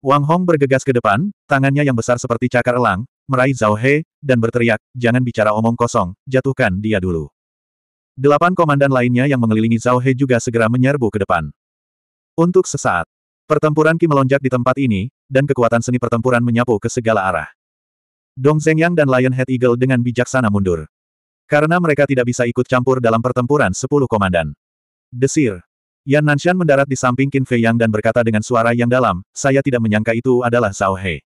Wang Hong bergegas ke depan, tangannya yang besar seperti cakar elang, meraih Zhao He, dan berteriak, jangan bicara omong kosong, jatuhkan dia dulu. Delapan komandan lainnya yang mengelilingi Zhao He juga segera menyerbu ke depan. Untuk sesaat, pertempuran Ki melonjak di tempat ini, dan kekuatan seni pertempuran menyapu ke segala arah. Dong Zhengyang dan Lionhead Eagle dengan bijaksana mundur. Karena mereka tidak bisa ikut campur dalam pertempuran sepuluh komandan. Desir, Yan Nanshan mendarat di samping Qin Fei Yang dan berkata dengan suara yang dalam, saya tidak menyangka itu adalah Zhao He.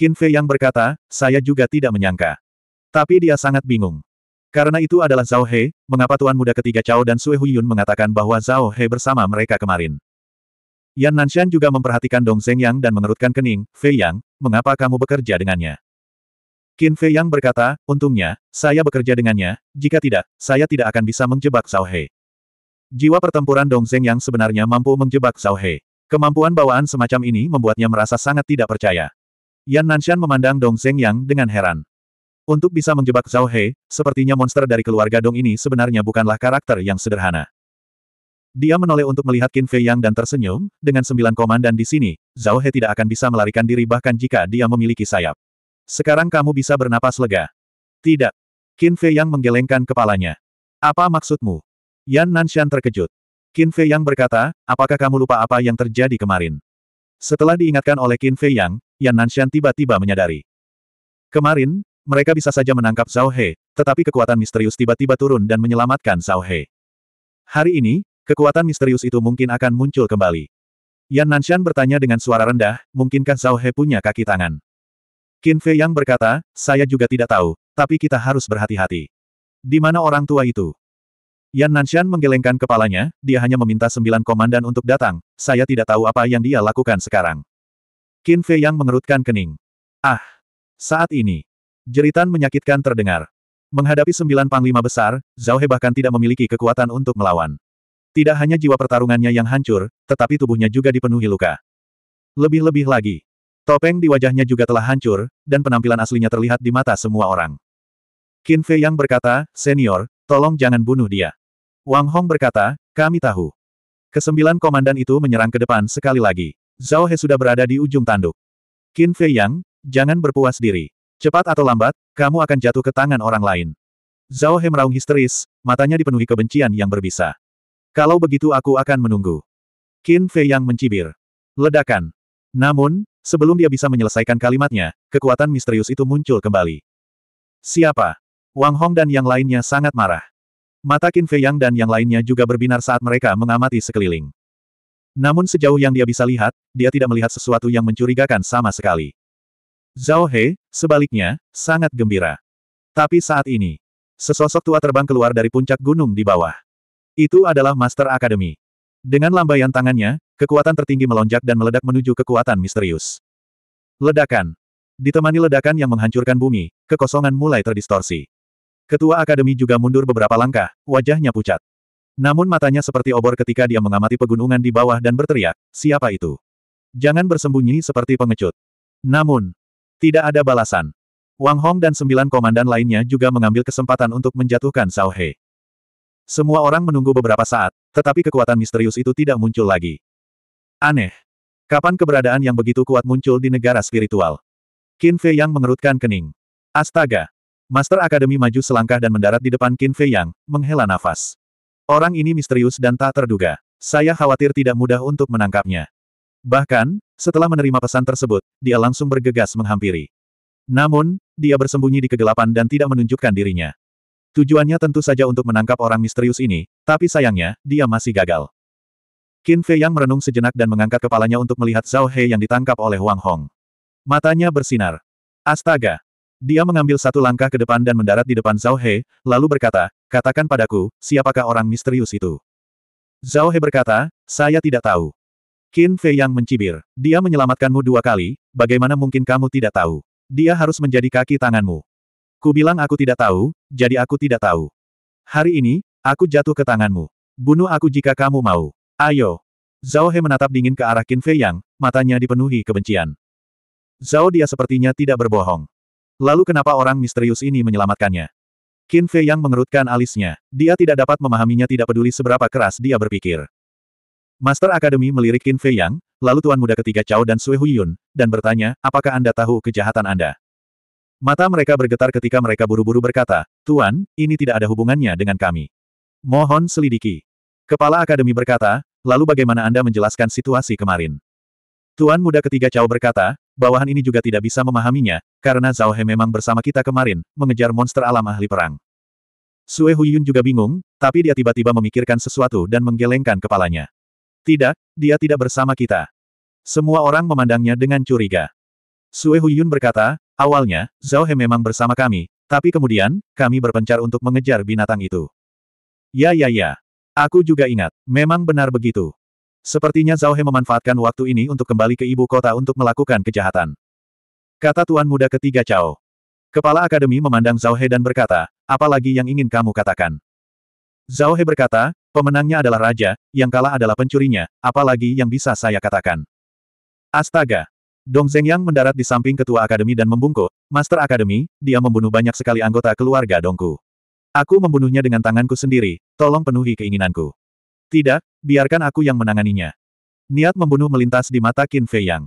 Qin Fei Yang berkata, saya juga tidak menyangka. Tapi dia sangat bingung. Karena itu adalah Zhao He, mengapa tuan muda ketiga Cao dan Sue Huyun mengatakan bahwa Zhao He bersama mereka kemarin. Yan Nanshan juga memperhatikan Dong Zeng Yang dan mengerutkan kening, Fei Yang, mengapa kamu bekerja dengannya? Qin Fei Yang berkata, untungnya, saya bekerja dengannya, jika tidak, saya tidak akan bisa menjebak Zhao He. Jiwa pertempuran Dong Zeng yang sebenarnya mampu menjebak Zhao He. Kemampuan bawaan semacam ini membuatnya merasa sangat tidak percaya. Yan Nanshan memandang Dong Zeng Yang dengan heran. Untuk bisa menjebak Zhao He, sepertinya monster dari keluarga Dong ini sebenarnya bukanlah karakter yang sederhana. Dia menoleh untuk melihat Qin Fei Yang dan tersenyum, dengan sembilan komandan di sini, Zhao He tidak akan bisa melarikan diri bahkan jika dia memiliki sayap. Sekarang kamu bisa bernapas lega. Tidak. Qin Fei Yang menggelengkan kepalanya. Apa maksudmu? Yan Nanshan terkejut. Qin Fei Yang berkata, apakah kamu lupa apa yang terjadi kemarin? Setelah diingatkan oleh Qin Fei Yang, Yan Nanshan tiba-tiba menyadari. Kemarin, mereka bisa saja menangkap Zhao He, tetapi kekuatan misterius tiba-tiba turun dan menyelamatkan Zhao He. Hari ini, kekuatan misterius itu mungkin akan muncul kembali. Yan Nanshan bertanya dengan suara rendah, mungkinkah Zhao He punya kaki tangan? Qin Fei Yang berkata, saya juga tidak tahu, tapi kita harus berhati-hati. Di mana orang tua itu? Yan Nanshan menggelengkan kepalanya, dia hanya meminta sembilan komandan untuk datang, saya tidak tahu apa yang dia lakukan sekarang. Qin Fei Yang mengerutkan kening. Ah! Saat ini. Jeritan menyakitkan terdengar. Menghadapi sembilan panglima besar, Zhao He bahkan tidak memiliki kekuatan untuk melawan. Tidak hanya jiwa pertarungannya yang hancur, tetapi tubuhnya juga dipenuhi luka. Lebih-lebih lagi. Topeng di wajahnya juga telah hancur, dan penampilan aslinya terlihat di mata semua orang. Qin Fei Yang berkata, Senior, tolong jangan bunuh dia. Wang Hong berkata, kami tahu. Kesembilan komandan itu menyerang ke depan sekali lagi. Zhao He sudah berada di ujung tanduk. Qin Fei Yang, jangan berpuas diri. Cepat atau lambat, kamu akan jatuh ke tangan orang lain. Zhao He meraung histeris, matanya dipenuhi kebencian yang berbisa. Kalau begitu aku akan menunggu. Qin Fei Yang mencibir. Ledakan. Namun, sebelum dia bisa menyelesaikan kalimatnya, kekuatan misterius itu muncul kembali. Siapa? Wang Hong dan yang lainnya sangat marah. Mata Qin Fei Yang dan yang lainnya juga berbinar saat mereka mengamati sekeliling. Namun sejauh yang dia bisa lihat, dia tidak melihat sesuatu yang mencurigakan sama sekali. Zhao He, sebaliknya, sangat gembira. Tapi saat ini, sesosok tua terbang keluar dari puncak gunung di bawah. Itu adalah Master Academy. Dengan lambaian tangannya, kekuatan tertinggi melonjak dan meledak menuju kekuatan misterius. Ledakan. Ditemani ledakan yang menghancurkan bumi, kekosongan mulai terdistorsi. Ketua Akademi juga mundur beberapa langkah, wajahnya pucat. Namun matanya seperti obor ketika dia mengamati pegunungan di bawah dan berteriak, siapa itu? Jangan bersembunyi seperti pengecut. Namun, tidak ada balasan. Wang Hong dan sembilan komandan lainnya juga mengambil kesempatan untuk menjatuhkan Zhao He. Semua orang menunggu beberapa saat, tetapi kekuatan misterius itu tidak muncul lagi. Aneh. Kapan keberadaan yang begitu kuat muncul di negara spiritual? Qin Fei yang mengerutkan kening. Astaga, Master Akademi maju selangkah dan mendarat di depan Qin Fei Yang, menghela nafas. Orang ini misterius dan tak terduga. Saya khawatir tidak mudah untuk menangkapnya. Bahkan, setelah menerima pesan tersebut, dia langsung bergegas menghampiri. Namun, dia bersembunyi di kegelapan dan tidak menunjukkan dirinya. Tujuannya tentu saja untuk menangkap orang misterius ini, tapi sayangnya, dia masih gagal. Qin Fei Yang merenung sejenak dan mengangkat kepalanya untuk melihat Zhao He yang ditangkap oleh Wang Hong. Matanya bersinar. Astaga, dia mengambil satu langkah ke depan dan mendarat di depan Zhao He, lalu berkata, katakan padaku, siapakah orang misterius itu? Zhao He berkata, saya tidak tahu. Qin Fei yang mencibir. Dia menyelamatkanmu dua kali, bagaimana mungkin kamu tidak tahu? Dia harus menjadi kaki tanganmu. Ku bilang aku tidak tahu, jadi aku tidak tahu. Hari ini, aku jatuh ke tanganmu. Bunuh aku jika kamu mau. Ayo. Zhao He menatap dingin ke arah Qin Fei Yang, matanya dipenuhi kebencian. Zhao dia sepertinya tidak berbohong. Lalu kenapa orang misterius ini menyelamatkannya? Qin Fei yang mengerutkan alisnya. Dia tidak dapat memahaminya tidak peduli seberapa keras dia berpikir. Master Akademi melirik Qin Fei Yang, lalu tuan muda ketiga Cao dan Sui Huyun, dan bertanya, apakah Anda tahu kejahatan Anda? Mata mereka bergetar ketika mereka buru-buru berkata, Tuan, ini tidak ada hubungannya dengan kami. Mohon selidiki. Kepala Akademi berkata, lalu bagaimana Anda menjelaskan situasi kemarin? Tuan muda ketiga Cao berkata, bawahan ini juga tidak bisa memahaminya, karena Zhao He memang bersama kita kemarin, mengejar monster alam ahli perang. Sue Huiyun juga bingung, tapi dia tiba-tiba memikirkan sesuatu dan menggelengkan kepalanya. Tidak, dia tidak bersama kita. Semua orang memandangnya dengan curiga. Sue Huiyun berkata, awalnya, Zhao He memang bersama kami, tapi kemudian, kami berpencar untuk mengejar binatang itu. Ya ya ya. Aku juga ingat, memang benar begitu. Sepertinya Zhao He memanfaatkan waktu ini untuk kembali ke ibu kota untuk melakukan kejahatan. Kata tuan muda ketiga Cao. Kepala Akademi memandang Zhao He dan berkata, apa lagi yang ingin kamu katakan. Zhao He berkata, pemenangnya adalah raja, yang kalah adalah pencurinya, apalagi yang bisa saya katakan. Astaga! Dong Zhengyang mendarat di samping ketua akademi dan membungkuk, Master Akademi, dia membunuh banyak sekali anggota keluarga Dongku. Aku membunuhnya dengan tanganku sendiri, tolong penuhi keinginanku. Tidak, biarkan aku yang menanganinya. Niat membunuh melintas di mata Qin Fei Yang.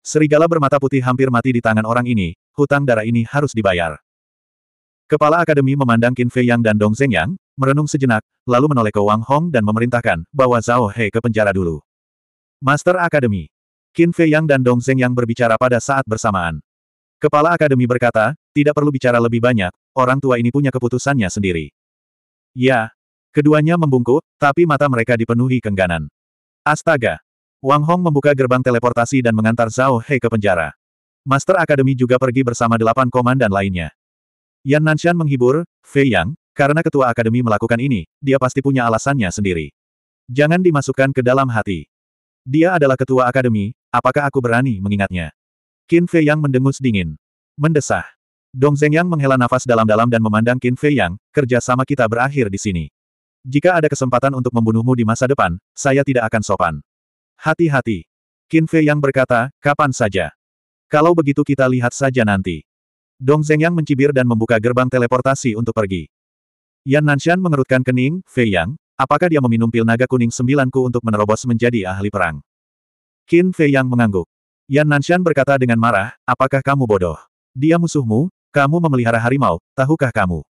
Serigala bermata putih hampir mati di tangan orang ini, hutang darah ini harus dibayar. Kepala Akademi memandang Qin Fei Yang dan Dong Zeng Yang, merenung sejenak, lalu menoleh ke Wang Hong dan memerintahkan, bawa Zhao He ke penjara dulu. Master Akademi. Qin Fei Yang dan Dong Zeng Yang berbicara pada saat bersamaan. Kepala Akademi berkata, tidak perlu bicara lebih banyak, orang tua ini punya keputusannya sendiri. Ya, Keduanya membungkuk, tapi mata mereka dipenuhi kengganan. Astaga! Wang Hong membuka gerbang teleportasi dan mengantar Zhao He ke penjara. Master Akademi juga pergi bersama delapan komandan lainnya. Yan Nanshan menghibur, Fei Yang, karena ketua akademi melakukan ini, dia pasti punya alasannya sendiri. Jangan dimasukkan ke dalam hati. Dia adalah ketua akademi, apakah aku berani mengingatnya? Qin Fei Yang mendengus dingin. Mendesah. Dong Zeng Yang menghela nafas dalam-dalam dan memandang Qin Fei Yang, kerja sama kita berakhir di sini. Jika ada kesempatan untuk membunuhmu di masa depan, saya tidak akan sopan. Hati-hati. Qin Fei yang berkata, kapan saja. Kalau begitu kita lihat saja nanti. Dong Zeng Yang mencibir dan membuka gerbang teleportasi untuk pergi. Yan Nanshan mengerutkan kening, Fei Yang, apakah dia meminum pil naga kuning sembilanku untuk menerobos menjadi ahli perang? Qin Fei Yang mengangguk. Yan Nanshan berkata dengan marah, apakah kamu bodoh? Dia musuhmu, kamu memelihara harimau, tahukah kamu?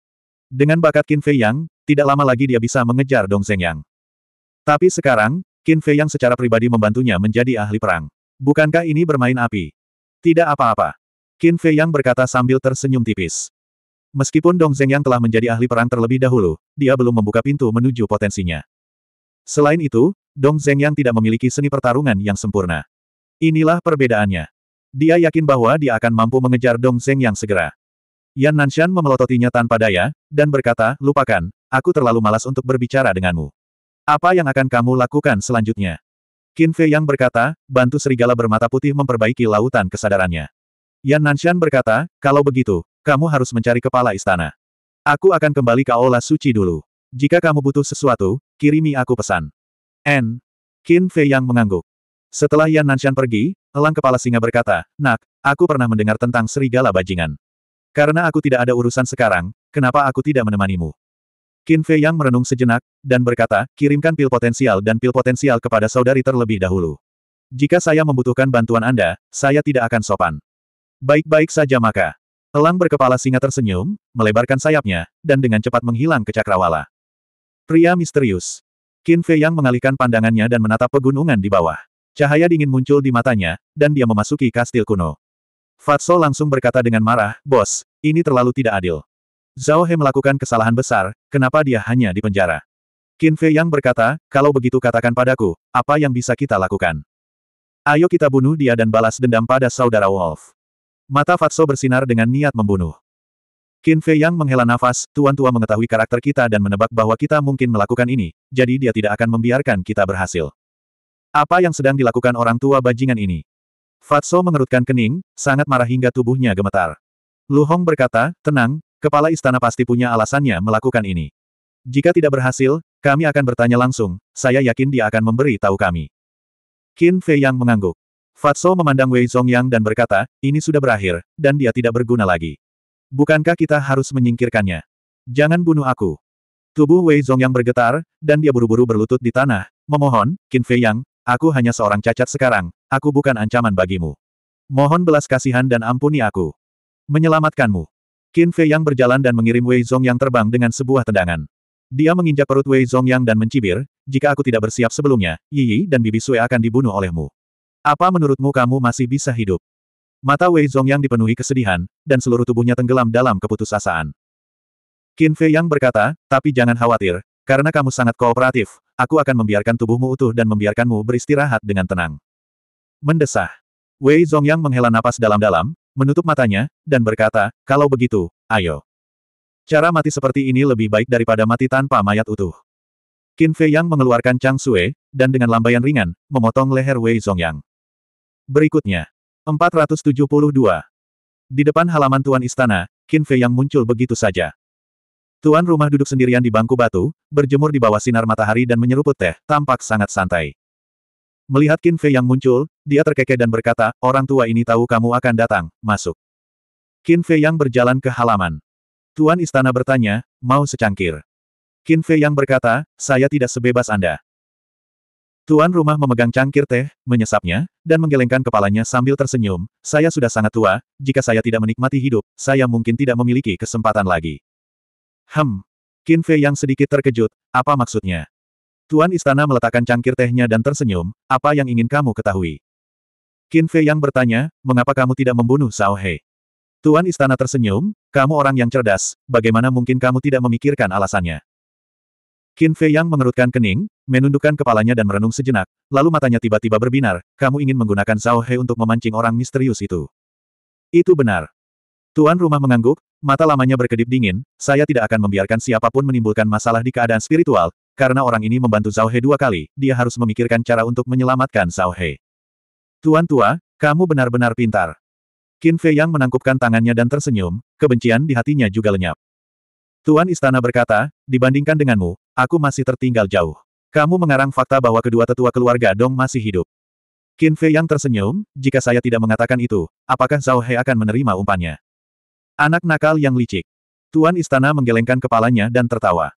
Dengan bakat Qin Fei Yang, tidak lama lagi dia bisa mengejar Dong Zeng Yang. Tapi sekarang, Qin Fei Yang secara pribadi membantunya menjadi ahli perang. Bukankah ini bermain api? Tidak apa-apa. Qin Fei Yang berkata sambil tersenyum tipis. Meskipun Dong Zeng Yang telah menjadi ahli perang terlebih dahulu, dia belum membuka pintu menuju potensinya. Selain itu, Dong Zeng Yang tidak memiliki seni pertarungan yang sempurna. Inilah perbedaannya. Dia yakin bahwa dia akan mampu mengejar Dong Zeng Yang segera. Yan Nanshan memelototinya tanpa daya, dan berkata, lupakan, aku terlalu malas untuk berbicara denganmu. Apa yang akan kamu lakukan selanjutnya? Qin Fei Yang berkata, bantu serigala bermata putih memperbaiki lautan kesadarannya. Yan Nanshan berkata, kalau begitu, kamu harus mencari kepala istana. Aku akan kembali ke Aula Suci dulu. Jika kamu butuh sesuatu, kirimi aku pesan. N. Qin Fei Yang mengangguk. Setelah Yan Nanshan pergi, elang kepala singa berkata, Nak, aku pernah mendengar tentang serigala bajingan. Karena aku tidak ada urusan sekarang, kenapa aku tidak menemanimu? Qin Fei Yang merenung sejenak, dan berkata, kirimkan pil potensial dan pil potensial kepada saudari terlebih dahulu. Jika saya membutuhkan bantuan Anda, saya tidak akan sopan. Baik-baik saja maka. Elang berkepala singa tersenyum, melebarkan sayapnya, dan dengan cepat menghilang ke cakrawala. Pria misterius. Qin Fei Yang mengalihkan pandangannya dan menatap pegunungan di bawah. Cahaya dingin muncul di matanya, dan dia memasuki kastil kuno. Fatso langsung berkata dengan marah, Bos, ini terlalu tidak adil. Zhao He melakukan kesalahan besar, kenapa dia hanya dipenjara? Qin Fei Yang berkata, kalau begitu katakan padaku, apa yang bisa kita lakukan? Ayo kita bunuh dia dan balas dendam pada saudara Wolf. Mata Fatso bersinar dengan niat membunuh. Qin Fei Yang menghela nafas, Tuan Tua mengetahui karakter kita dan menebak bahwa kita mungkin melakukan ini, jadi dia tidak akan membiarkan kita berhasil. Apa yang sedang dilakukan orang tua bajingan ini? Fatso mengerutkan kening, sangat marah hingga tubuhnya gemetar. Lu Hong berkata, tenang, kepala istana pasti punya alasannya melakukan ini. Jika tidak berhasil, kami akan bertanya langsung, saya yakin dia akan memberi tahu kami. Qin Fei Yang mengangguk. Fatso memandang Wei Yang dan berkata, ini sudah berakhir, dan dia tidak berguna lagi. Bukankah kita harus menyingkirkannya? Jangan bunuh aku. Tubuh Wei Yang bergetar, dan dia buru-buru berlutut di tanah, memohon, Qin Fei Yang, Aku hanya seorang cacat sekarang, aku bukan ancaman bagimu. Mohon belas kasihan dan ampuni aku. Menyelamatkanmu. Qin Fei Yang berjalan dan mengirim Wei Zong yang terbang dengan sebuah tendangan. Dia menginjak perut Wei Zong yang dan mencibir, jika aku tidak bersiap sebelumnya, Yi dan Bibi Sui akan dibunuh olehmu. Apa menurutmu kamu masih bisa hidup? Mata Wei Zong yang dipenuhi kesedihan, dan seluruh tubuhnya tenggelam dalam keputusasaan. Qin Fei Yang berkata, tapi jangan khawatir, karena kamu sangat kooperatif, aku akan membiarkan tubuhmu utuh dan membiarkanmu beristirahat dengan tenang. Mendesah. Wei Zongyang menghela napas dalam-dalam, menutup matanya, dan berkata, kalau begitu, ayo. Cara mati seperti ini lebih baik daripada mati tanpa mayat utuh. Qin Fei Yang mengeluarkan Chang Sue, dan dengan lambaian ringan, memotong leher Wei Zongyang. Berikutnya. 472. Di depan halaman Tuan Istana, Qin Fei Yang muncul begitu saja. Tuan rumah duduk sendirian di bangku batu, berjemur di bawah sinar matahari dan menyeruput teh, tampak sangat santai. Melihat Qin Fei yang muncul, dia terkekeh dan berkata, orang tua ini tahu kamu akan datang, masuk. Qin Fei yang berjalan ke halaman. Tuan istana bertanya, mau secangkir. Qin Fei yang berkata, saya tidak sebebas Anda. Tuan rumah memegang cangkir teh, menyesapnya, dan menggelengkan kepalanya sambil tersenyum, saya sudah sangat tua, jika saya tidak menikmati hidup, saya mungkin tidak memiliki kesempatan lagi. Hem. Qin Fei yang sedikit terkejut, apa maksudnya? Tuan istana meletakkan cangkir tehnya dan tersenyum, apa yang ingin kamu ketahui? Qin Fei yang bertanya, mengapa kamu tidak membunuh Zhao Hei? Tuan istana tersenyum, kamu orang yang cerdas, bagaimana mungkin kamu tidak memikirkan alasannya? Qin Fei yang mengerutkan kening, menundukkan kepalanya dan merenung sejenak, lalu matanya tiba-tiba berbinar, kamu ingin menggunakan Zhao Hei untuk memancing orang misterius itu. Itu benar. Tuan rumah mengangguk, mata lamanya berkedip dingin, saya tidak akan membiarkan siapapun menimbulkan masalah di keadaan spiritual, karena orang ini membantu Zhao He dua kali, dia harus memikirkan cara untuk menyelamatkan Zhao He. Tuan tua, kamu benar-benar pintar. Qin Fei Yang menangkupkan tangannya dan tersenyum, kebencian di hatinya juga lenyap. Tuan Istana berkata, dibandingkan denganmu, aku masih tertinggal jauh. Kamu mengarang fakta bahwa kedua tetua keluarga Dong masih hidup. Qin Fei Yang tersenyum, jika saya tidak mengatakan itu, apakah Zhao He akan menerima umpannya? Anak nakal yang licik. Tuan istana menggelengkan kepalanya dan tertawa.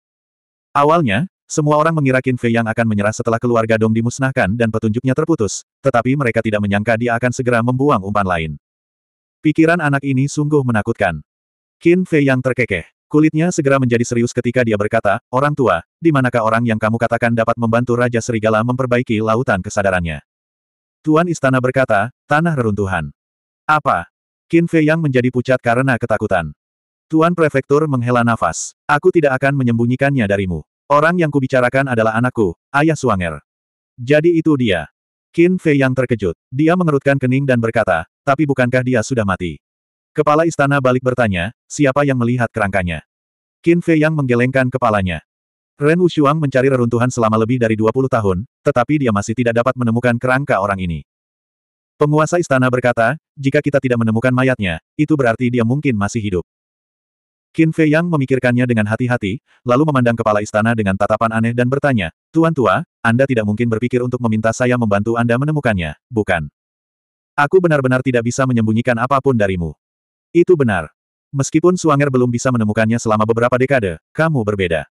Awalnya, semua orang mengira Qin Fei yang akan menyerah setelah keluarga Dong dimusnahkan dan petunjuknya terputus, tetapi mereka tidak menyangka dia akan segera membuang umpan lain. Pikiran anak ini sungguh menakutkan. Qin Fei yang terkekeh. Kulitnya segera menjadi serius ketika dia berkata, Orang tua, di manakah orang yang kamu katakan dapat membantu Raja Serigala memperbaiki lautan kesadarannya? Tuan Istana berkata, Tanah Reruntuhan. Apa? Qin Fei Yang menjadi pucat karena ketakutan. Tuan Prefektur menghela nafas. Aku tidak akan menyembunyikannya darimu. Orang yang kubicarakan adalah anakku, ayah Suanger. Jadi itu dia. Qin Fei Yang terkejut. Dia mengerutkan kening dan berkata, tapi bukankah dia sudah mati? Kepala istana balik bertanya, siapa yang melihat kerangkanya? Qin Fei Yang menggelengkan kepalanya. Ren Wushuang mencari reruntuhan selama lebih dari 20 tahun, tetapi dia masih tidak dapat menemukan kerangka orang ini. Penguasa istana berkata, jika kita tidak menemukan mayatnya, itu berarti dia mungkin masih hidup. Qin Fei Yang memikirkannya dengan hati-hati, lalu memandang kepala istana dengan tatapan aneh dan bertanya, Tuan Tua, Anda tidak mungkin berpikir untuk meminta saya membantu Anda menemukannya, bukan? Aku benar-benar tidak bisa menyembunyikan apapun darimu. Itu benar. Meskipun Suanger belum bisa menemukannya selama beberapa dekade, kamu berbeda.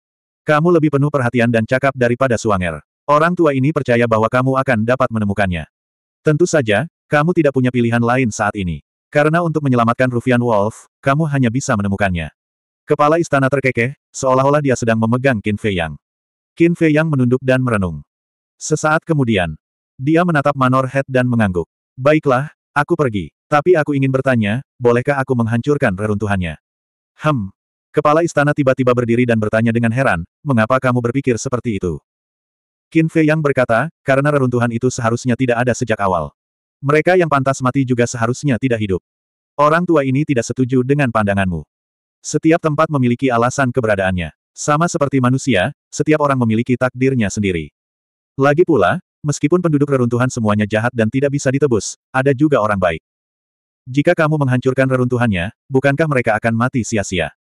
Kamu lebih penuh perhatian dan cakap daripada Suanger. Orang tua ini percaya bahwa kamu akan dapat menemukannya. Tentu saja, kamu tidak punya pilihan lain saat ini. Karena untuk menyelamatkan Rufian Wolf, kamu hanya bisa menemukannya. Kepala istana terkekeh, seolah-olah dia sedang memegang Qin Fei Yang. Qin Fei Yang menunduk dan merenung. Sesaat kemudian, dia menatap Manor Head dan mengangguk. Baiklah, aku pergi. Tapi aku ingin bertanya, bolehkah aku menghancurkan reruntuhannya? Hem. Kepala istana tiba-tiba berdiri dan bertanya dengan heran, mengapa kamu berpikir seperti itu? Qin Fei yang berkata, karena reruntuhan itu seharusnya tidak ada sejak awal. Mereka yang pantas mati juga seharusnya tidak hidup. Orang tua ini tidak setuju dengan pandanganmu. Setiap tempat memiliki alasan keberadaannya. Sama seperti manusia, setiap orang memiliki takdirnya sendiri. Lagi pula, meskipun penduduk reruntuhan semuanya jahat dan tidak bisa ditebus, ada juga orang baik. Jika kamu menghancurkan reruntuhannya, bukankah mereka akan mati sia-sia?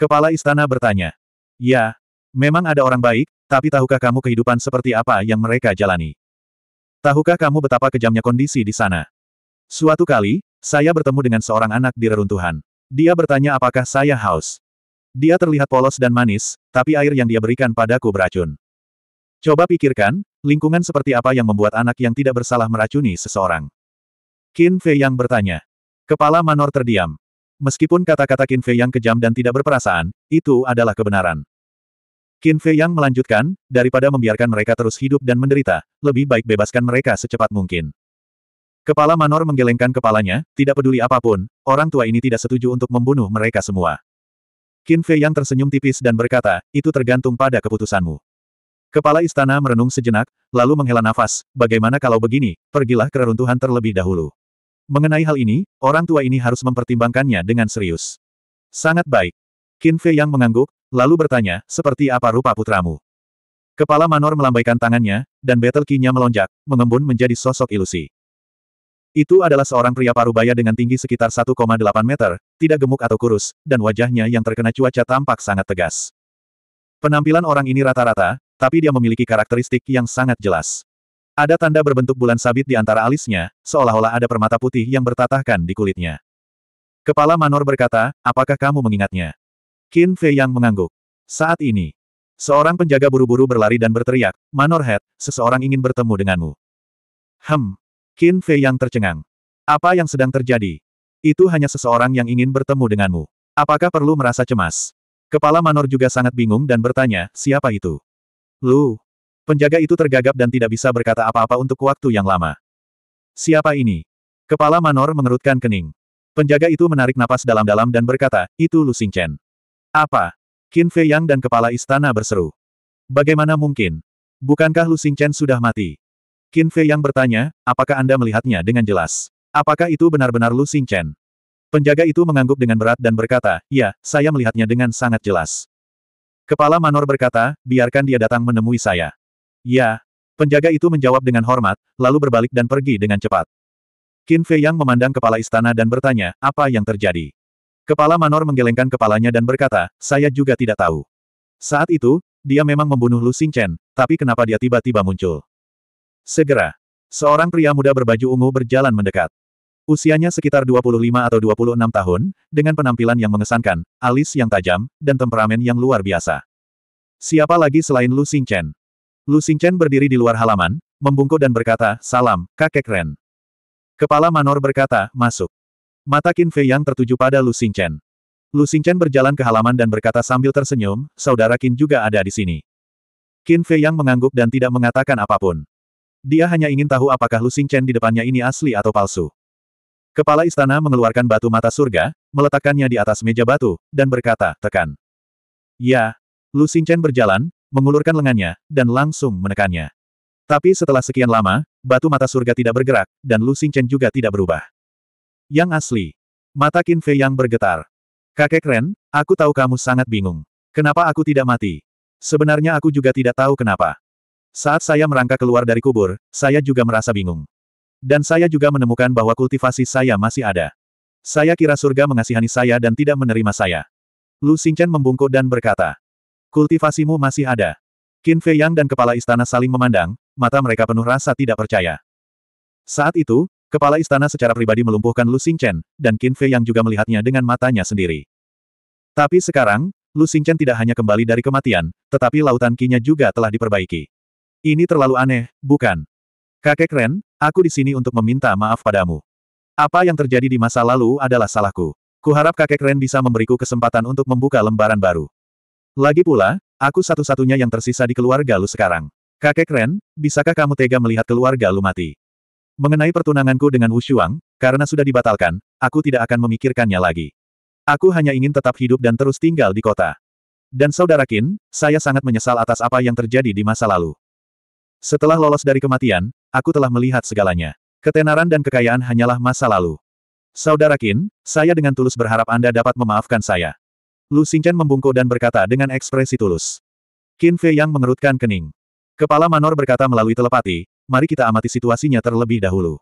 Kepala istana bertanya. Ya, memang ada orang baik, tapi tahukah kamu kehidupan seperti apa yang mereka jalani? Tahukah kamu betapa kejamnya kondisi di sana? Suatu kali, saya bertemu dengan seorang anak di reruntuhan. Dia bertanya apakah saya haus. Dia terlihat polos dan manis, tapi air yang dia berikan padaku beracun. Coba pikirkan, lingkungan seperti apa yang membuat anak yang tidak bersalah meracuni seseorang. Qin Fei yang bertanya. Kepala Manor terdiam. Meskipun kata-kata Qin Fei yang kejam dan tidak berperasaan, itu adalah kebenaran. Qin Fei Yang melanjutkan, daripada membiarkan mereka terus hidup dan menderita, lebih baik bebaskan mereka secepat mungkin. Kepala Manor menggelengkan kepalanya, tidak peduli apapun, orang tua ini tidak setuju untuk membunuh mereka semua. Qin Fei Yang tersenyum tipis dan berkata, itu tergantung pada keputusanmu. Kepala istana merenung sejenak, lalu menghela nafas, bagaimana kalau begini, pergilah ke reruntuhan terlebih dahulu. Mengenai hal ini, orang tua ini harus mempertimbangkannya dengan serius. Sangat baik. Qin Fei Yang mengangguk, lalu bertanya, seperti apa rupa putramu? Kepala Manor melambaikan tangannya, dan battle key-nya melonjak, mengembun menjadi sosok ilusi. Itu adalah seorang pria parubaya dengan tinggi sekitar 1,8 meter, tidak gemuk atau kurus, dan wajahnya yang terkena cuaca tampak sangat tegas. Penampilan orang ini rata-rata, tapi dia memiliki karakteristik yang sangat jelas. Ada tanda berbentuk bulan sabit di antara alisnya, seolah-olah ada permata putih yang bertatahkan di kulitnya. Kepala Manor berkata, apakah kamu mengingatnya? Qin Fei yang mengangguk. Saat ini, seorang penjaga buru-buru berlari dan berteriak, Manor Head, seseorang ingin bertemu denganmu. Hem, Qin Fei yang tercengang. Apa yang sedang terjadi? Itu hanya seseorang yang ingin bertemu denganmu. Apakah perlu merasa cemas? Kepala Manor juga sangat bingung dan bertanya, siapa itu? Lu. Penjaga itu tergagap dan tidak bisa berkata apa-apa untuk waktu yang lama. Siapa ini? Kepala Manor mengerutkan kening. Penjaga itu menarik napas dalam-dalam dan berkata, itu Lu Xingchen. Apa? Qin Fei Yang dan kepala istana berseru. Bagaimana mungkin? Bukankah Lu Chen sudah mati? Qin Fei Yang bertanya, apakah Anda melihatnya dengan jelas? Apakah itu benar-benar Lu Chen? Penjaga itu mengangguk dengan berat dan berkata, ya, saya melihatnya dengan sangat jelas. Kepala Manor berkata, biarkan dia datang menemui saya. Ya. Penjaga itu menjawab dengan hormat, lalu berbalik dan pergi dengan cepat. Qin Fei Yang memandang kepala istana dan bertanya, apa yang terjadi? Kepala Manor menggelengkan kepalanya dan berkata, saya juga tidak tahu. Saat itu, dia memang membunuh Lu Xingchen, tapi kenapa dia tiba-tiba muncul? Segera, seorang pria muda berbaju ungu berjalan mendekat. Usianya sekitar 25 atau 26 tahun, dengan penampilan yang mengesankan, alis yang tajam, dan temperamen yang luar biasa. Siapa lagi selain Lu Xingchen? Lu Xingchen berdiri di luar halaman, membungkuk dan berkata, Salam, kakek Ren. Kepala Manor berkata, masuk. Mata Qin Fei yang tertuju pada Lu Xingchen. Lu Xingchen berjalan ke halaman dan berkata sambil tersenyum, saudara Qin juga ada di sini. Qin Fei yang mengangguk dan tidak mengatakan apapun. Dia hanya ingin tahu apakah Lu Xingchen di depannya ini asli atau palsu. Kepala istana mengeluarkan batu mata surga, meletakkannya di atas meja batu, dan berkata, tekan. Ya. Lu Xingchen berjalan, mengulurkan lengannya, dan langsung menekannya. Tapi setelah sekian lama, batu mata surga tidak bergerak, dan Lu Xingchen juga tidak berubah. Yang asli. Mata Qin Fei yang bergetar. Kakek Ren, aku tahu kamu sangat bingung. Kenapa aku tidak mati? Sebenarnya aku juga tidak tahu kenapa. Saat saya merangkak keluar dari kubur, saya juga merasa bingung. Dan saya juga menemukan bahwa kultivasi saya masih ada. Saya kira surga mengasihani saya dan tidak menerima saya. Lu Xingchen membungkuk dan berkata, Kultivasimu masih ada. Qin Fei Yang dan kepala istana saling memandang, mata mereka penuh rasa tidak percaya. Saat itu, Kepala istana secara pribadi melumpuhkan Lu Xingchen, dan Qin Fei yang juga melihatnya dengan matanya sendiri. Tapi sekarang, Lu Xingchen tidak hanya kembali dari kematian, tetapi lautan kinya juga telah diperbaiki. Ini terlalu aneh, bukan? Kakek Ren, aku di sini untuk meminta maaf padamu. Apa yang terjadi di masa lalu adalah salahku. Kuharap kakek Ren bisa memberiku kesempatan untuk membuka lembaran baru. Lagi pula, aku satu-satunya yang tersisa di keluarga lu sekarang. Kakek Ren, bisakah kamu tega melihat keluarga lu mati? Mengenai pertunanganku dengan Wu Shuang, karena sudah dibatalkan, aku tidak akan memikirkannya lagi. Aku hanya ingin tetap hidup dan terus tinggal di kota. Dan saudara Qin, saya sangat menyesal atas apa yang terjadi di masa lalu. Setelah lolos dari kematian, aku telah melihat segalanya. Ketenaran dan kekayaan hanyalah masa lalu. Saudara Qin, saya dengan tulus berharap Anda dapat memaafkan saya. Lu Xingchen membungkuk dan berkata dengan ekspresi tulus. Qin Fei yang mengerutkan kening. Kepala Manor berkata melalui telepati, mari kita amati situasinya terlebih dahulu.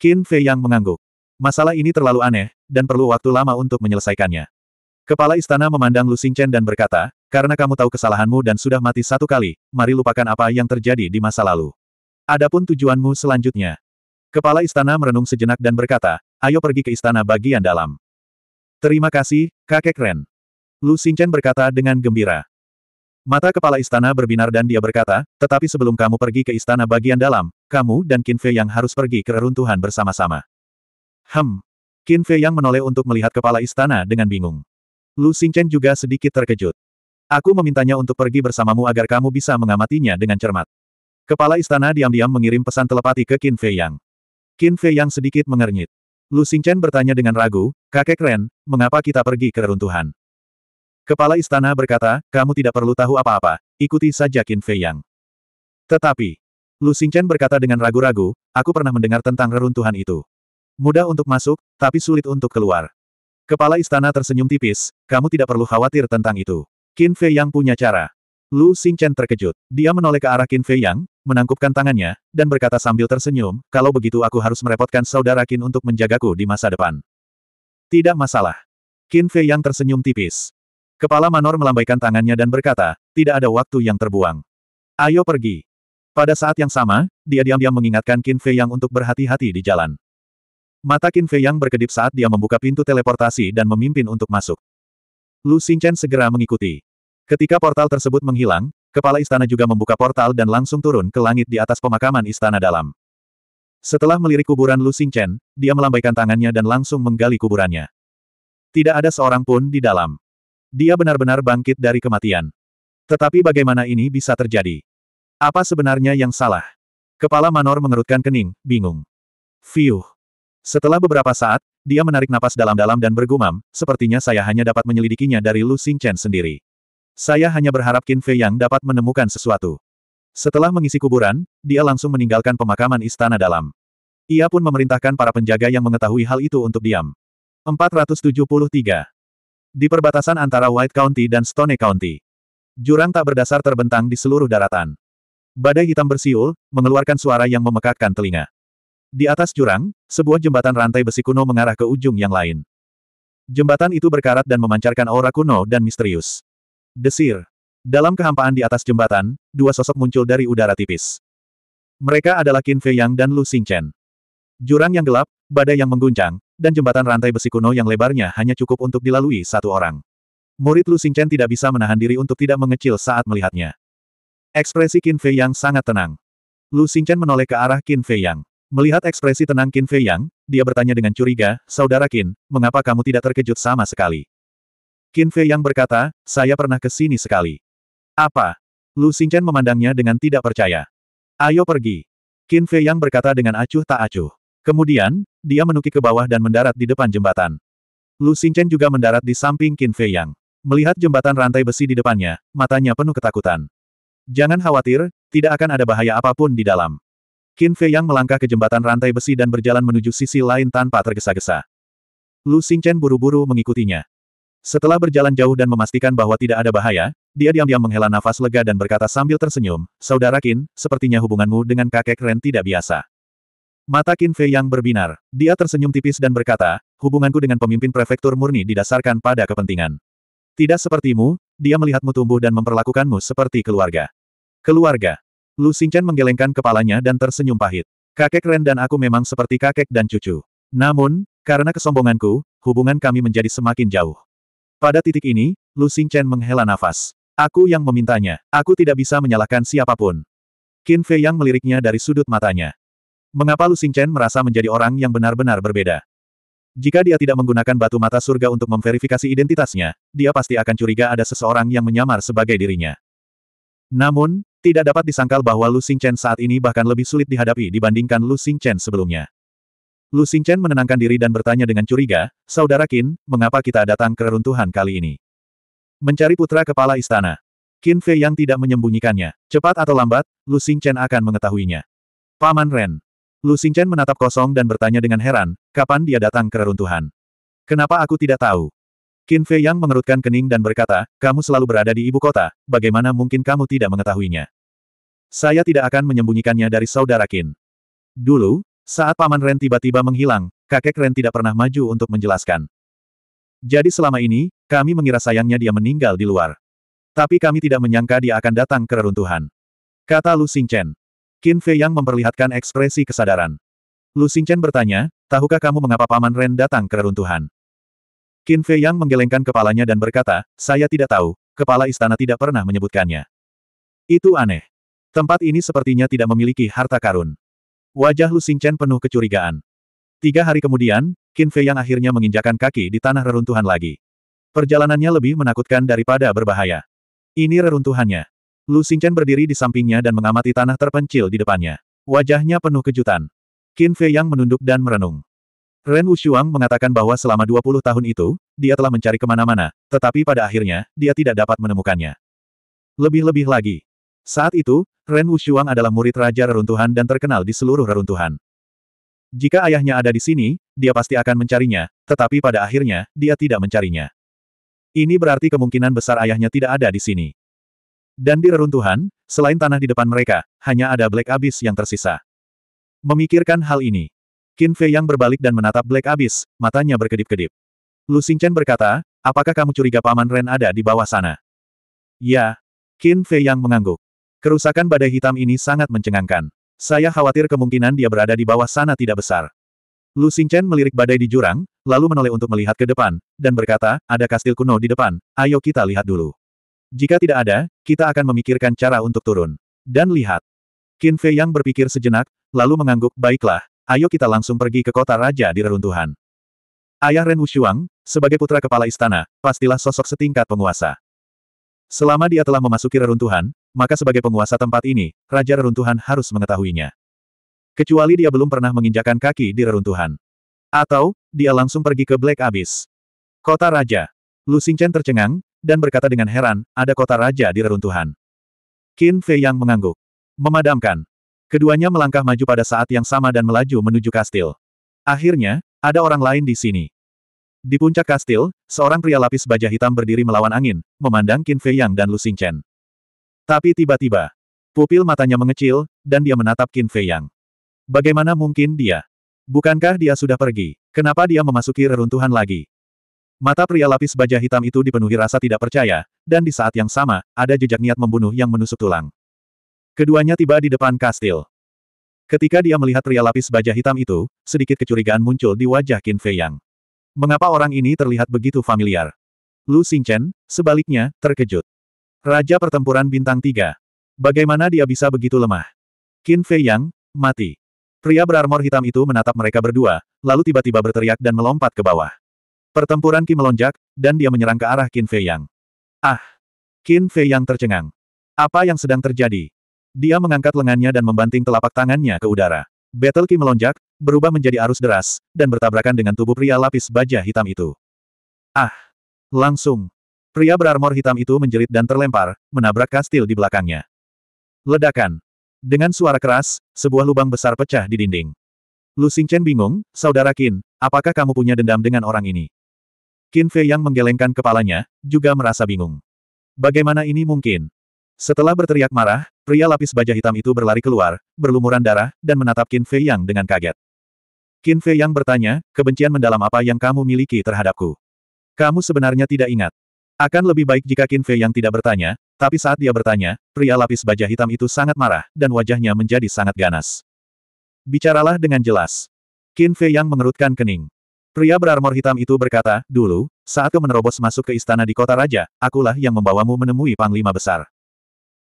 Qin Fei yang mengangguk. Masalah ini terlalu aneh, dan perlu waktu lama untuk menyelesaikannya. Kepala istana memandang Lu Xingchen dan berkata, karena kamu tahu kesalahanmu dan sudah mati satu kali, mari lupakan apa yang terjadi di masa lalu. Adapun tujuanmu selanjutnya. Kepala istana merenung sejenak dan berkata, ayo pergi ke istana bagian dalam. Terima kasih, kakek Ren. Lu Xingchen berkata dengan gembira. Mata kepala istana berbinar dan dia berkata, tetapi sebelum kamu pergi ke istana bagian dalam, kamu dan Qin Fei yang harus pergi ke reruntuhan bersama-sama. Hem. Qin Fei yang menoleh untuk melihat kepala istana dengan bingung. Lu Xingchen juga sedikit terkejut. Aku memintanya untuk pergi bersamamu agar kamu bisa mengamatinya dengan cermat. Kepala istana diam-diam mengirim pesan telepati ke Qin Fei Yang. Qin Fei Yang sedikit mengernyit. Lu Xingchen bertanya dengan ragu, kakek Ren, mengapa kita pergi ke reruntuhan? Kepala istana berkata, kamu tidak perlu tahu apa-apa, ikuti saja Qin Fei Yang. Tetapi, Lu Xingchen berkata dengan ragu-ragu, aku pernah mendengar tentang reruntuhan itu. Mudah untuk masuk, tapi sulit untuk keluar. Kepala istana tersenyum tipis, kamu tidak perlu khawatir tentang itu. Qin Fei Yang punya cara. Lu Xingchen terkejut. Dia menoleh ke arah Qin Fei Yang, menangkupkan tangannya, dan berkata sambil tersenyum, kalau begitu aku harus merepotkan saudara Qin untuk menjagaku di masa depan. Tidak masalah. Qin Fei Yang tersenyum tipis. Kepala Manor melambaikan tangannya dan berkata, tidak ada waktu yang terbuang. Ayo pergi. Pada saat yang sama, dia diam-diam mengingatkan Qin Fei Yang untuk berhati-hati di jalan. Mata Qin Fei Yang berkedip saat dia membuka pintu teleportasi dan memimpin untuk masuk. Lu Xingchen segera mengikuti. Ketika portal tersebut menghilang, kepala istana juga membuka portal dan langsung turun ke langit di atas pemakaman istana dalam. Setelah melirik kuburan Lu Xingchen, dia melambaikan tangannya dan langsung menggali kuburannya. Tidak ada seorang pun di dalam. Dia benar-benar bangkit dari kematian. Tetapi bagaimana ini bisa terjadi? Apa sebenarnya yang salah? Kepala Manor mengerutkan kening, bingung. Fiuh. Setelah beberapa saat, dia menarik napas dalam-dalam dan bergumam, sepertinya saya hanya dapat menyelidikinya dari Lu Xingchen sendiri. Saya hanya berharap Qin Fei yang dapat menemukan sesuatu. Setelah mengisi kuburan, dia langsung meninggalkan pemakaman istana dalam. Ia pun memerintahkan para penjaga yang mengetahui hal itu untuk diam. 473. Di perbatasan antara White County dan Stone County. Jurang tak berdasar terbentang di seluruh daratan. Badai hitam bersiul, mengeluarkan suara yang memekakkan telinga. Di atas jurang, sebuah jembatan rantai besi kuno mengarah ke ujung yang lain. Jembatan itu berkarat dan memancarkan aura kuno dan misterius. Desir. Dalam kehampaan di atas jembatan, dua sosok muncul dari udara tipis. Mereka adalah Qin Fei Yang dan Lu Xingchen. Jurang yang gelap, badai yang mengguncang, dan jembatan rantai besi kuno yang lebarnya hanya cukup untuk dilalui satu orang. Murid Lu Xingchen tidak bisa menahan diri untuk tidak mengecil saat melihatnya. Ekspresi Qin Fei Yang sangat tenang. Lu Xingchen menoleh ke arah Qin Fei Yang. Melihat ekspresi tenang Qin Fei Yang, dia bertanya dengan curiga, Saudara Qin, mengapa kamu tidak terkejut sama sekali? Qin Fei Yang berkata, saya pernah ke sini sekali. Apa? Lu Xingchen memandangnya dengan tidak percaya. Ayo pergi. Qin Fei Yang berkata dengan acuh tak acuh. Kemudian, dia menukik ke bawah dan mendarat di depan jembatan. Lu Xingchen juga mendarat di samping Qin Fei Yang. Melihat jembatan rantai besi di depannya, matanya penuh ketakutan. Jangan khawatir, tidak akan ada bahaya apapun di dalam. Qin Fei Yang melangkah ke jembatan rantai besi dan berjalan menuju sisi lain tanpa tergesa-gesa. Lu Xingchen buru-buru mengikutinya. Setelah berjalan jauh dan memastikan bahwa tidak ada bahaya, dia diam-diam menghela nafas lega dan berkata sambil tersenyum, Saudara Qin, sepertinya hubunganmu dengan kakek Ren tidak biasa. Mata Qin Fei yang berbinar. Dia tersenyum tipis dan berkata, hubunganku dengan pemimpin prefektur murni didasarkan pada kepentingan. Tidak sepertimu, dia melihatmu tumbuh dan memperlakukanmu seperti keluarga. Keluarga. Lu Xingchen menggelengkan kepalanya dan tersenyum pahit. Kakek Ren dan aku memang seperti kakek dan cucu. Namun, karena kesombonganku, hubungan kami menjadi semakin jauh. Pada titik ini, Lu Xingchen menghela nafas. Aku yang memintanya. Aku tidak bisa menyalahkan siapapun. Qin Fei yang meliriknya dari sudut matanya. Mengapa Lu Xingchen merasa menjadi orang yang benar-benar berbeda? Jika dia tidak menggunakan batu mata surga untuk memverifikasi identitasnya, dia pasti akan curiga ada seseorang yang menyamar sebagai dirinya. Namun, tidak dapat disangkal bahwa Lu Xingchen saat ini bahkan lebih sulit dihadapi dibandingkan Lu Xingchen sebelumnya. Lu Xingchen menenangkan diri dan bertanya dengan curiga, Saudara Qin, mengapa kita datang ke reruntuhan kali ini? Mencari putra kepala istana. Qin Fei yang tidak menyembunyikannya. Cepat atau lambat, Lu Xingchen akan mengetahuinya. Paman Ren, Lu Xingchen menatap kosong dan bertanya dengan heran, kapan dia datang ke reruntuhan? Kenapa aku tidak tahu? Qin Fei Yang mengerutkan kening dan berkata, kamu selalu berada di ibu kota, bagaimana mungkin kamu tidak mengetahuinya? Saya tidak akan menyembunyikannya dari saudara Qin. Dulu, saat Paman Ren tiba-tiba menghilang, kakek Ren tidak pernah maju untuk menjelaskan. Jadi selama ini, kami mengira sayangnya dia meninggal di luar. Tapi kami tidak menyangka dia akan datang ke reruntuhan. Kata Lu Xingchen. Qin Fei yang memperlihatkan ekspresi kesadaran. Lu Xingchen bertanya, tahukah kamu mengapa Paman Ren datang ke reruntuhan? Qin Fei yang menggelengkan kepalanya dan berkata, saya tidak tahu, kepala istana tidak pernah menyebutkannya. Itu aneh. Tempat ini sepertinya tidak memiliki harta karun. Wajah Lu Xingchen penuh kecurigaan. Tiga hari kemudian, Qin Fei yang akhirnya menginjakan kaki di tanah reruntuhan lagi. Perjalanannya lebih menakutkan daripada berbahaya. Ini reruntuhannya. Lu Xingchen berdiri di sampingnya dan mengamati tanah terpencil di depannya. Wajahnya penuh kejutan. Qin Fei Yang menunduk dan merenung. Ren Wushuang mengatakan bahwa selama 20 tahun itu, dia telah mencari kemana-mana, tetapi pada akhirnya, dia tidak dapat menemukannya. Lebih-lebih lagi. Saat itu, Ren Wushuang adalah murid Raja Reruntuhan dan terkenal di seluruh reruntuhan. Jika ayahnya ada di sini, dia pasti akan mencarinya, tetapi pada akhirnya, dia tidak mencarinya. Ini berarti kemungkinan besar ayahnya tidak ada di sini. Dan di reruntuhan, selain tanah di depan mereka, hanya ada Black Abyss yang tersisa. Memikirkan hal ini, Qin Fei yang berbalik dan menatap Black Abyss, matanya berkedip-kedip. Lu Xingchen berkata, apakah kamu curiga Paman Ren ada di bawah sana? Ya. Qin Fei yang mengangguk. Kerusakan badai hitam ini sangat mencengangkan. Saya khawatir kemungkinan dia berada di bawah sana tidak besar. Lu Xingchen melirik badai di jurang, lalu menoleh untuk melihat ke depan, dan berkata, ada kastil kuno di depan, ayo kita lihat dulu. Jika tidak ada, kita akan memikirkan cara untuk turun. Dan lihat. Qin Fei yang berpikir sejenak, lalu mengangguk, baiklah, ayo kita langsung pergi ke kota raja di reruntuhan. Ayah Ren Wushuang, sebagai putra kepala istana, pastilah sosok setingkat penguasa. Selama dia telah memasuki reruntuhan, maka sebagai penguasa tempat ini, Raja Reruntuhan harus mengetahuinya. Kecuali dia belum pernah menginjakan kaki di reruntuhan. Atau, dia langsung pergi ke Black Abyss. Kota Raja. Lu Xingchen tercengang, dan berkata dengan heran, ada kota raja di reruntuhan. Qin Fei yang mengangguk. Memadamkan. Keduanya melangkah maju pada saat yang sama dan melaju menuju kastil. Akhirnya, ada orang lain di sini. Di puncak kastil, seorang pria lapis baja hitam berdiri melawan angin, memandang Qin Fei Yang dan Lu Chen. Tapi tiba-tiba, pupil matanya mengecil, dan dia menatap Qin Fei Yang. Bagaimana mungkin dia? Bukankah dia sudah pergi? Kenapa dia memasuki reruntuhan lagi? Mata pria lapis baja hitam itu dipenuhi rasa tidak percaya, dan di saat yang sama, ada jejak niat membunuh yang menusuk tulang. Keduanya tiba di depan kastil. Ketika dia melihat pria lapis baja hitam itu, sedikit kecurigaan muncul di wajah Qin Fei Yang. Mengapa orang ini terlihat begitu familiar? Lu Xingchen, sebaliknya, terkejut. Raja pertempuran bintang tiga. Bagaimana dia bisa begitu lemah? Qin Fei Yang, mati. Pria berarmor hitam itu menatap mereka berdua, lalu tiba-tiba berteriak dan melompat ke bawah. Pertempuran Qi melonjak, dan dia menyerang ke arah Qin Fei Yang. Ah! Qin Fei Yang tercengang. Apa yang sedang terjadi? Dia mengangkat lengannya dan membanting telapak tangannya ke udara. Battle Qi melonjak, berubah menjadi arus deras, dan bertabrakan dengan tubuh pria lapis baja hitam itu. Ah! Langsung! Pria berarmor hitam itu menjerit dan terlempar, menabrak kastil di belakangnya. Ledakan! Dengan suara keras, sebuah lubang besar pecah di dinding. Lu Xingchen bingung, Saudara Qin, apakah kamu punya dendam dengan orang ini? Qin Fei yang menggelengkan kepalanya, juga merasa bingung. Bagaimana ini mungkin? Setelah berteriak marah, pria lapis baja hitam itu berlari keluar, berlumuran darah, dan menatap Qin Fei yang dengan kaget. Qin Fei yang bertanya, kebencian mendalam apa yang kamu miliki terhadapku? Kamu sebenarnya tidak ingat. Akan lebih baik jika Qin Fei yang tidak bertanya, tapi saat dia bertanya, pria lapis baja hitam itu sangat marah, dan wajahnya menjadi sangat ganas. Bicaralah dengan jelas. Qin Fei yang mengerutkan kening. Pria berarmor hitam itu berkata, dulu, saat kau menerobos masuk ke istana di kota raja, akulah yang membawamu menemui panglima besar.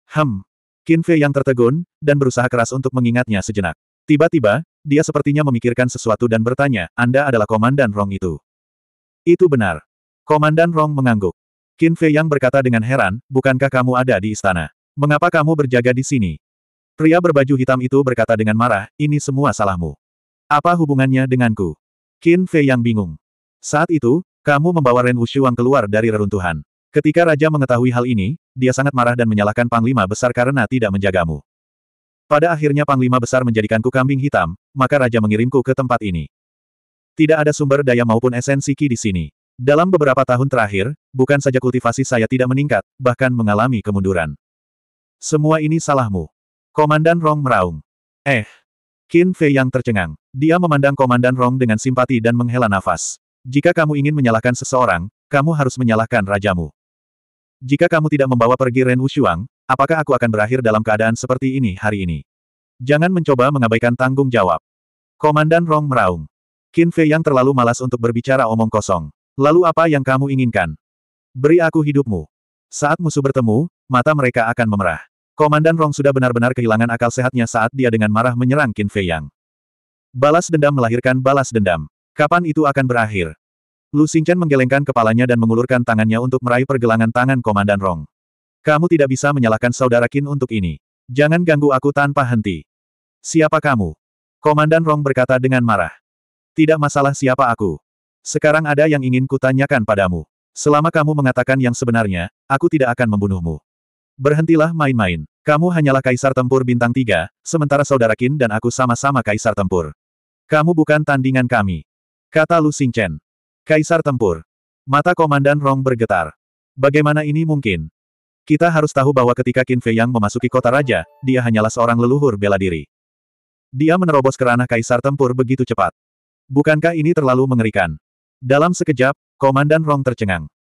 Hem. Qin Fei yang tertegun, dan berusaha keras untuk mengingatnya sejenak. Tiba-tiba, dia sepertinya memikirkan sesuatu dan bertanya, Anda adalah Komandan Rong itu. Itu benar. Komandan Rong mengangguk. Qin Fei yang berkata dengan heran, bukankah kamu ada di istana? Mengapa kamu berjaga di sini? Pria berbaju hitam itu berkata dengan marah, ini semua salahmu. Apa hubungannya denganku? Qin Fei yang bingung. Saat itu, kamu membawa Ren Wushuang keluar dari reruntuhan. Ketika Raja mengetahui hal ini, dia sangat marah dan menyalahkan Panglima Besar karena tidak menjagamu. Pada akhirnya Panglima Besar menjadikanku kambing hitam, maka Raja mengirimku ke tempat ini. Tidak ada sumber daya maupun esensi Ki di sini. Dalam beberapa tahun terakhir, bukan saja kultivasi saya tidak meningkat, bahkan mengalami kemunduran. Semua ini salahmu. Komandan Rong meraung. Eh, Qin Fei yang tercengang. Dia memandang Komandan Rong dengan simpati dan menghela nafas. Jika kamu ingin menyalahkan seseorang, kamu harus menyalahkan rajamu. Jika kamu tidak membawa pergi Ren Wushuang, apakah aku akan berakhir dalam keadaan seperti ini hari ini? Jangan mencoba mengabaikan tanggung jawab. Komandan Rong meraung. Qin Fei yang terlalu malas untuk berbicara omong kosong. Lalu apa yang kamu inginkan? Beri aku hidupmu. Saat musuh bertemu, mata mereka akan memerah. Komandan Rong sudah benar-benar kehilangan akal sehatnya saat dia dengan marah menyerang Qin Fei Yang. Balas dendam melahirkan balas dendam. Kapan itu akan berakhir? Lu Xingchen menggelengkan kepalanya dan mengulurkan tangannya untuk meraih pergelangan tangan Komandan Rong. Kamu tidak bisa menyalahkan saudara Qin untuk ini. Jangan ganggu aku tanpa henti. Siapa kamu? Komandan Rong berkata dengan marah. Tidak masalah siapa aku. Sekarang ada yang ingin kutanyakan padamu. Selama kamu mengatakan yang sebenarnya, aku tidak akan membunuhmu. Berhentilah main-main. Kamu hanyalah kaisar tempur bintang tiga, sementara saudara Qin dan aku sama-sama kaisar tempur. Kamu bukan tandingan kami. Kata Lu Xingchen. Kaisar tempur. Mata Komandan Rong bergetar. Bagaimana ini mungkin? Kita harus tahu bahwa ketika Qin Fei Yang memasuki kota raja, dia hanyalah seorang leluhur bela diri. Dia menerobos ke ranah kaisar tempur begitu cepat. Bukankah ini terlalu mengerikan? Dalam sekejap, Komandan Rong tercengang.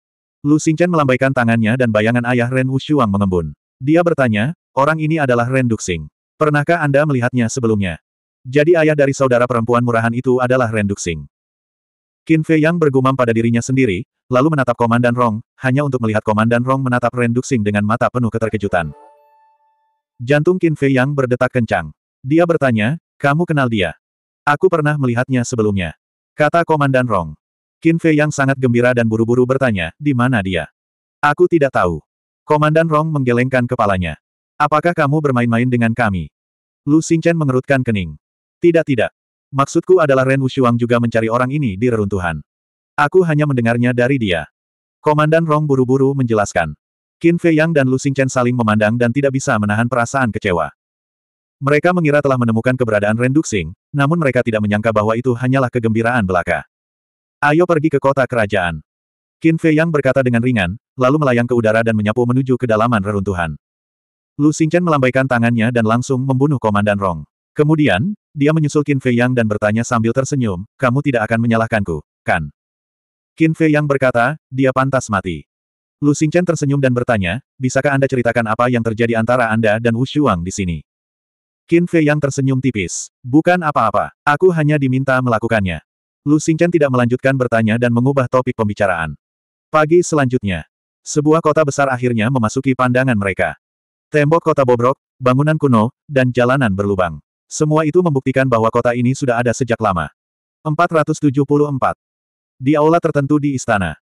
Lu Xingchen melambaikan tangannya dan bayangan ayah Ren Wushuang mengembun. Dia bertanya, orang ini adalah Ren Duxing. Pernahkah Anda melihatnya sebelumnya? Jadi ayah dari saudara perempuan murahan itu adalah Ren Duxing. Qin Fei Yang bergumam pada dirinya sendiri, lalu menatap Komandan Rong, hanya untuk melihat Komandan Rong menatap Ren Duxing dengan mata penuh keterkejutan. Jantung Qin Fei Yang berdetak kencang. Dia bertanya, kamu kenal dia? Aku pernah melihatnya sebelumnya. Kata Komandan Rong. Qin Fei yang sangat gembira dan buru-buru bertanya, di mana dia? Aku tidak tahu. Komandan Rong menggelengkan kepalanya. Apakah kamu bermain-main dengan kami? Lu Xingchen mengerutkan kening. Tidak tidak. Maksudku adalah Ren Wushuang juga mencari orang ini di reruntuhan. Aku hanya mendengarnya dari dia. Komandan Rong buru-buru menjelaskan. Qin Fei Yang dan Lu Xingchen saling memandang dan tidak bisa menahan perasaan kecewa. Mereka mengira telah menemukan keberadaan Ren Duxing, namun mereka tidak menyangka bahwa itu hanyalah kegembiraan belaka. Ayo pergi ke kota kerajaan. Qin Fei Yang berkata dengan ringan, lalu melayang ke udara dan menyapu menuju kedalaman reruntuhan. Lu Xingchen melambaikan tangannya dan langsung membunuh Komandan Rong. Kemudian, dia menyusul Qin Fei Yang dan bertanya sambil tersenyum, kamu tidak akan menyalahkanku, kan? Qin Fei Yang berkata, dia pantas mati. Lu Xingchen tersenyum dan bertanya, bisakah Anda ceritakan apa yang terjadi antara Anda dan Wu Shuang di sini? Qin Fei yang tersenyum tipis. Bukan apa-apa, aku hanya diminta melakukannya. Lu Xingchen tidak melanjutkan bertanya dan mengubah topik pembicaraan. Pagi selanjutnya, sebuah kota besar akhirnya memasuki pandangan mereka. Tembok kota bobrok, bangunan kuno, dan jalanan berlubang. Semua itu membuktikan bahwa kota ini sudah ada sejak lama. 474. Di aula tertentu di istana.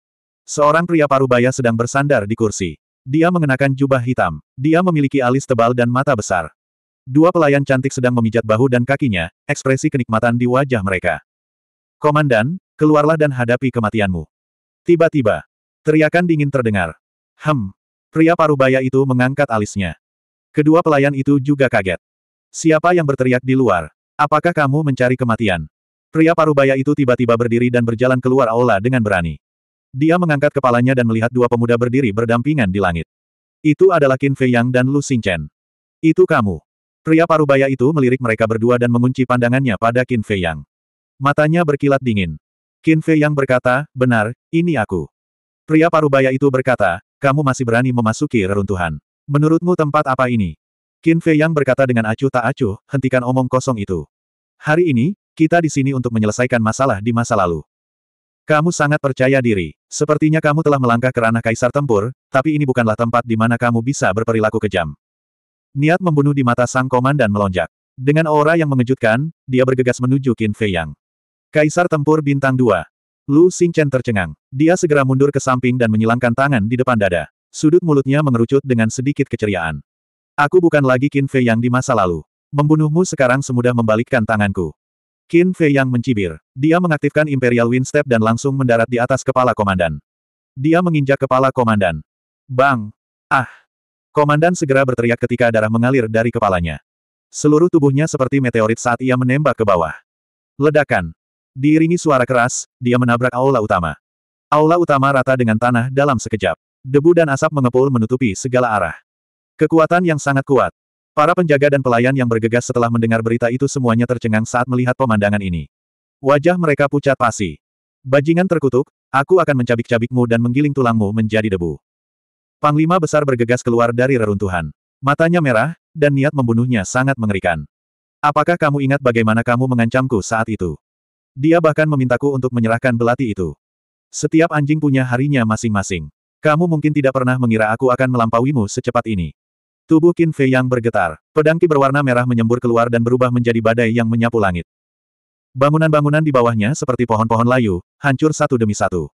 Seorang pria parubaya sedang bersandar di kursi. Dia mengenakan jubah hitam. Dia memiliki alis tebal dan mata besar. Dua pelayan cantik sedang memijat bahu dan kakinya, ekspresi kenikmatan di wajah mereka. Komandan, keluarlah dan hadapi kematianmu. Tiba-tiba, teriakan dingin terdengar. Hem, pria parubaya itu mengangkat alisnya. Kedua pelayan itu juga kaget. Siapa yang berteriak di luar? Apakah kamu mencari kematian? Pria parubaya itu tiba-tiba berdiri dan berjalan keluar aula dengan berani. Dia mengangkat kepalanya dan melihat dua pemuda berdiri berdampingan di langit. Itu adalah Qin Fei Yang dan Lu Chen. Itu kamu. Pria parubaya itu melirik mereka berdua dan mengunci pandangannya pada Qin Fei Yang. Matanya berkilat dingin. Qin Fei yang berkata, benar, ini aku. Pria parubaya itu berkata, kamu masih berani memasuki reruntuhan. Menurutmu tempat apa ini? Qin Fei yang berkata dengan acuh tak acuh, hentikan omong kosong itu. Hari ini, kita di sini untuk menyelesaikan masalah di masa lalu. Kamu sangat percaya diri. Sepertinya kamu telah melangkah ke ranah kaisar tempur, tapi ini bukanlah tempat di mana kamu bisa berperilaku kejam. Niat membunuh di mata sang komandan melonjak. Dengan aura yang mengejutkan, dia bergegas menuju Qin Fei Yang. Kaisar Tempur Bintang 2. Lu Xingchen tercengang. Dia segera mundur ke samping dan menyilangkan tangan di depan dada. Sudut mulutnya mengerucut dengan sedikit keceriaan. Aku bukan lagi Qin Fei yang di masa lalu. Membunuhmu sekarang semudah membalikkan tanganku. Qin Fei yang mencibir. Dia mengaktifkan Imperial Wind Step dan langsung mendarat di atas kepala komandan. Dia menginjak kepala komandan. Bang! Ah! Komandan segera berteriak ketika darah mengalir dari kepalanya. Seluruh tubuhnya seperti meteorit saat ia menembak ke bawah. Ledakan. Diiringi suara keras, dia menabrak aula utama. Aula utama rata dengan tanah dalam sekejap. Debu dan asap mengepul menutupi segala arah. Kekuatan yang sangat kuat. Para penjaga dan pelayan yang bergegas setelah mendengar berita itu semuanya tercengang saat melihat pemandangan ini. Wajah mereka pucat pasi. Bajingan terkutuk, aku akan mencabik-cabikmu dan menggiling tulangmu menjadi debu. Panglima besar bergegas keluar dari reruntuhan. Matanya merah, dan niat membunuhnya sangat mengerikan. Apakah kamu ingat bagaimana kamu mengancamku saat itu? Dia bahkan memintaku untuk menyerahkan belati itu. Setiap anjing punya harinya masing-masing. Kamu mungkin tidak pernah mengira aku akan melampauimu secepat ini. Tubuh Qin Fei yang bergetar. pedangki berwarna merah menyembur keluar dan berubah menjadi badai yang menyapu langit. Bangunan-bangunan di bawahnya seperti pohon-pohon layu, hancur satu demi satu.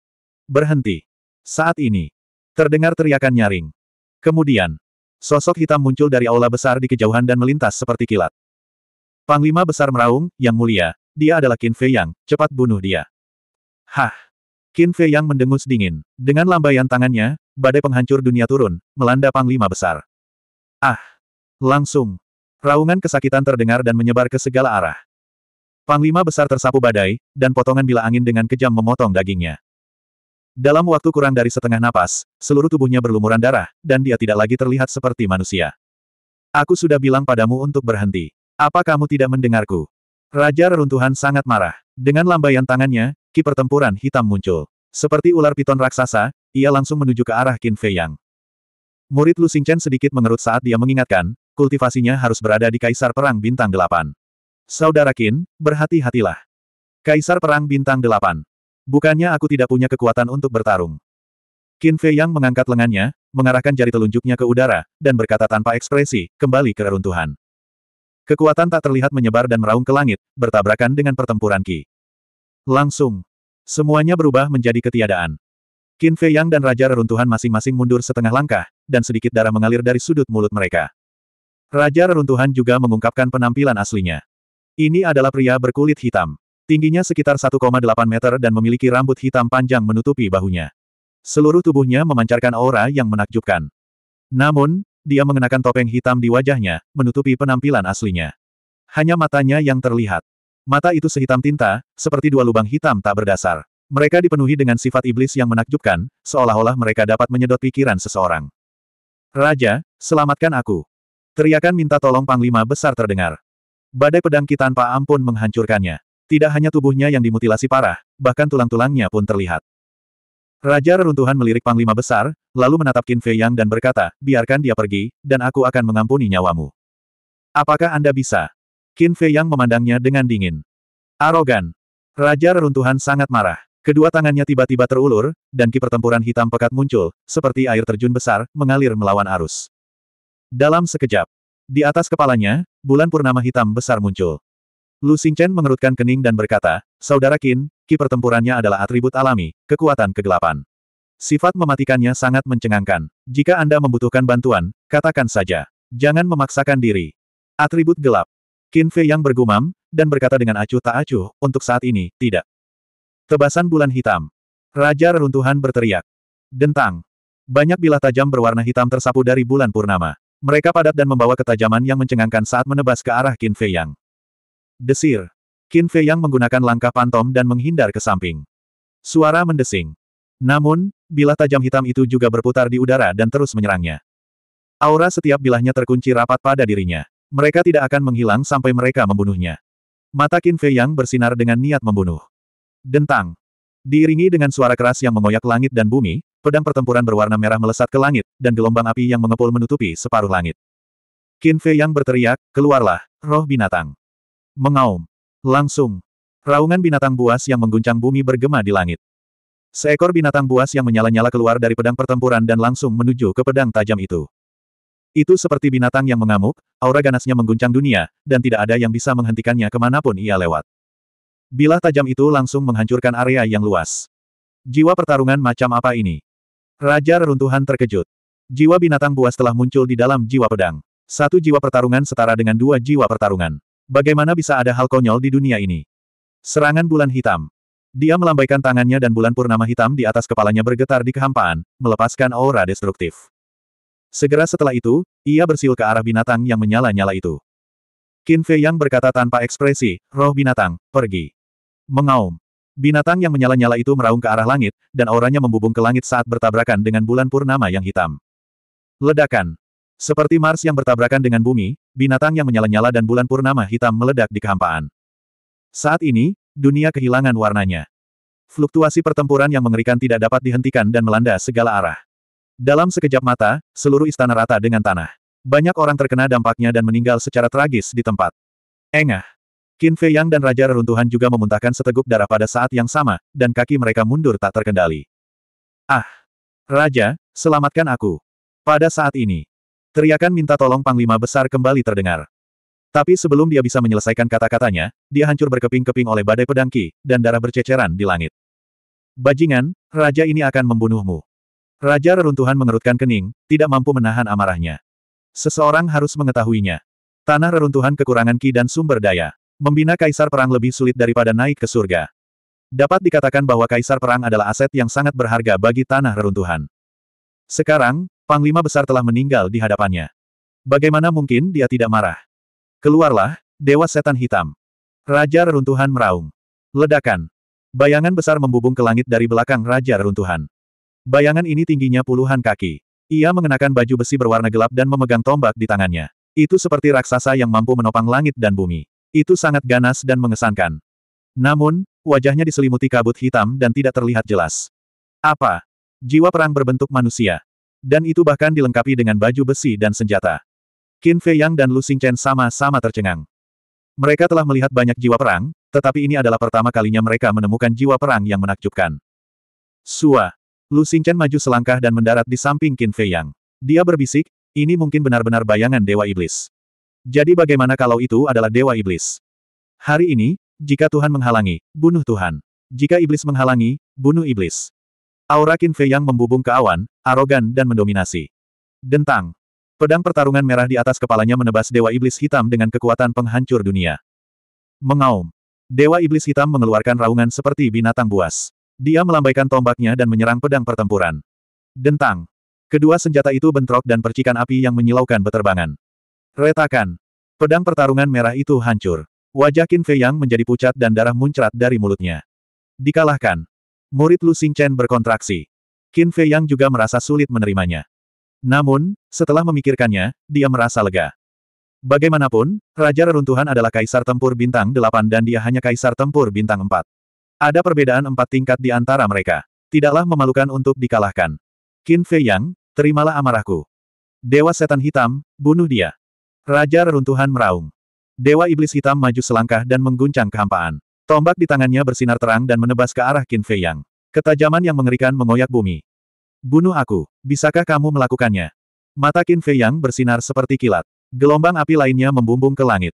Berhenti. Saat ini. Terdengar teriakan nyaring. Kemudian. Sosok hitam muncul dari aula besar di kejauhan dan melintas seperti kilat. Panglima besar meraung, yang mulia, dia adalah Qin Fei Yang, cepat bunuh dia. Hah! Qin Fei Yang mendengus dingin. Dengan lambaian tangannya, badai penghancur dunia turun, melanda Panglima Besar. Ah! Langsung! Raungan kesakitan terdengar dan menyebar ke segala arah. Panglima Besar tersapu badai, dan potongan bila angin dengan kejam memotong dagingnya. Dalam waktu kurang dari setengah napas, seluruh tubuhnya berlumuran darah, dan dia tidak lagi terlihat seperti manusia. Aku sudah bilang padamu untuk berhenti. Apa kamu tidak mendengarku? Raja reruntuhan sangat marah. Dengan lambaian tangannya, ki pertempuran hitam muncul. Seperti ular piton raksasa, ia langsung menuju ke arah Qin Fei Yang. Murid Lu Xingchen sedikit mengerut saat dia mengingatkan, kultivasinya harus berada di Kaisar Perang Bintang Delapan. Saudara Qin, berhati-hatilah. Kaisar Perang Bintang Delapan. Bukannya aku tidak punya kekuatan untuk bertarung. Qin Fei Yang mengangkat lengannya, mengarahkan jari telunjuknya ke udara, dan berkata tanpa ekspresi, kembali ke reruntuhan. Kekuatan tak terlihat menyebar dan meraung ke langit, bertabrakan dengan pertempuran Qi. Langsung. Semuanya berubah menjadi ketiadaan. Qin Fei Yang dan Raja Reruntuhan masing-masing mundur setengah langkah, dan sedikit darah mengalir dari sudut mulut mereka. Raja Reruntuhan juga mengungkapkan penampilan aslinya. Ini adalah pria berkulit hitam. Tingginya sekitar 1,8 meter dan memiliki rambut hitam panjang menutupi bahunya. Seluruh tubuhnya memancarkan aura yang menakjubkan. Namun, dia mengenakan topeng hitam di wajahnya, menutupi penampilan aslinya. Hanya matanya yang terlihat. Mata itu sehitam tinta, seperti dua lubang hitam tak berdasar. Mereka dipenuhi dengan sifat iblis yang menakjubkan, seolah-olah mereka dapat menyedot pikiran seseorang. Raja, selamatkan aku. Teriakan minta tolong Panglima besar terdengar. Badai pedang Ki tanpa ampun menghancurkannya. Tidak hanya tubuhnya yang dimutilasi parah, bahkan tulang-tulangnya pun terlihat. Raja reruntuhan melirik Panglima Besar, lalu menatap Qin Fei Yang dan berkata, biarkan dia pergi, dan aku akan mengampuni nyawamu. Apakah Anda bisa? Qin Fei Yang memandangnya dengan dingin. Arogan. Raja reruntuhan sangat marah. Kedua tangannya tiba-tiba terulur, dan ki pertempuran hitam pekat muncul, seperti air terjun besar, mengalir melawan arus. Dalam sekejap, di atas kepalanya, bulan purnama hitam besar muncul. Lu Xingchen mengerutkan kening dan berkata, Saudara Qin, ki pertempurannya adalah atribut alami, kekuatan kegelapan. Sifat mematikannya sangat mencengangkan. Jika Anda membutuhkan bantuan, katakan saja. Jangan memaksakan diri. Atribut gelap. Qin Fei yang bergumam, dan berkata dengan acuh tak acuh, untuk saat ini, tidak. Tebasan bulan hitam. Raja reruntuhan berteriak. Dentang. Banyak bilah tajam berwarna hitam tersapu dari bulan purnama. Mereka padat dan membawa ketajaman yang mencengangkan saat menebas ke arah Qin Fei Yang. Desir. Qin Fei Yang menggunakan langkah pantom dan menghindar ke samping. Suara mendesing. Namun, bilah tajam hitam itu juga berputar di udara dan terus menyerangnya. Aura setiap bilahnya terkunci rapat pada dirinya. Mereka tidak akan menghilang sampai mereka membunuhnya. Mata Qin Fei Yang bersinar dengan niat membunuh. Dentang. Diiringi dengan suara keras yang mengoyak langit dan bumi, pedang pertempuran berwarna merah melesat ke langit, dan gelombang api yang mengepul menutupi separuh langit. Qin Fei Yang berteriak, keluarlah, roh binatang. Mengaum. Langsung. Raungan binatang buas yang mengguncang bumi bergema di langit. Seekor binatang buas yang menyala-nyala keluar dari pedang pertempuran dan langsung menuju ke pedang tajam itu. Itu seperti binatang yang mengamuk, aura ganasnya mengguncang dunia, dan tidak ada yang bisa menghentikannya kemanapun ia lewat. Bilah tajam itu langsung menghancurkan area yang luas. Jiwa pertarungan macam apa ini? Raja reruntuhan terkejut. Jiwa binatang buas telah muncul di dalam jiwa pedang. Satu jiwa pertarungan setara dengan dua jiwa pertarungan. Bagaimana bisa ada hal konyol di dunia ini? Serangan bulan hitam. Dia melambaikan tangannya dan bulan purnama hitam di atas kepalanya bergetar di kehampaan, melepaskan aura destruktif. Segera setelah itu, ia bersiul ke arah binatang yang menyala-nyala itu. Qin Fei Yang berkata tanpa ekspresi, roh binatang, pergi. Mengaum. Binatang yang menyala-nyala itu meraung ke arah langit, dan auranya membubung ke langit saat bertabrakan dengan bulan purnama yang hitam. Ledakan. Seperti Mars yang bertabrakan dengan bumi, binatang yang menyala-nyala dan bulan purnama hitam meledak di kehampaan. Saat ini, dunia kehilangan warnanya. Fluktuasi pertempuran yang mengerikan tidak dapat dihentikan dan melanda segala arah. Dalam sekejap mata, seluruh istana rata dengan tanah. Banyak orang terkena dampaknya dan meninggal secara tragis di tempat. Engah. Qin Fei Yang dan Raja Reruntuhan juga memuntahkan seteguk darah pada saat yang sama, dan kaki mereka mundur tak terkendali. Ah! Raja, selamatkan aku. Pada saat ini, Teriakan minta tolong Panglima Besar kembali terdengar. Tapi sebelum dia bisa menyelesaikan kata-katanya, dia hancur berkeping-keping oleh badai pedang Ki, dan darah berceceran di langit. Bajingan, raja ini akan membunuhmu. Raja reruntuhan mengerutkan kening, tidak mampu menahan amarahnya. Seseorang harus mengetahuinya. Tanah reruntuhan kekurangan Ki dan sumber daya. Membina kaisar perang lebih sulit daripada naik ke surga. Dapat dikatakan bahwa kaisar perang adalah aset yang sangat berharga bagi tanah reruntuhan. Sekarang, Panglima besar telah meninggal di hadapannya. Bagaimana mungkin dia tidak marah? Keluarlah, Dewa Setan Hitam. Raja Reruntuhan meraung. Ledakan. Bayangan besar membubung ke langit dari belakang Raja Reruntuhan. Bayangan ini tingginya puluhan kaki. Ia mengenakan baju besi berwarna gelap dan memegang tombak di tangannya. Itu seperti raksasa yang mampu menopang langit dan bumi. Itu sangat ganas dan mengesankan. Namun, wajahnya diselimuti kabut hitam dan tidak terlihat jelas. Apa? Jiwa perang berbentuk manusia. Dan itu bahkan dilengkapi dengan baju besi dan senjata. Qin Fei Yang dan Lu Xingchen sama-sama tercengang. Mereka telah melihat banyak jiwa perang, tetapi ini adalah pertama kalinya mereka menemukan jiwa perang yang menakjubkan. Sua. Lu Xingchen maju selangkah dan mendarat di samping Qin Fei Yang. Dia berbisik, ini mungkin benar-benar bayangan Dewa Iblis. Jadi bagaimana kalau itu adalah Dewa Iblis? Hari ini, jika Tuhan menghalangi, bunuh Tuhan. Jika Iblis menghalangi, bunuh Iblis. Aura Qin Fei yang membubung ke awan, arogan dan mendominasi. Dentang. Pedang pertarungan merah di atas kepalanya menebas Dewa Iblis Hitam dengan kekuatan penghancur dunia. Mengaum. Dewa Iblis Hitam mengeluarkan raungan seperti binatang buas. Dia melambaikan tombaknya dan menyerang pedang pertempuran. Dentang. Kedua senjata itu bentrok dan percikan api yang menyilaukan beterbangan. Retakan. Pedang pertarungan merah itu hancur. Wajah Qin Fei Yang menjadi pucat dan darah muncrat dari mulutnya. Dikalahkan. Murid Lu Xingchen berkontraksi. Qin Fei Yang juga merasa sulit menerimanya. Namun, setelah memikirkannya, dia merasa lega. Bagaimanapun, Raja Reruntuhan adalah Kaisar Tempur Bintang 8 dan dia hanya Kaisar Tempur Bintang 4. Ada perbedaan empat tingkat di antara mereka. Tidaklah memalukan untuk dikalahkan. Qin Fei Yang, terimalah amarahku. Dewa Setan Hitam, bunuh dia. Raja Reruntuhan meraung. Dewa Iblis Hitam maju selangkah dan mengguncang kehampaan. Tombak di tangannya bersinar terang dan menebas ke arah Qin Fei Yang. Ketajaman yang mengerikan mengoyak bumi. Bunuh aku, bisakah kamu melakukannya? Mata Qin Fei Yang bersinar seperti kilat. Gelombang api lainnya membumbung ke langit.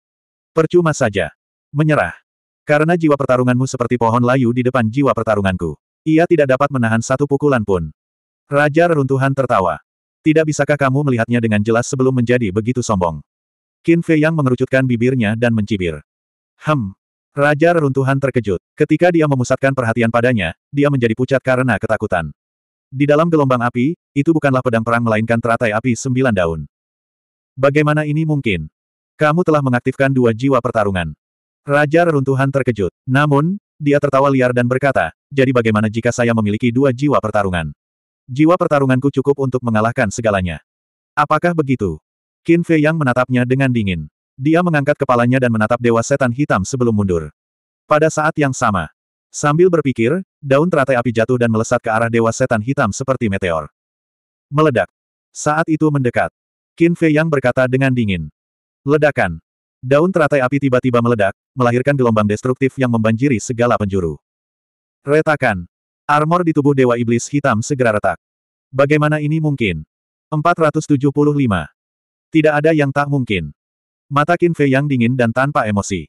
Percuma saja. Menyerah. Karena jiwa pertarunganmu seperti pohon layu di depan jiwa pertarunganku. Ia tidak dapat menahan satu pukulan pun. Raja reruntuhan tertawa. Tidak bisakah kamu melihatnya dengan jelas sebelum menjadi begitu sombong? Qin Fei Yang mengerucutkan bibirnya dan mencibir. Hem, Raja reruntuhan terkejut. Ketika dia memusatkan perhatian padanya, dia menjadi pucat karena ketakutan. Di dalam gelombang api, itu bukanlah pedang perang melainkan teratai api sembilan daun. Bagaimana ini mungkin? Kamu telah mengaktifkan dua jiwa pertarungan. Raja reruntuhan terkejut. Namun, dia tertawa liar dan berkata, jadi bagaimana jika saya memiliki dua jiwa pertarungan? Jiwa pertarunganku cukup untuk mengalahkan segalanya. Apakah begitu? Qin Fei Yang menatapnya dengan dingin. Dia mengangkat kepalanya dan menatap dewa setan hitam sebelum mundur. Pada saat yang sama, sambil berpikir, daun teratai api jatuh dan melesat ke arah dewa setan hitam seperti meteor. Meledak. Saat itu mendekat. Qin Fei Yang berkata dengan dingin. Ledakan. Daun teratai api tiba-tiba meledak, melahirkan gelombang destruktif yang membanjiri segala penjuru. Retakan. Armor di tubuh Dewa Iblis Hitam segera retak. Bagaimana ini mungkin? 475. Tidak ada yang tak mungkin. Mata Qin Fei yang dingin dan tanpa emosi.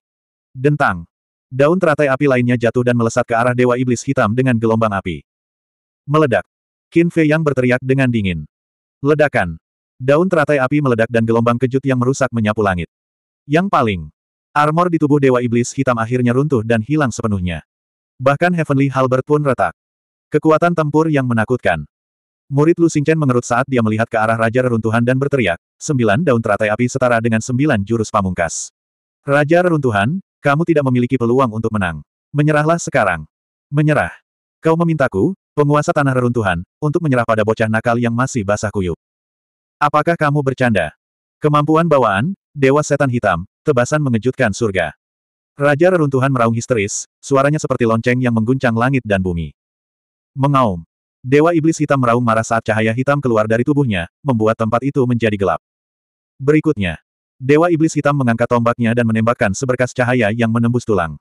Dentang. Daun teratai api lainnya jatuh dan melesat ke arah Dewa Iblis Hitam dengan gelombang api. Meledak. Qin Fei yang berteriak dengan dingin. Ledakan. Daun teratai api meledak dan gelombang kejut yang merusak menyapu langit. Yang paling. Armor di tubuh Dewa Iblis Hitam akhirnya runtuh dan hilang sepenuhnya. Bahkan Heavenly Halbert pun retak. Kekuatan tempur yang menakutkan. Murid Lu Xingchen mengerut saat dia melihat ke arah Raja Reruntuhan dan berteriak, sembilan daun teratai api setara dengan sembilan jurus pamungkas. Raja Reruntuhan, kamu tidak memiliki peluang untuk menang. Menyerahlah sekarang. Menyerah. Kau memintaku, penguasa tanah reruntuhan, untuk menyerah pada bocah nakal yang masih basah kuyup. Apakah kamu bercanda? Kemampuan bawaan, Dewa Setan Hitam, tebasan mengejutkan surga. Raja reruntuhan meraung histeris, suaranya seperti lonceng yang mengguncang langit dan bumi. Mengaum. Dewa Iblis Hitam meraung marah saat cahaya hitam keluar dari tubuhnya, membuat tempat itu menjadi gelap. Berikutnya, Dewa Iblis Hitam mengangkat tombaknya dan menembakkan seberkas cahaya yang menembus tulang.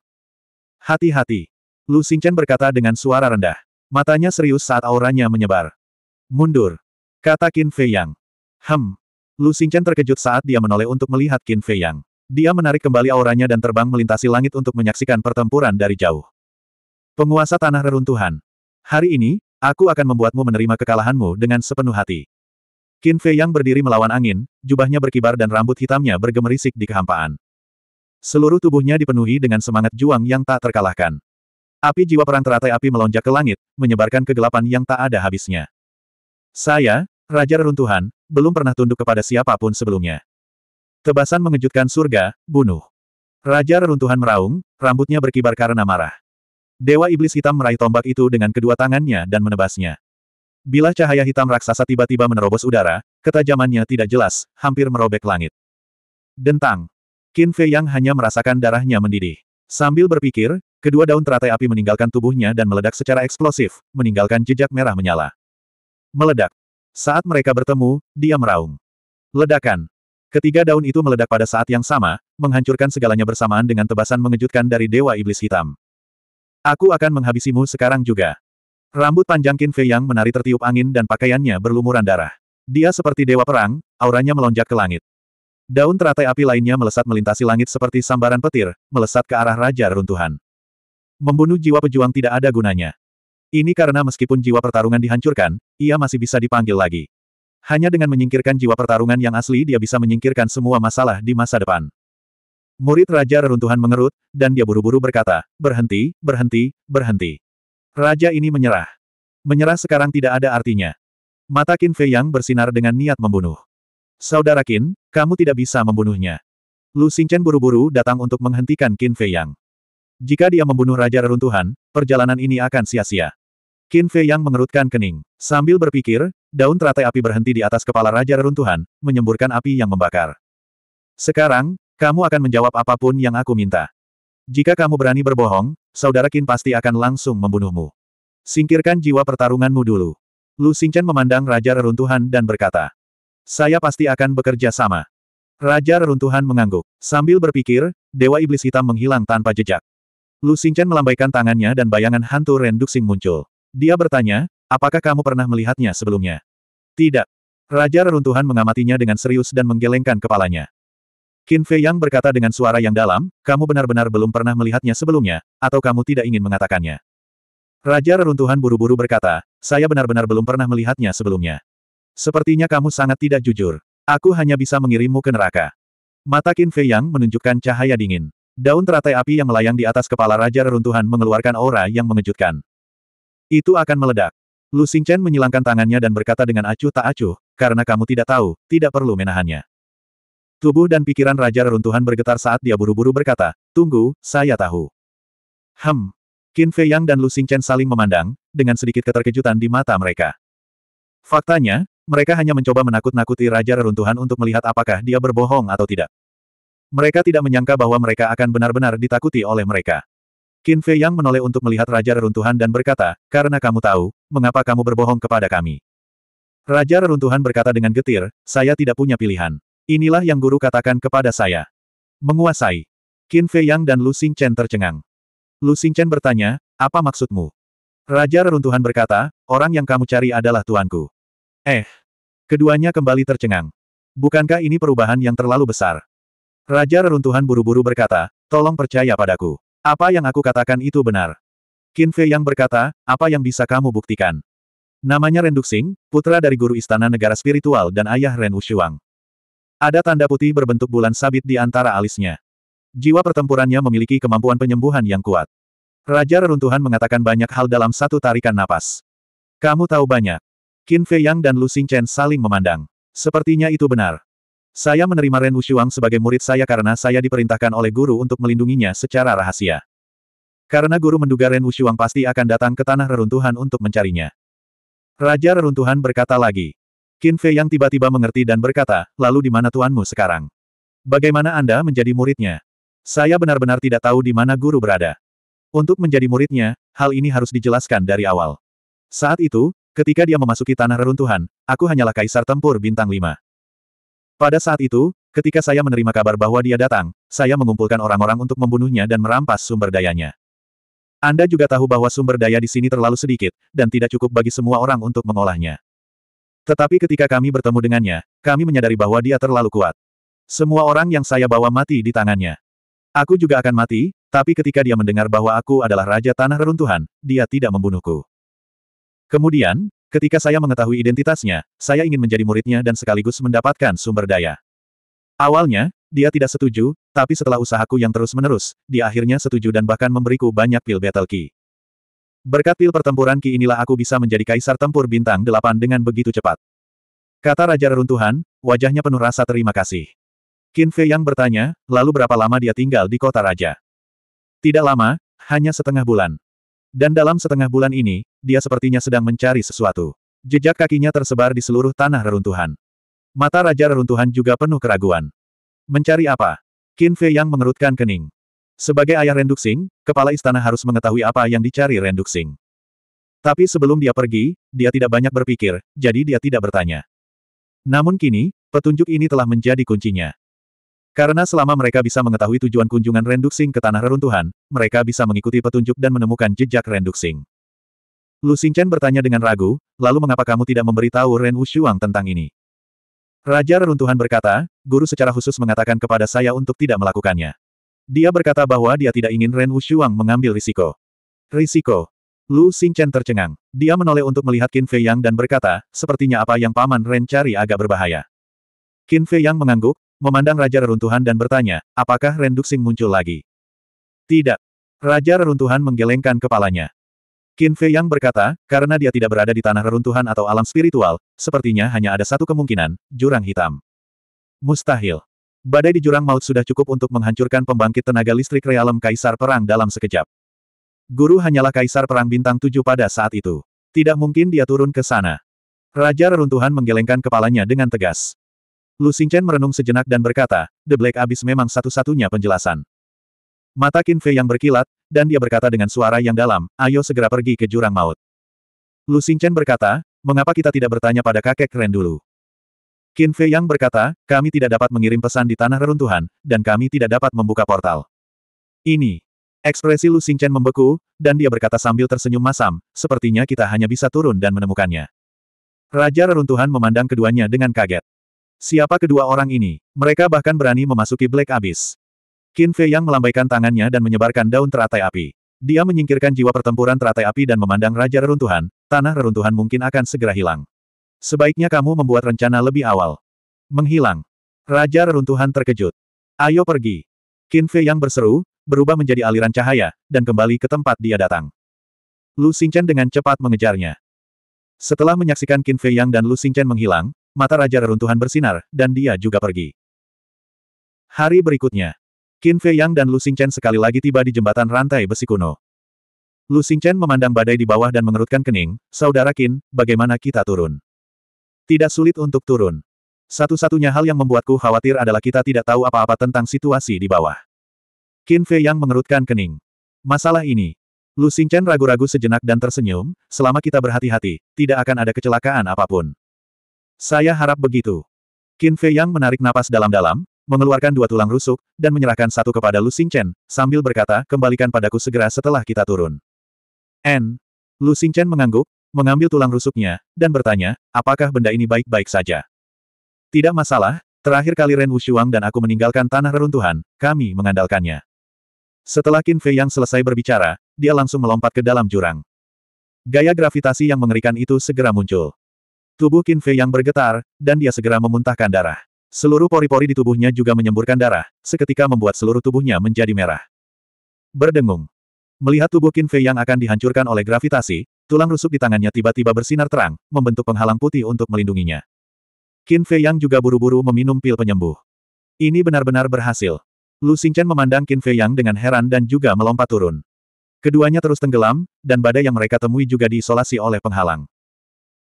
Hati-hati. Lu Xingchen berkata dengan suara rendah. Matanya serius saat auranya menyebar. Mundur. Kata Qin Fei Yang. Hem. Lu Xingchen terkejut saat dia menoleh untuk melihat Qin Fei Yang. Dia menarik kembali auranya dan terbang melintasi langit untuk menyaksikan pertempuran dari jauh. Penguasa Tanah Reruntuhan. Hari ini, Aku akan membuatmu menerima kekalahanmu dengan sepenuh hati. Qin Fei yang berdiri melawan angin, jubahnya berkibar dan rambut hitamnya bergemerisik di kehampaan. Seluruh tubuhnya dipenuhi dengan semangat juang yang tak terkalahkan. Api jiwa perang teratai api melonjak ke langit, menyebarkan kegelapan yang tak ada habisnya. Saya, Raja Reruntuhan, belum pernah tunduk kepada siapapun sebelumnya. Tebasan mengejutkan surga, bunuh. Raja Reruntuhan meraung, rambutnya berkibar karena marah. Dewa Iblis Hitam meraih tombak itu dengan kedua tangannya dan menebasnya. Bila cahaya hitam raksasa tiba-tiba menerobos udara, ketajamannya tidak jelas, hampir merobek langit. Dentang. Qin Fei Yang hanya merasakan darahnya mendidih. Sambil berpikir, kedua daun teratai api meninggalkan tubuhnya dan meledak secara eksplosif, meninggalkan jejak merah menyala. Meledak. Saat mereka bertemu, dia meraung. Ledakan. Ketiga daun itu meledak pada saat yang sama, menghancurkan segalanya bersamaan dengan tebasan mengejutkan dari Dewa Iblis Hitam. Aku akan menghabisimu sekarang juga. Rambut panjang Qin Fei yang menari tertiup angin dan pakaiannya berlumuran darah. Dia seperti dewa perang, auranya melonjak ke langit. Daun teratai api lainnya melesat melintasi langit seperti sambaran petir, melesat ke arah Raja Runtuhan. Membunuh jiwa pejuang tidak ada gunanya. Ini karena meskipun jiwa pertarungan dihancurkan, ia masih bisa dipanggil lagi. Hanya dengan menyingkirkan jiwa pertarungan yang asli dia bisa menyingkirkan semua masalah di masa depan. Murid Raja Reruntuhan mengerut, dan dia buru-buru berkata, berhenti, berhenti, berhenti. Raja ini menyerah. Menyerah sekarang tidak ada artinya. Mata Qin Fei yang bersinar dengan niat membunuh. Saudara Qin, kamu tidak bisa membunuhnya. Lu Xingchen buru-buru datang untuk menghentikan Qin Fei Yang. Jika dia membunuh Raja Reruntuhan, perjalanan ini akan sia-sia. Qin Fei Yang mengerutkan kening. Sambil berpikir, daun teratai api berhenti di atas kepala Raja Reruntuhan, menyemburkan api yang membakar. Sekarang, kamu akan menjawab apapun yang aku minta. Jika kamu berani berbohong, saudara Qin pasti akan langsung membunuhmu. Singkirkan jiwa pertarunganmu dulu. Lu Xingchen memandang Raja Reruntuhan dan berkata. Saya pasti akan bekerja sama. Raja Reruntuhan mengangguk. Sambil berpikir, Dewa Iblis Hitam menghilang tanpa jejak. Lu Xingchen melambaikan tangannya dan bayangan hantu Renduxing muncul. Dia bertanya, apakah kamu pernah melihatnya sebelumnya? Tidak. Raja Reruntuhan mengamatinya dengan serius dan menggelengkan kepalanya. Qin Fei Yang berkata dengan suara yang dalam, kamu benar-benar belum pernah melihatnya sebelumnya, atau kamu tidak ingin mengatakannya. Raja reruntuhan buru-buru berkata, saya benar-benar belum pernah melihatnya sebelumnya. Sepertinya kamu sangat tidak jujur. Aku hanya bisa mengirimmu ke neraka. Mata Qin Fei Yang menunjukkan cahaya dingin. Daun teratai api yang melayang di atas kepala Raja Reruntuhan mengeluarkan aura yang mengejutkan. Itu akan meledak. Lu Xingchen menyilangkan tangannya dan berkata dengan acuh tak acuh, karena kamu tidak tahu, tidak perlu menahannya. Tubuh dan pikiran Raja Reruntuhan bergetar saat dia buru-buru berkata, Tunggu, saya tahu. Hem. Qin Fei Yang dan Lu Chen saling memandang, dengan sedikit keterkejutan di mata mereka. Faktanya, mereka hanya mencoba menakut-nakuti Raja Reruntuhan untuk melihat apakah dia berbohong atau tidak. Mereka tidak menyangka bahwa mereka akan benar-benar ditakuti oleh mereka. Qin Fei Yang menoleh untuk melihat Raja Reruntuhan dan berkata, Karena kamu tahu, mengapa kamu berbohong kepada kami? Raja Reruntuhan berkata dengan getir, Saya tidak punya pilihan. Inilah yang guru katakan kepada saya. Menguasai. Qin Fei Yang dan Lu Xing Chen tercengang. Lu Xing Chen bertanya, apa maksudmu? Raja Reruntuhan berkata, orang yang kamu cari adalah tuanku. Eh. Keduanya kembali tercengang. Bukankah ini perubahan yang terlalu besar? Raja Reruntuhan buru-buru berkata, tolong percaya padaku. Apa yang aku katakan itu benar. Qin Fei Yang berkata, apa yang bisa kamu buktikan? Namanya Ren Duxing, putra dari guru istana negara spiritual dan ayah Ren Wushuang. Ada tanda putih berbentuk bulan sabit di antara alisnya. Jiwa pertempurannya memiliki kemampuan penyembuhan yang kuat. Raja Reruntuhan mengatakan banyak hal dalam satu tarikan napas. Kamu tahu banyak. Qin Fei Yang dan Lu Chen saling memandang. Sepertinya itu benar. Saya menerima Ren Wushuang sebagai murid saya karena saya diperintahkan oleh guru untuk melindunginya secara rahasia. Karena guru menduga Ren Wushuang pasti akan datang ke tanah reruntuhan untuk mencarinya. Raja Reruntuhan berkata lagi, Qin Fei yang tiba-tiba mengerti dan berkata, lalu di mana tuanmu sekarang? Bagaimana Anda menjadi muridnya? Saya benar-benar tidak tahu di mana guru berada. Untuk menjadi muridnya, hal ini harus dijelaskan dari awal. Saat itu, ketika dia memasuki tanah reruntuhan, aku hanyalah kaisar tempur bintang lima. Pada saat itu, ketika saya menerima kabar bahwa dia datang, saya mengumpulkan orang-orang untuk membunuhnya dan merampas sumber dayanya. Anda juga tahu bahwa sumber daya di sini terlalu sedikit, dan tidak cukup bagi semua orang untuk mengolahnya. Tetapi ketika kami bertemu dengannya, kami menyadari bahwa dia terlalu kuat. Semua orang yang saya bawa mati di tangannya. Aku juga akan mati, tapi ketika dia mendengar bahwa aku adalah Raja Tanah Reruntuhan, dia tidak membunuhku. Kemudian, ketika saya mengetahui identitasnya, saya ingin menjadi muridnya dan sekaligus mendapatkan sumber daya. Awalnya, dia tidak setuju, tapi setelah usahaku yang terus-menerus, dia akhirnya setuju dan bahkan memberiku banyak pil battle key. Berkat pil pertempuran Ki inilah aku bisa menjadi kaisar tempur bintang delapan dengan begitu cepat. Kata Raja Reruntuhan, wajahnya penuh rasa terima kasih. Qin Fei yang bertanya, lalu berapa lama dia tinggal di kota raja? Tidak lama, hanya setengah bulan. Dan dalam setengah bulan ini, dia sepertinya sedang mencari sesuatu. Jejak kakinya tersebar di seluruh tanah reruntuhan. Mata Raja Reruntuhan juga penuh keraguan. Mencari apa? Qin Fei yang mengerutkan kening. Sebagai ayah Renduxing, kepala istana harus mengetahui apa yang dicari Renduxing. Tapi sebelum dia pergi, dia tidak banyak berpikir, jadi dia tidak bertanya. Namun kini, petunjuk ini telah menjadi kuncinya. Karena selama mereka bisa mengetahui tujuan kunjungan Renduxing ke Tanah Reruntuhan, mereka bisa mengikuti petunjuk dan menemukan jejak Renduxing. Lu Xingchen bertanya dengan ragu, lalu mengapa kamu tidak memberitahu Ren Wushuang tentang ini? Raja Reruntuhan berkata, guru secara khusus mengatakan kepada saya untuk tidak melakukannya. Dia berkata bahwa dia tidak ingin Ren Wushuang mengambil risiko. Risiko. Lu Xingchen tercengang. Dia menoleh untuk melihat Qin Fei Yang dan berkata, sepertinya apa yang paman Ren cari agak berbahaya. Qin Fei Yang mengangguk, memandang Raja Reruntuhan dan bertanya, apakah Ren Duxing muncul lagi? Tidak. Raja Reruntuhan menggelengkan kepalanya. Qin Fei Yang berkata, karena dia tidak berada di tanah reruntuhan atau alam spiritual, sepertinya hanya ada satu kemungkinan, jurang hitam. Mustahil. Badai di jurang maut sudah cukup untuk menghancurkan pembangkit tenaga listrik realem Kaisar Perang dalam sekejap. Guru hanyalah Kaisar Perang Bintang 7 pada saat itu. Tidak mungkin dia turun ke sana. Raja reruntuhan menggelengkan kepalanya dengan tegas. Lu Xingchen merenung sejenak dan berkata, The Black Abyss memang satu-satunya penjelasan. Mata Qin Fei yang berkilat, dan dia berkata dengan suara yang dalam, ayo segera pergi ke jurang maut. Lu Xingchen berkata, mengapa kita tidak bertanya pada kakek Ren dulu? Qin Fei Yang berkata, kami tidak dapat mengirim pesan di tanah reruntuhan, dan kami tidak dapat membuka portal. Ini. Ekspresi Lu Xingchen membeku, dan dia berkata sambil tersenyum masam, sepertinya kita hanya bisa turun dan menemukannya. Raja reruntuhan memandang keduanya dengan kaget. Siapa kedua orang ini? Mereka bahkan berani memasuki Black Abyss. Qin Fei Yang melambaikan tangannya dan menyebarkan daun teratai api. Dia menyingkirkan jiwa pertempuran teratai api dan memandang Raja Reruntuhan, tanah reruntuhan mungkin akan segera hilang. Sebaiknya kamu membuat rencana lebih awal. Menghilang. Raja reruntuhan terkejut. Ayo pergi. Qin Fei yang berseru, berubah menjadi aliran cahaya, dan kembali ke tempat dia datang. Lu Xingchen dengan cepat mengejarnya. Setelah menyaksikan Qin Fei Yang dan Lu Xingchen menghilang, mata Raja Reruntuhan bersinar, dan dia juga pergi. Hari berikutnya, Qin Fei Yang dan Lu Xingchen sekali lagi tiba di jembatan rantai besi kuno. Lu Xingchen memandang badai di bawah dan mengerutkan kening, Saudara Qin, bagaimana kita turun? Tidak sulit untuk turun. Satu-satunya hal yang membuatku khawatir adalah kita tidak tahu apa-apa tentang situasi di bawah. Qin Fei yang mengerutkan kening. Masalah ini. Lu Xingchen ragu-ragu sejenak dan tersenyum, selama kita berhati-hati, tidak akan ada kecelakaan apapun. Saya harap begitu. Qin Fei yang menarik napas dalam-dalam, mengeluarkan dua tulang rusuk, dan menyerahkan satu kepada Lu Xingchen, sambil berkata, kembalikan padaku segera setelah kita turun. N. Lu Xingchen mengangguk, mengambil tulang rusuknya, dan bertanya, apakah benda ini baik-baik saja? Tidak masalah, terakhir kali Ren Wushuang dan aku meninggalkan tanah reruntuhan, kami mengandalkannya. Setelah Qin Fei yang selesai berbicara, dia langsung melompat ke dalam jurang. Gaya gravitasi yang mengerikan itu segera muncul. Tubuh Qin Fei yang bergetar, dan dia segera memuntahkan darah. Seluruh pori-pori di tubuhnya juga menyemburkan darah, seketika membuat seluruh tubuhnya menjadi merah. Berdengung. Melihat tubuh Qin Fei yang akan dihancurkan oleh gravitasi, Tulang rusuk di tangannya tiba-tiba bersinar terang, membentuk penghalang putih untuk melindunginya. Qin Fei Yang juga buru-buru meminum pil penyembuh. Ini benar-benar berhasil. Lu Xingchen memandang Qin Fei Yang dengan heran dan juga melompat turun. Keduanya terus tenggelam, dan badai yang mereka temui juga diisolasi oleh penghalang.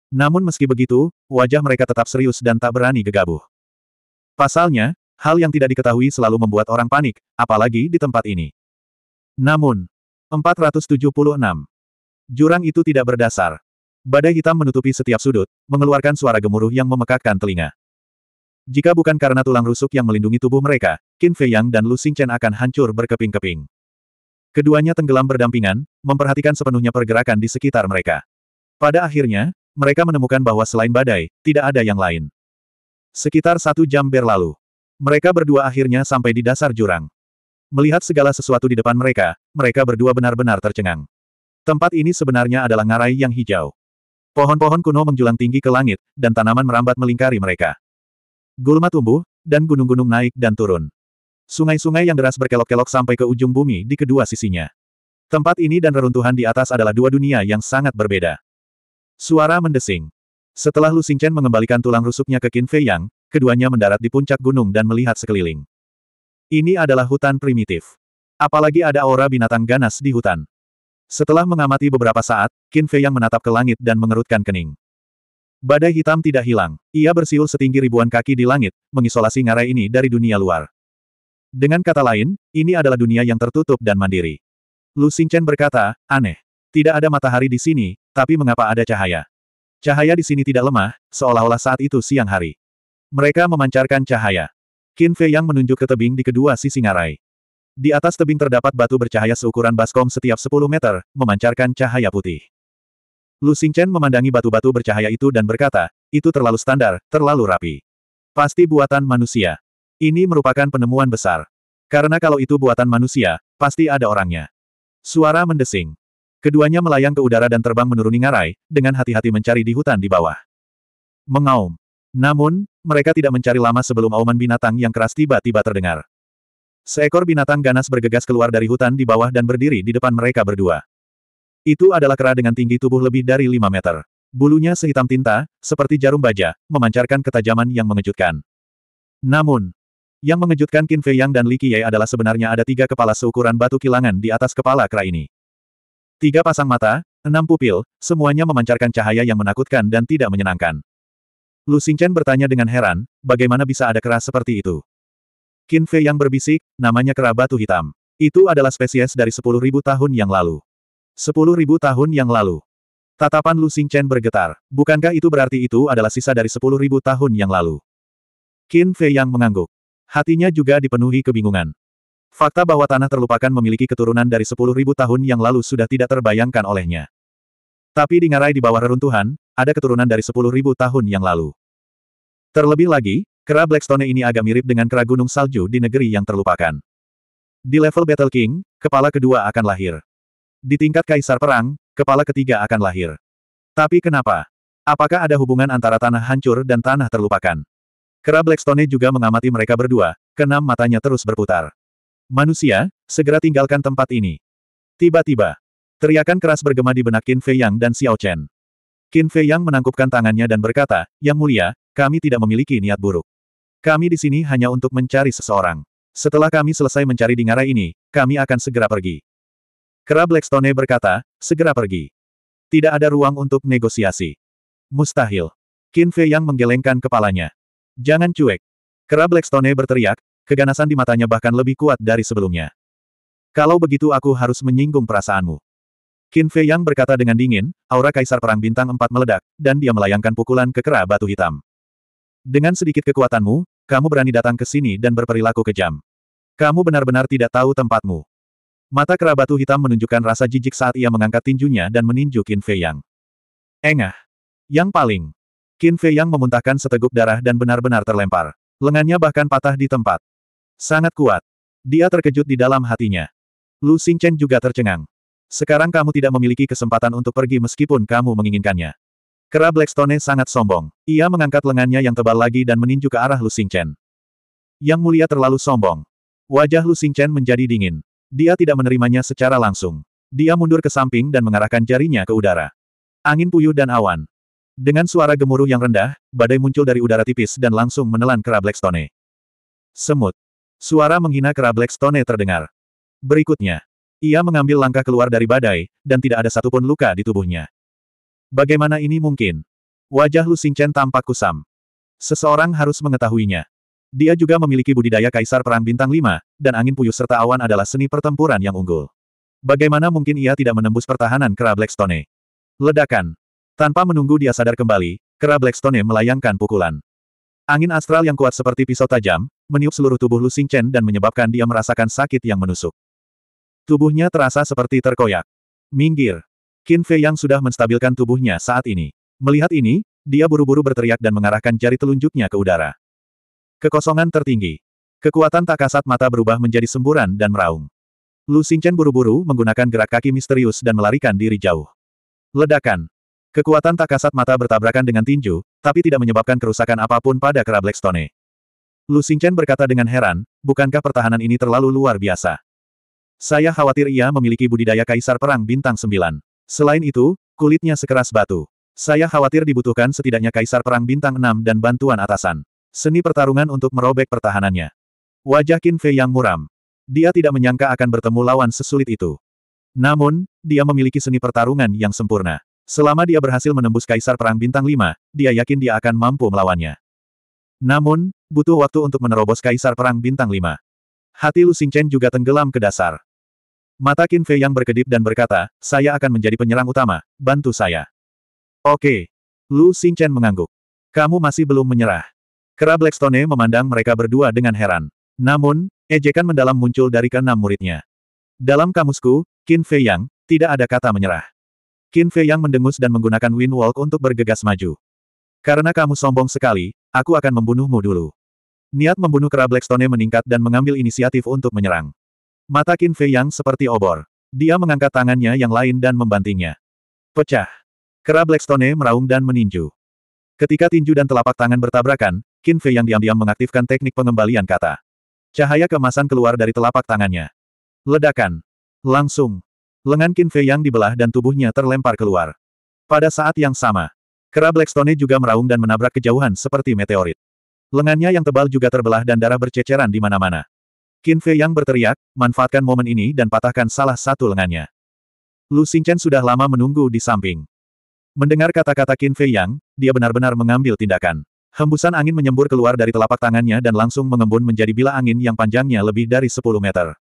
Namun meski begitu, wajah mereka tetap serius dan tak berani gegabah. Pasalnya, hal yang tidak diketahui selalu membuat orang panik, apalagi di tempat ini. Namun, 476. Jurang itu tidak berdasar. Badai hitam menutupi setiap sudut, mengeluarkan suara gemuruh yang memekakkan telinga. Jika bukan karena tulang rusuk yang melindungi tubuh mereka, Qin Fei Yang dan Lu Xingchen akan hancur berkeping-keping. Keduanya tenggelam berdampingan, memperhatikan sepenuhnya pergerakan di sekitar mereka. Pada akhirnya, mereka menemukan bahwa selain badai, tidak ada yang lain. Sekitar satu jam berlalu. Mereka berdua akhirnya sampai di dasar jurang. Melihat segala sesuatu di depan mereka, mereka berdua benar-benar tercengang. Tempat ini sebenarnya adalah ngarai yang hijau. Pohon-pohon kuno menjulang tinggi ke langit, dan tanaman merambat melingkari mereka. Gulma tumbuh, dan gunung-gunung naik dan turun. Sungai-sungai yang deras berkelok-kelok sampai ke ujung bumi di kedua sisinya. Tempat ini dan reruntuhan di atas adalah dua dunia yang sangat berbeda. Suara mendesing. Setelah Lu Xingchen mengembalikan tulang rusuknya ke Qin Fei Yang, keduanya mendarat di puncak gunung dan melihat sekeliling. Ini adalah hutan primitif. Apalagi ada aura binatang ganas di hutan. Setelah mengamati beberapa saat, Qin Fei yang menatap ke langit dan mengerutkan kening. Badai hitam tidak hilang. Ia bersiul setinggi ribuan kaki di langit, mengisolasi ngarai ini dari dunia luar. Dengan kata lain, ini adalah dunia yang tertutup dan mandiri. Lu Xingchen berkata, aneh. Tidak ada matahari di sini, tapi mengapa ada cahaya? Cahaya di sini tidak lemah, seolah-olah saat itu siang hari. Mereka memancarkan cahaya. Qin Fei yang menunjuk ke tebing di kedua sisi ngarai. Di atas tebing terdapat batu bercahaya seukuran baskom setiap 10 meter, memancarkan cahaya putih. Lu Xingchen memandangi batu-batu bercahaya itu dan berkata, itu terlalu standar, terlalu rapi. Pasti buatan manusia. Ini merupakan penemuan besar. Karena kalau itu buatan manusia, pasti ada orangnya. Suara mendesing. Keduanya melayang ke udara dan terbang menuruni ngarai, dengan hati-hati mencari di hutan di bawah. Mengaum. Namun, mereka tidak mencari lama sebelum auman binatang yang keras tiba-tiba terdengar. Seekor binatang ganas bergegas keluar dari hutan di bawah dan berdiri di depan mereka berdua. Itu adalah kera dengan tinggi tubuh lebih dari 5 meter. Bulunya sehitam tinta, seperti jarum baja, memancarkan ketajaman yang mengejutkan. Namun, yang mengejutkan Qin Fei Yang dan Li Qiye adalah sebenarnya ada tiga kepala seukuran batu kilangan di atas kepala kera ini. Tiga pasang mata, enam pupil, semuanya memancarkan cahaya yang menakutkan dan tidak menyenangkan. Lu Xingchen bertanya dengan heran, bagaimana bisa ada kera seperti itu? Qin Fei yang berbisik, namanya kerabatu hitam. Itu adalah spesies dari 10.000 tahun yang lalu. 10.000 tahun yang lalu. Tatapan Lu Xingchen bergetar. Bukankah itu berarti itu adalah sisa dari 10.000 tahun yang lalu? Qin Fei yang mengangguk. Hatinya juga dipenuhi kebingungan. Fakta bahwa tanah terlupakan memiliki keturunan dari 10.000 tahun yang lalu sudah tidak terbayangkan olehnya. Tapi di ngarai di bawah reruntuhan, ada keturunan dari 10.000 tahun yang lalu. Terlebih lagi, Kera Blackstone ini agak mirip dengan kera gunung salju di negeri yang terlupakan. Di level Battle King, kepala kedua akan lahir. Di tingkat kaisar perang, kepala ketiga akan lahir. Tapi kenapa? Apakah ada hubungan antara tanah hancur dan tanah terlupakan? Kera Blackstone juga mengamati mereka berdua, keenam matanya terus berputar. Manusia, segera tinggalkan tempat ini. Tiba-tiba, teriakan keras bergema di benak Qin Fei Yang dan Xiao Chen. Qin Fei Yang menangkupkan tangannya dan berkata, Yang mulia, kami tidak memiliki niat buruk. Kami di sini hanya untuk mencari seseorang. Setelah kami selesai mencari di Dingara ini, kami akan segera pergi. Kera Blackstone berkata, segera pergi. Tidak ada ruang untuk negosiasi. Mustahil. Qin Fei yang menggelengkan kepalanya. Jangan cuek. Kera Blackstone berteriak, keganasan di matanya bahkan lebih kuat dari sebelumnya. Kalau begitu aku harus menyinggung perasaanmu. Qin Fei yang berkata dengan dingin, aura Kaisar Perang Bintang empat meledak, dan dia melayangkan pukulan ke kera batu hitam. Dengan sedikit kekuatanmu, kamu berani datang ke sini dan berperilaku kejam. Kamu benar-benar tidak tahu tempatmu. Mata kerabatu hitam menunjukkan rasa jijik saat ia mengangkat tinjunya dan meninju Qin Fei Yang. Engah. Yang paling. Qin Fei Yang memuntahkan seteguk darah dan benar-benar terlempar. Lengannya bahkan patah di tempat. Sangat kuat. Dia terkejut di dalam hatinya. Lu Xingchen juga tercengang. Sekarang kamu tidak memiliki kesempatan untuk pergi meskipun kamu menginginkannya. Kera Blackstone sangat sombong. Ia mengangkat lengannya yang tebal lagi dan meninju ke arah Lu Xingchen. Yang mulia terlalu sombong. Wajah Lu Xingchen menjadi dingin. Dia tidak menerimanya secara langsung. Dia mundur ke samping dan mengarahkan jarinya ke udara. Angin puyuh dan awan. Dengan suara gemuruh yang rendah, badai muncul dari udara tipis dan langsung menelan Kera Blackstone. Semut. Suara menghina Kera Blackstone terdengar. Berikutnya, ia mengambil langkah keluar dari badai, dan tidak ada satupun luka di tubuhnya. Bagaimana ini mungkin? Wajah Lu Xingchen tampak kusam. Seseorang harus mengetahuinya. Dia juga memiliki budidaya kaisar perang bintang 5, dan angin puyuh serta awan adalah seni pertempuran yang unggul. Bagaimana mungkin ia tidak menembus pertahanan Kera Blackstone? Ledakan. Tanpa menunggu dia sadar kembali, Kera Blackstone melayangkan pukulan. Angin astral yang kuat seperti pisau tajam, meniup seluruh tubuh Lu Xingchen dan menyebabkan dia merasakan sakit yang menusuk. Tubuhnya terasa seperti terkoyak. Minggir. Qin Fei yang sudah menstabilkan tubuhnya saat ini. Melihat ini, dia buru-buru berteriak dan mengarahkan jari telunjuknya ke udara. Kekosongan tertinggi. Kekuatan tak kasat mata berubah menjadi semburan dan meraung. Lu Xingchen buru-buru menggunakan gerak kaki misterius dan melarikan diri jauh. Ledakan. Kekuatan tak kasat mata bertabrakan dengan tinju, tapi tidak menyebabkan kerusakan apapun pada kera Blackstone. Lu Xingchen berkata dengan heran, bukankah pertahanan ini terlalu luar biasa? Saya khawatir ia memiliki budidaya kaisar perang bintang Sembilan. Selain itu, kulitnya sekeras batu. Saya khawatir dibutuhkan setidaknya kaisar perang bintang 6 dan bantuan atasan. Seni pertarungan untuk merobek pertahanannya. Wajah Qin Fei yang muram. Dia tidak menyangka akan bertemu lawan sesulit itu. Namun, dia memiliki seni pertarungan yang sempurna. Selama dia berhasil menembus kaisar perang bintang 5, dia yakin dia akan mampu melawannya. Namun, butuh waktu untuk menerobos kaisar perang bintang 5. Hati Lu Xingchen juga tenggelam ke dasar. Mata Qin Fei yang berkedip dan berkata, saya akan menjadi penyerang utama, bantu saya. Oke. Lu Xingchen mengangguk. Kamu masih belum menyerah. Kera Blackstone memandang mereka berdua dengan heran. Namun, ejekan mendalam muncul dari keenam muridnya. Dalam kamusku, Qin Fei Yang, tidak ada kata menyerah. Qin Fei Yang mendengus dan menggunakan Wind Walk untuk bergegas maju. Karena kamu sombong sekali, aku akan membunuhmu dulu. Niat membunuh Kera Blackstone meningkat dan mengambil inisiatif untuk menyerang. Mata Qin Fei Yang seperti obor. Dia mengangkat tangannya yang lain dan membantingnya. Pecah. Kera Blackstone meraung dan meninju. Ketika tinju dan telapak tangan bertabrakan, Qin Fei yang diam-diam mengaktifkan teknik pengembalian kata. Cahaya kemasan keluar dari telapak tangannya. Ledakan. Langsung. Lengan Qin Fei yang dibelah dan tubuhnya terlempar keluar. Pada saat yang sama, Kera Blackstone juga meraung dan menabrak kejauhan seperti meteorit. Lengannya yang tebal juga terbelah dan darah berceceran di mana-mana. Qin Fei yang berteriak, manfaatkan momen ini dan patahkan salah satu lengannya. Lu Xingchen sudah lama menunggu di samping. Mendengar kata-kata Qin Fei Yang, dia benar-benar mengambil tindakan. Hembusan angin menyembur keluar dari telapak tangannya dan langsung mengembun menjadi bila angin yang panjangnya lebih dari 10 meter.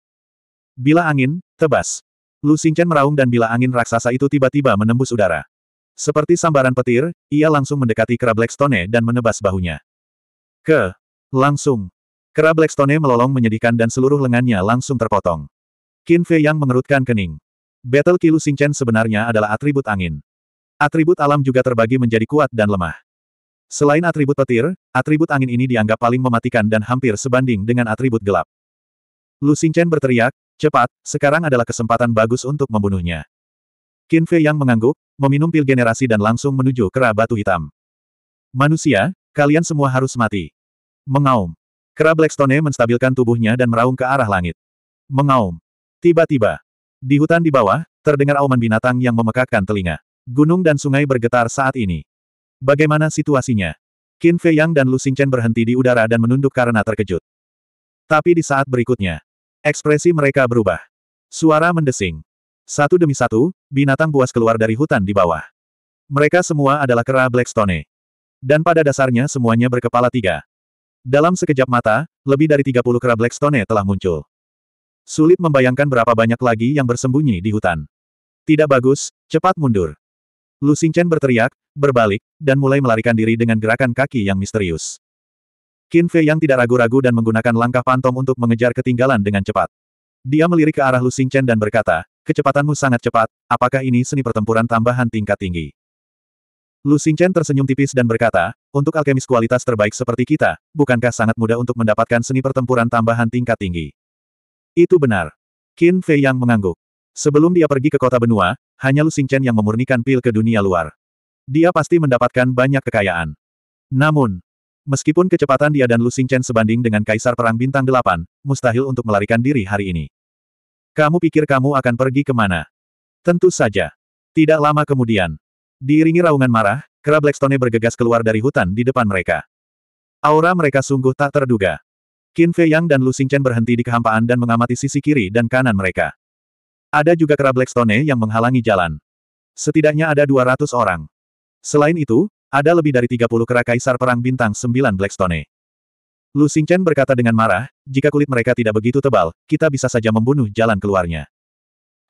Bila angin, tebas. Lu Xingchen meraung dan bila angin raksasa itu tiba-tiba menembus udara. Seperti sambaran petir, ia langsung mendekati kera Blackstone dan menebas bahunya. Ke! Langsung! Kera Blackstone melolong menyedihkan dan seluruh lengannya langsung terpotong. Qin Fei yang mengerutkan kening. Battle Kilu Xingchen sebenarnya adalah atribut angin. Atribut alam juga terbagi menjadi kuat dan lemah. Selain atribut petir, atribut angin ini dianggap paling mematikan dan hampir sebanding dengan atribut gelap. Lu Xingchen berteriak, cepat, sekarang adalah kesempatan bagus untuk membunuhnya. Qin Fei yang mengangguk, meminum pil generasi dan langsung menuju kera batu hitam. Manusia, kalian semua harus mati. Mengaum. Kera Blackstone menstabilkan tubuhnya dan meraung ke arah langit. Mengaum. Tiba-tiba. Di hutan di bawah, terdengar auman binatang yang memekakkan telinga. Gunung dan sungai bergetar saat ini. Bagaimana situasinya? Qin Fei Yang dan Lu Xingchen berhenti di udara dan menunduk karena terkejut. Tapi di saat berikutnya, ekspresi mereka berubah. Suara mendesing. Satu demi satu, binatang buas keluar dari hutan di bawah. Mereka semua adalah kera Blackstone. Dan pada dasarnya semuanya berkepala tiga, dalam sekejap mata, lebih dari 30 kera Blackstone telah muncul. Sulit membayangkan berapa banyak lagi yang bersembunyi di hutan. Tidak bagus, cepat mundur. Lu Xingchen berteriak, berbalik, dan mulai melarikan diri dengan gerakan kaki yang misterius. Qin Fei yang tidak ragu-ragu dan menggunakan langkah pantom untuk mengejar ketinggalan dengan cepat. Dia melirik ke arah Lu Xingchen dan berkata, kecepatanmu sangat cepat, apakah ini seni pertempuran tambahan tingkat tinggi? Lu Xingchen tersenyum tipis dan berkata, untuk alkemis kualitas terbaik seperti kita, bukankah sangat mudah untuk mendapatkan seni pertempuran tambahan tingkat tinggi? Itu benar. Qin Fei yang mengangguk. Sebelum dia pergi ke kota benua, hanya Lu Xingchen yang memurnikan pil ke dunia luar. Dia pasti mendapatkan banyak kekayaan. Namun, meskipun kecepatan dia dan Lu Xingchen sebanding dengan Kaisar Perang Bintang Delapan, mustahil untuk melarikan diri hari ini. Kamu pikir kamu akan pergi kemana? Tentu saja. Tidak lama kemudian, Diiringi raungan marah, Kera Blackstone bergegas keluar dari hutan di depan mereka. Aura mereka sungguh tak terduga. Qin Fei Yang dan Lu Xingchen berhenti di kehampaan dan mengamati sisi kiri dan kanan mereka. Ada juga Kera Blackstone yang menghalangi jalan. Setidaknya ada 200 orang. Selain itu, ada lebih dari 30 kera kaisar perang bintang 9 Blackstone. Lu Xingchen berkata dengan marah, jika kulit mereka tidak begitu tebal, kita bisa saja membunuh jalan keluarnya.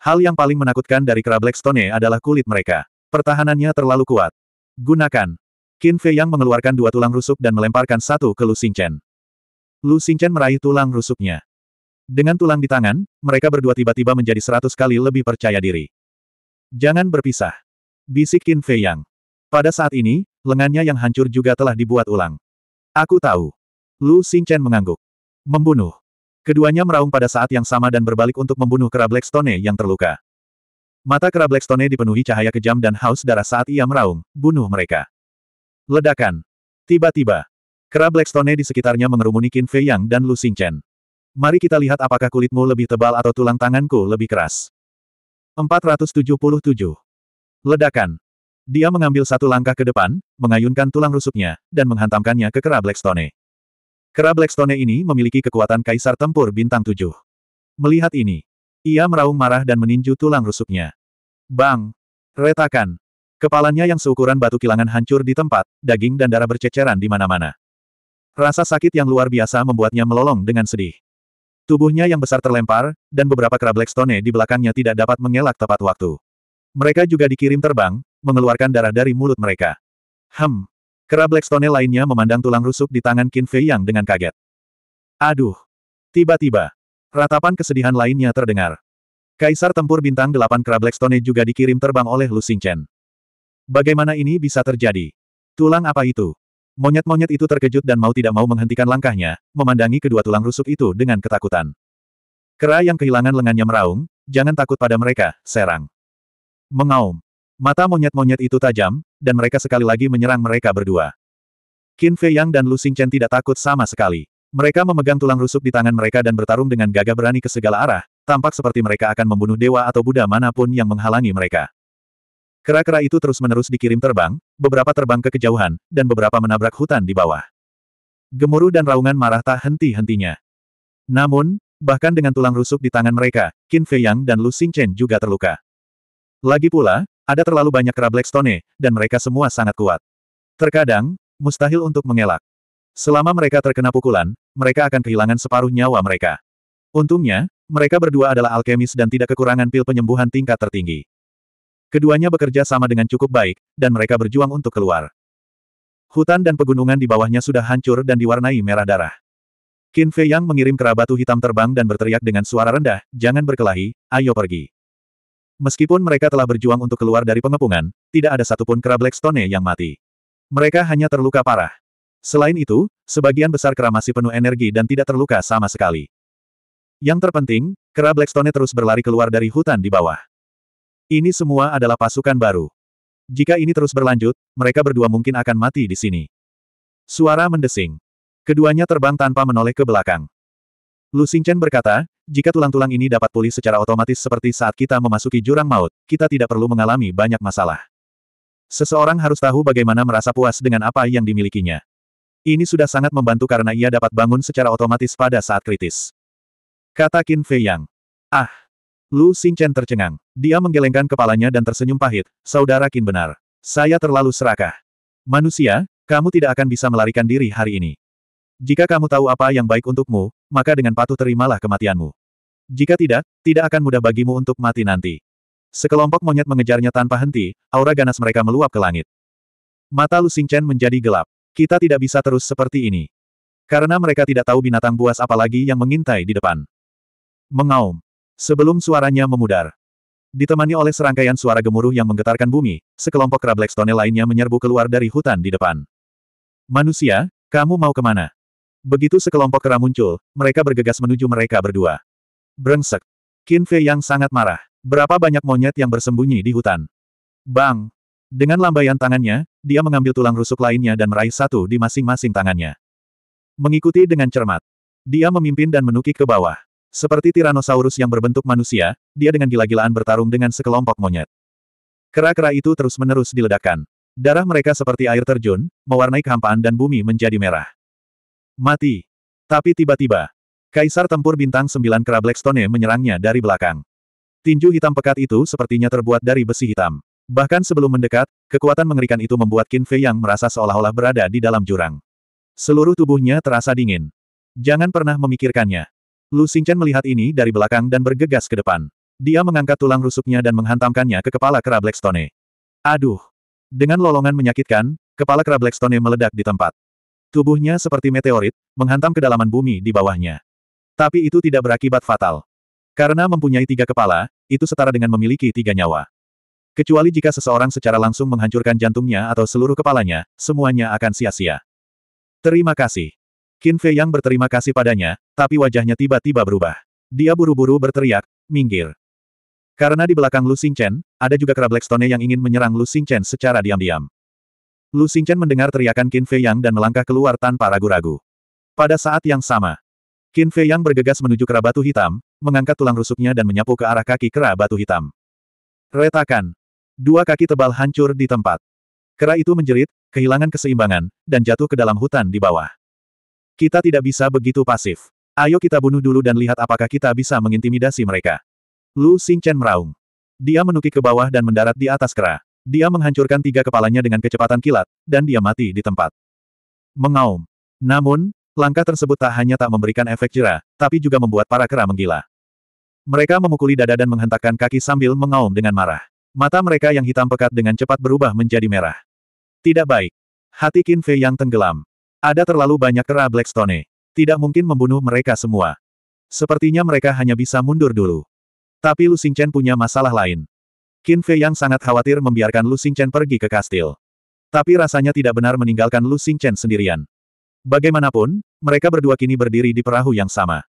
Hal yang paling menakutkan dari kera Blackstone adalah kulit mereka. Pertahanannya terlalu kuat. Gunakan. Qin Fei Yang mengeluarkan dua tulang rusuk dan melemparkan satu ke Lu Xingchen. Lu Xingchen meraih tulang rusuknya. Dengan tulang di tangan, mereka berdua tiba-tiba menjadi seratus kali lebih percaya diri. Jangan berpisah. Bisik Qin Fei Yang. Pada saat ini, lengannya yang hancur juga telah dibuat ulang. Aku tahu. Lu Xingchen mengangguk. Membunuh. Keduanya meraung pada saat yang sama dan berbalik untuk membunuh kera Blackstone yang terluka. Mata kera Blackstone dipenuhi cahaya kejam dan haus darah saat ia meraung, bunuh mereka. Ledakan. Tiba-tiba. Kera Blackstone di sekitarnya mengerumuni Qin Fei Yang dan Lu Xingchen. Mari kita lihat apakah kulitmu lebih tebal atau tulang tanganku lebih keras. 477. Ledakan. Dia mengambil satu langkah ke depan, mengayunkan tulang rusuknya, dan menghantamkannya ke kera Blackstone. Kera Blackstone ini memiliki kekuatan kaisar tempur bintang tujuh. Melihat ini, ia meraung marah dan meninju tulang rusuknya. Bang! Retakan! Kepalanya yang seukuran batu kilangan hancur di tempat, daging dan darah berceceran di mana-mana. Rasa sakit yang luar biasa membuatnya melolong dengan sedih. Tubuhnya yang besar terlempar, dan beberapa kera Blackstone di belakangnya tidak dapat mengelak tepat waktu. Mereka juga dikirim terbang, mengeluarkan darah dari mulut mereka. Hem. Kera Blackstone lainnya memandang tulang rusuk di tangan Qin Fei Yang dengan kaget. Aduh. Tiba-tiba, Ratapan kesedihan lainnya terdengar. Kaisar tempur bintang Delapan Kera Blackstone juga dikirim terbang oleh Lu Xingchen. Bagaimana ini bisa terjadi? Tulang apa itu? Monyet-monyet itu terkejut dan mau tidak mau menghentikan langkahnya, memandangi kedua tulang rusuk itu dengan ketakutan. Kera yang kehilangan lengannya meraung, jangan takut pada mereka, serang. Mengaum. Mata monyet-monyet itu tajam, dan mereka sekali lagi menyerang mereka berdua. Qin Fei Yang dan Lu Xingchen tidak takut sama sekali. Mereka memegang tulang rusuk di tangan mereka dan bertarung dengan gagah berani ke segala arah, tampak seperti mereka akan membunuh dewa atau Buddha manapun yang menghalangi mereka. Kera-kera itu terus-menerus dikirim terbang, beberapa terbang ke kejauhan, dan beberapa menabrak hutan di bawah. Gemuruh dan raungan marah tak henti-hentinya. Namun, bahkan dengan tulang rusuk di tangan mereka, Qin Fei Yang dan Lu Chen juga terluka. Lagi pula, ada terlalu banyak kera Blackstone, dan mereka semua sangat kuat. Terkadang, mustahil untuk mengelak. Selama mereka terkena pukulan, mereka akan kehilangan separuh nyawa mereka. Untungnya, mereka berdua adalah alkemis dan tidak kekurangan pil penyembuhan tingkat tertinggi. Keduanya bekerja sama dengan cukup baik, dan mereka berjuang untuk keluar. Hutan dan pegunungan di bawahnya sudah hancur dan diwarnai merah darah. Qin Fei Yang mengirim kerabatu hitam terbang dan berteriak dengan suara rendah, jangan berkelahi, ayo pergi. Meskipun mereka telah berjuang untuk keluar dari pengepungan, tidak ada satupun kera Blackstone yang mati. Mereka hanya terluka parah. Selain itu, sebagian besar kera masih penuh energi dan tidak terluka sama sekali. Yang terpenting, kera Blackstone terus berlari keluar dari hutan di bawah. Ini semua adalah pasukan baru. Jika ini terus berlanjut, mereka berdua mungkin akan mati di sini. Suara mendesing. Keduanya terbang tanpa menoleh ke belakang. Lu Xingchen berkata, jika tulang-tulang ini dapat pulih secara otomatis seperti saat kita memasuki jurang maut, kita tidak perlu mengalami banyak masalah. Seseorang harus tahu bagaimana merasa puas dengan apa yang dimilikinya. Ini sudah sangat membantu karena ia dapat bangun secara otomatis pada saat kritis. Kata Qin Fei Yang. Ah! Lu Xingchen tercengang. Dia menggelengkan kepalanya dan tersenyum pahit. Saudara Qin benar. Saya terlalu serakah. Manusia, kamu tidak akan bisa melarikan diri hari ini. Jika kamu tahu apa yang baik untukmu, maka dengan patuh terimalah kematianmu. Jika tidak, tidak akan mudah bagimu untuk mati nanti. Sekelompok monyet mengejarnya tanpa henti, aura ganas mereka meluap ke langit. Mata Lu Xingchen menjadi gelap. Kita tidak bisa terus seperti ini. Karena mereka tidak tahu binatang buas apalagi yang mengintai di depan. Mengaum. Sebelum suaranya memudar. Ditemani oleh serangkaian suara gemuruh yang menggetarkan bumi, sekelompok kera stone lainnya menyerbu keluar dari hutan di depan. Manusia, kamu mau kemana? Begitu sekelompok kera muncul, mereka bergegas menuju mereka berdua. Brengsek. Kinfe yang sangat marah. Berapa banyak monyet yang bersembunyi di hutan? Bang! Dengan lambaian tangannya, dia mengambil tulang rusuk lainnya dan meraih satu di masing-masing tangannya. Mengikuti dengan cermat. Dia memimpin dan menukik ke bawah. Seperti Tyrannosaurus yang berbentuk manusia, dia dengan gila-gilaan bertarung dengan sekelompok monyet. Kera-kera itu terus-menerus diledakkan. Darah mereka seperti air terjun, mewarnai kehampaan dan bumi menjadi merah. Mati. Tapi tiba-tiba, Kaisar Tempur Bintang Sembilan Kera Blackstone menyerangnya dari belakang. Tinju hitam pekat itu sepertinya terbuat dari besi hitam. Bahkan sebelum mendekat, kekuatan mengerikan itu membuat Qin Fei yang merasa seolah-olah berada di dalam jurang. Seluruh tubuhnya terasa dingin. Jangan pernah memikirkannya. Lu Xingchen melihat ini dari belakang dan bergegas ke depan. Dia mengangkat tulang rusuknya dan menghantamkannya ke kepala kera Blackstone. Aduh! Dengan lolongan menyakitkan, kepala kera Blackstone meledak di tempat. Tubuhnya seperti meteorit, menghantam kedalaman bumi di bawahnya. Tapi itu tidak berakibat fatal. Karena mempunyai tiga kepala, itu setara dengan memiliki tiga nyawa. Kecuali jika seseorang secara langsung menghancurkan jantungnya atau seluruh kepalanya, semuanya akan sia-sia. Terima kasih. Qin Fei yang berterima kasih padanya, tapi wajahnya tiba-tiba berubah. Dia buru-buru berteriak, minggir. Karena di belakang Lu Chen ada juga kera Blackstone yang ingin menyerang Lu Chen secara diam-diam. Lu Chen mendengar teriakan Qin Fei Yang dan melangkah keluar tanpa ragu-ragu. Pada saat yang sama, Qin Fei Yang bergegas menuju kera batu hitam, mengangkat tulang rusuknya dan menyapu ke arah kaki kera batu hitam. Retakan. Dua kaki tebal hancur di tempat. Kera itu menjerit, kehilangan keseimbangan, dan jatuh ke dalam hutan di bawah. Kita tidak bisa begitu pasif. Ayo kita bunuh dulu dan lihat apakah kita bisa mengintimidasi mereka. Lu Xingchen meraung. Dia menukik ke bawah dan mendarat di atas kera. Dia menghancurkan tiga kepalanya dengan kecepatan kilat, dan dia mati di tempat. Mengaum. Namun, langkah tersebut tak hanya tak memberikan efek jerah, tapi juga membuat para kera menggila. Mereka memukuli dada dan menghentakkan kaki sambil mengaum dengan marah. Mata mereka yang hitam pekat dengan cepat berubah menjadi merah. Tidak baik. Hati Qin Fei yang tenggelam. Ada terlalu banyak kera Blackstone. Tidak mungkin membunuh mereka semua. Sepertinya mereka hanya bisa mundur dulu. Tapi Lu Xingchen punya masalah lain. Qin Fei yang sangat khawatir membiarkan Lu Xingchen pergi ke kastil. Tapi rasanya tidak benar meninggalkan Lu Xingchen sendirian. Bagaimanapun, mereka berdua kini berdiri di perahu yang sama.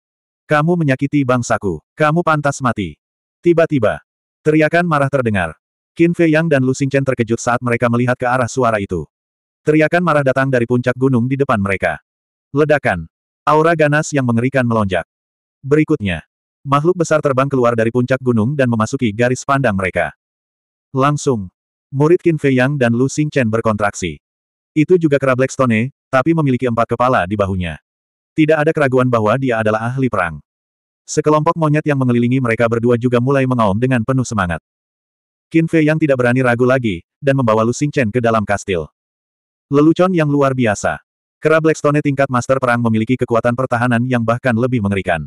Kamu menyakiti bangsaku. Kamu pantas mati. Tiba-tiba, Teriakan marah terdengar. Qin Fei Yang dan Lu Xingchen terkejut saat mereka melihat ke arah suara itu. Teriakan marah datang dari puncak gunung di depan mereka. Ledakan. Aura ganas yang mengerikan melonjak. Berikutnya. Makhluk besar terbang keluar dari puncak gunung dan memasuki garis pandang mereka. Langsung. Murid Qin Fei Yang dan Lu Xingchen berkontraksi. Itu juga kera Blackstone, tapi memiliki empat kepala di bahunya. Tidak ada keraguan bahwa dia adalah ahli perang. Sekelompok monyet yang mengelilingi mereka berdua juga mulai mengaum dengan penuh semangat. Qin Fei yang tidak berani ragu lagi, dan membawa Lu Chen ke dalam kastil. Lelucon yang luar biasa. Kera Blackstone tingkat master perang memiliki kekuatan pertahanan yang bahkan lebih mengerikan.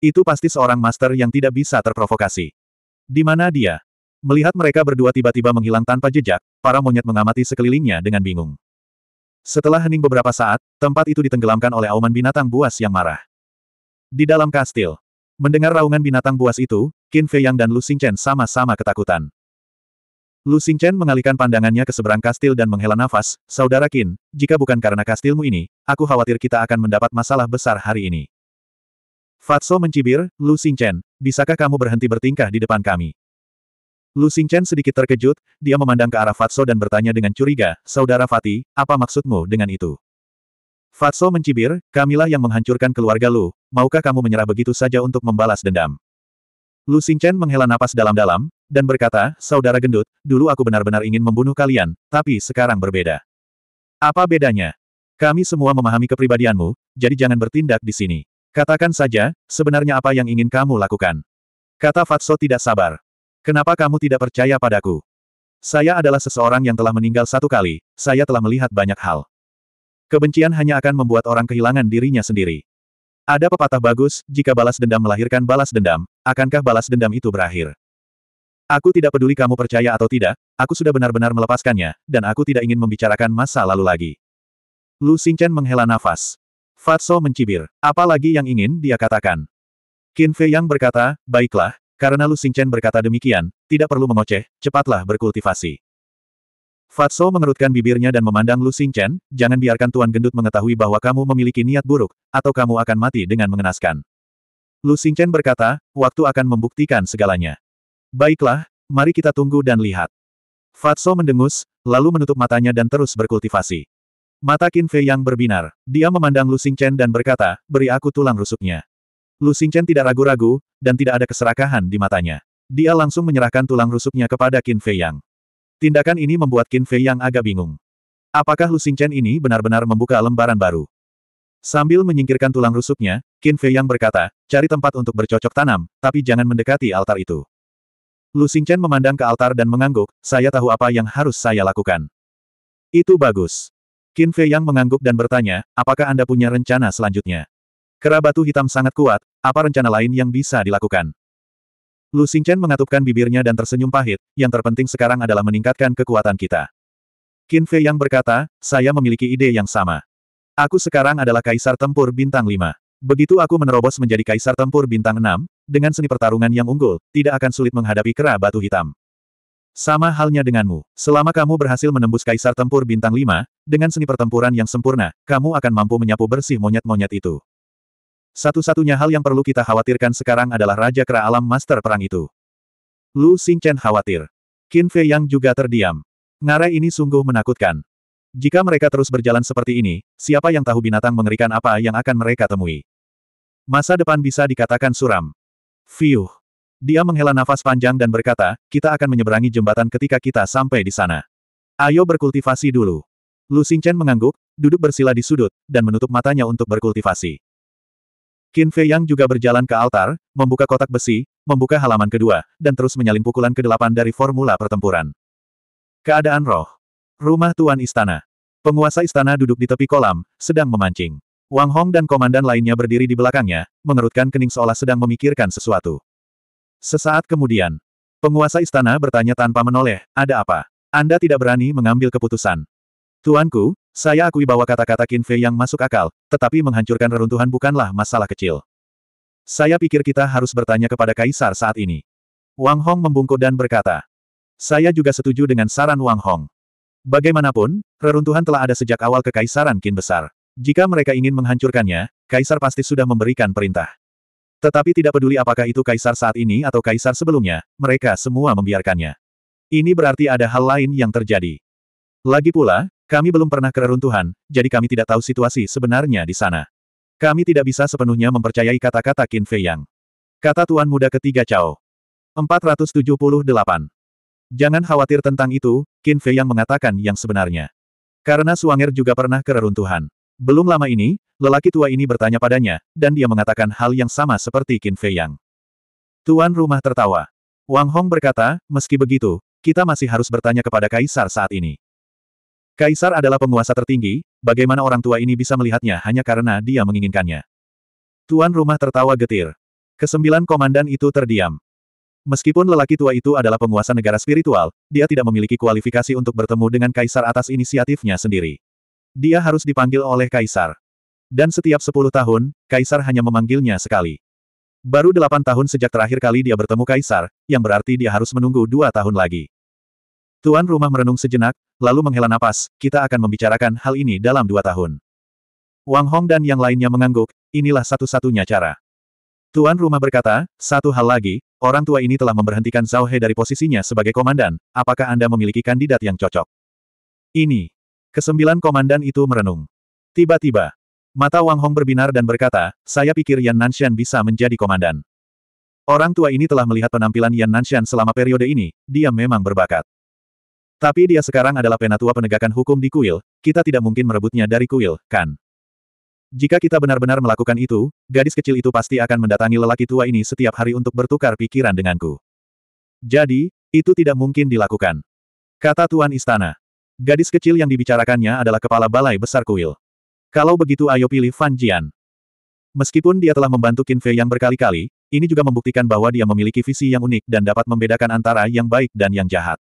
Itu pasti seorang master yang tidak bisa terprovokasi. Di mana dia? Melihat mereka berdua tiba-tiba menghilang tanpa jejak, para monyet mengamati sekelilingnya dengan bingung. Setelah hening beberapa saat, tempat itu ditenggelamkan oleh auman binatang buas yang marah. Di dalam kastil, Mendengar raungan binatang buas itu, Qin Fei Yang dan Lu Xingchen sama-sama ketakutan. Lu Xingchen mengalihkan pandangannya ke seberang kastil dan menghela nafas, Saudara Qin, jika bukan karena kastilmu ini, aku khawatir kita akan mendapat masalah besar hari ini. Fatso mencibir, Lu Xingchen, bisakah kamu berhenti bertingkah di depan kami? Lu Xingchen sedikit terkejut, dia memandang ke arah Fatso dan bertanya dengan curiga, Saudara Fati, apa maksudmu dengan itu? Fatso mencibir, kamilah yang menghancurkan keluarga Lu, maukah kamu menyerah begitu saja untuk membalas dendam? Lu Xingchen menghela napas dalam-dalam, dan berkata, Saudara gendut, dulu aku benar-benar ingin membunuh kalian, tapi sekarang berbeda. Apa bedanya? Kami semua memahami kepribadianmu, jadi jangan bertindak di sini. Katakan saja, sebenarnya apa yang ingin kamu lakukan? Kata Fatso tidak sabar. Kenapa kamu tidak percaya padaku? Saya adalah seseorang yang telah meninggal satu kali, saya telah melihat banyak hal. Kebencian hanya akan membuat orang kehilangan dirinya sendiri. Ada pepatah bagus, jika balas dendam melahirkan balas dendam, akankah balas dendam itu berakhir? Aku tidak peduli kamu percaya atau tidak, aku sudah benar-benar melepaskannya, dan aku tidak ingin membicarakan masa lalu lagi. Lu Xingchen menghela nafas. Fatso mencibir. Apa lagi yang ingin dia katakan? Qin Fei Yang berkata, baiklah, karena Lu Xingchen berkata demikian, tidak perlu mengoceh, cepatlah berkultivasi. Fatso mengerutkan bibirnya dan memandang Lu Xingchen, jangan biarkan Tuan Gendut mengetahui bahwa kamu memiliki niat buruk, atau kamu akan mati dengan mengenaskan. Lu Xingchen berkata, waktu akan membuktikan segalanya. Baiklah, mari kita tunggu dan lihat. Fatso mendengus, lalu menutup matanya dan terus berkultivasi. Mata Qin Fei yang berbinar. Dia memandang Lu Xingchen dan berkata, beri aku tulang rusuknya. Lu Xingchen tidak ragu-ragu, dan tidak ada keserakahan di matanya. Dia langsung menyerahkan tulang rusuknya kepada Qin Fei Yang. Tindakan ini membuat Qin Fei yang agak bingung. Apakah Lu Xingchen ini benar-benar membuka lembaran baru? Sambil menyingkirkan tulang rusuknya, Qin Fei yang berkata, cari tempat untuk bercocok tanam, tapi jangan mendekati altar itu. Lu Xingchen memandang ke altar dan mengangguk, saya tahu apa yang harus saya lakukan. Itu bagus. Qin Fei yang mengangguk dan bertanya, apakah Anda punya rencana selanjutnya? Kera hitam sangat kuat, apa rencana lain yang bisa dilakukan? Lu Xingchen mengatupkan bibirnya dan tersenyum pahit, yang terpenting sekarang adalah meningkatkan kekuatan kita. Qin Fei yang berkata, saya memiliki ide yang sama. Aku sekarang adalah kaisar tempur bintang 5. Begitu aku menerobos menjadi kaisar tempur bintang 6, dengan seni pertarungan yang unggul, tidak akan sulit menghadapi kera batu hitam. Sama halnya denganmu, selama kamu berhasil menembus kaisar tempur bintang 5, dengan seni pertempuran yang sempurna, kamu akan mampu menyapu bersih monyet-monyet itu. Satu-satunya hal yang perlu kita khawatirkan sekarang adalah Raja Kera Alam Master Perang itu. Lu Xingchen khawatir. Qin Fei Yang juga terdiam. Ngarai ini sungguh menakutkan. Jika mereka terus berjalan seperti ini, siapa yang tahu binatang mengerikan apa yang akan mereka temui. Masa depan bisa dikatakan suram. Fiuh. Dia menghela nafas panjang dan berkata, kita akan menyeberangi jembatan ketika kita sampai di sana. Ayo berkultivasi dulu. Lu Xingchen mengangguk, duduk bersila di sudut, dan menutup matanya untuk berkultivasi. Qin Fei Yang juga berjalan ke altar, membuka kotak besi, membuka halaman kedua, dan terus menyalin pukulan ke-8 dari formula pertempuran. Keadaan roh. Rumah Tuan Istana. Penguasa istana duduk di tepi kolam, sedang memancing. Wang Hong dan komandan lainnya berdiri di belakangnya, mengerutkan kening seolah sedang memikirkan sesuatu. Sesaat kemudian, penguasa istana bertanya tanpa menoleh, ada apa? Anda tidak berani mengambil keputusan. Tuanku, saya akui bahwa kata-kata Qin Fei yang masuk akal, tetapi menghancurkan reruntuhan bukanlah masalah kecil. Saya pikir kita harus bertanya kepada Kaisar saat ini. Wang Hong membungkuk dan berkata. Saya juga setuju dengan saran Wang Hong. Bagaimanapun, reruntuhan telah ada sejak awal kekaisaran Qin Besar. Jika mereka ingin menghancurkannya, Kaisar pasti sudah memberikan perintah. Tetapi tidak peduli apakah itu Kaisar saat ini atau Kaisar sebelumnya, mereka semua membiarkannya. Ini berarti ada hal lain yang terjadi. Lagi pula, kami belum pernah ke reruntuhan, jadi kami tidak tahu situasi sebenarnya di sana. Kami tidak bisa sepenuhnya mempercayai kata-kata Qin Fei Yang. Kata Tuan Muda ketiga Cao. 478. Jangan khawatir tentang itu, Qin Fei Yang mengatakan yang sebenarnya. Karena Suanger juga pernah ke reruntuhan. Belum lama ini, lelaki tua ini bertanya padanya, dan dia mengatakan hal yang sama seperti Qin Fei Yang. Tuan rumah tertawa. Wang Hong berkata, meski begitu, kita masih harus bertanya kepada Kaisar saat ini. Kaisar adalah penguasa tertinggi, bagaimana orang tua ini bisa melihatnya hanya karena dia menginginkannya. Tuan rumah tertawa getir. Kesembilan komandan itu terdiam. Meskipun lelaki tua itu adalah penguasa negara spiritual, dia tidak memiliki kualifikasi untuk bertemu dengan kaisar atas inisiatifnya sendiri. Dia harus dipanggil oleh kaisar. Dan setiap sepuluh tahun, kaisar hanya memanggilnya sekali. Baru delapan tahun sejak terakhir kali dia bertemu kaisar, yang berarti dia harus menunggu dua tahun lagi. Tuan rumah merenung sejenak, lalu menghela napas, kita akan membicarakan hal ini dalam dua tahun. Wang Hong dan yang lainnya mengangguk, inilah satu-satunya cara. Tuan rumah berkata, satu hal lagi, orang tua ini telah memberhentikan Zhao He dari posisinya sebagai komandan, apakah Anda memiliki kandidat yang cocok? Ini. Kesembilan komandan itu merenung. Tiba-tiba, mata Wang Hong berbinar dan berkata, saya pikir Yan Nanshan bisa menjadi komandan. Orang tua ini telah melihat penampilan Yan Nanshan selama periode ini, dia memang berbakat. Tapi dia sekarang adalah penatua penegakan hukum di kuil, kita tidak mungkin merebutnya dari kuil, kan? Jika kita benar-benar melakukan itu, gadis kecil itu pasti akan mendatangi lelaki tua ini setiap hari untuk bertukar pikiran denganku. Jadi, itu tidak mungkin dilakukan. Kata Tuan Istana. Gadis kecil yang dibicarakannya adalah kepala balai besar kuil. Kalau begitu ayo pilih Fan Jian. Meskipun dia telah membantu Qin Fei yang berkali-kali, ini juga membuktikan bahwa dia memiliki visi yang unik dan dapat membedakan antara yang baik dan yang jahat.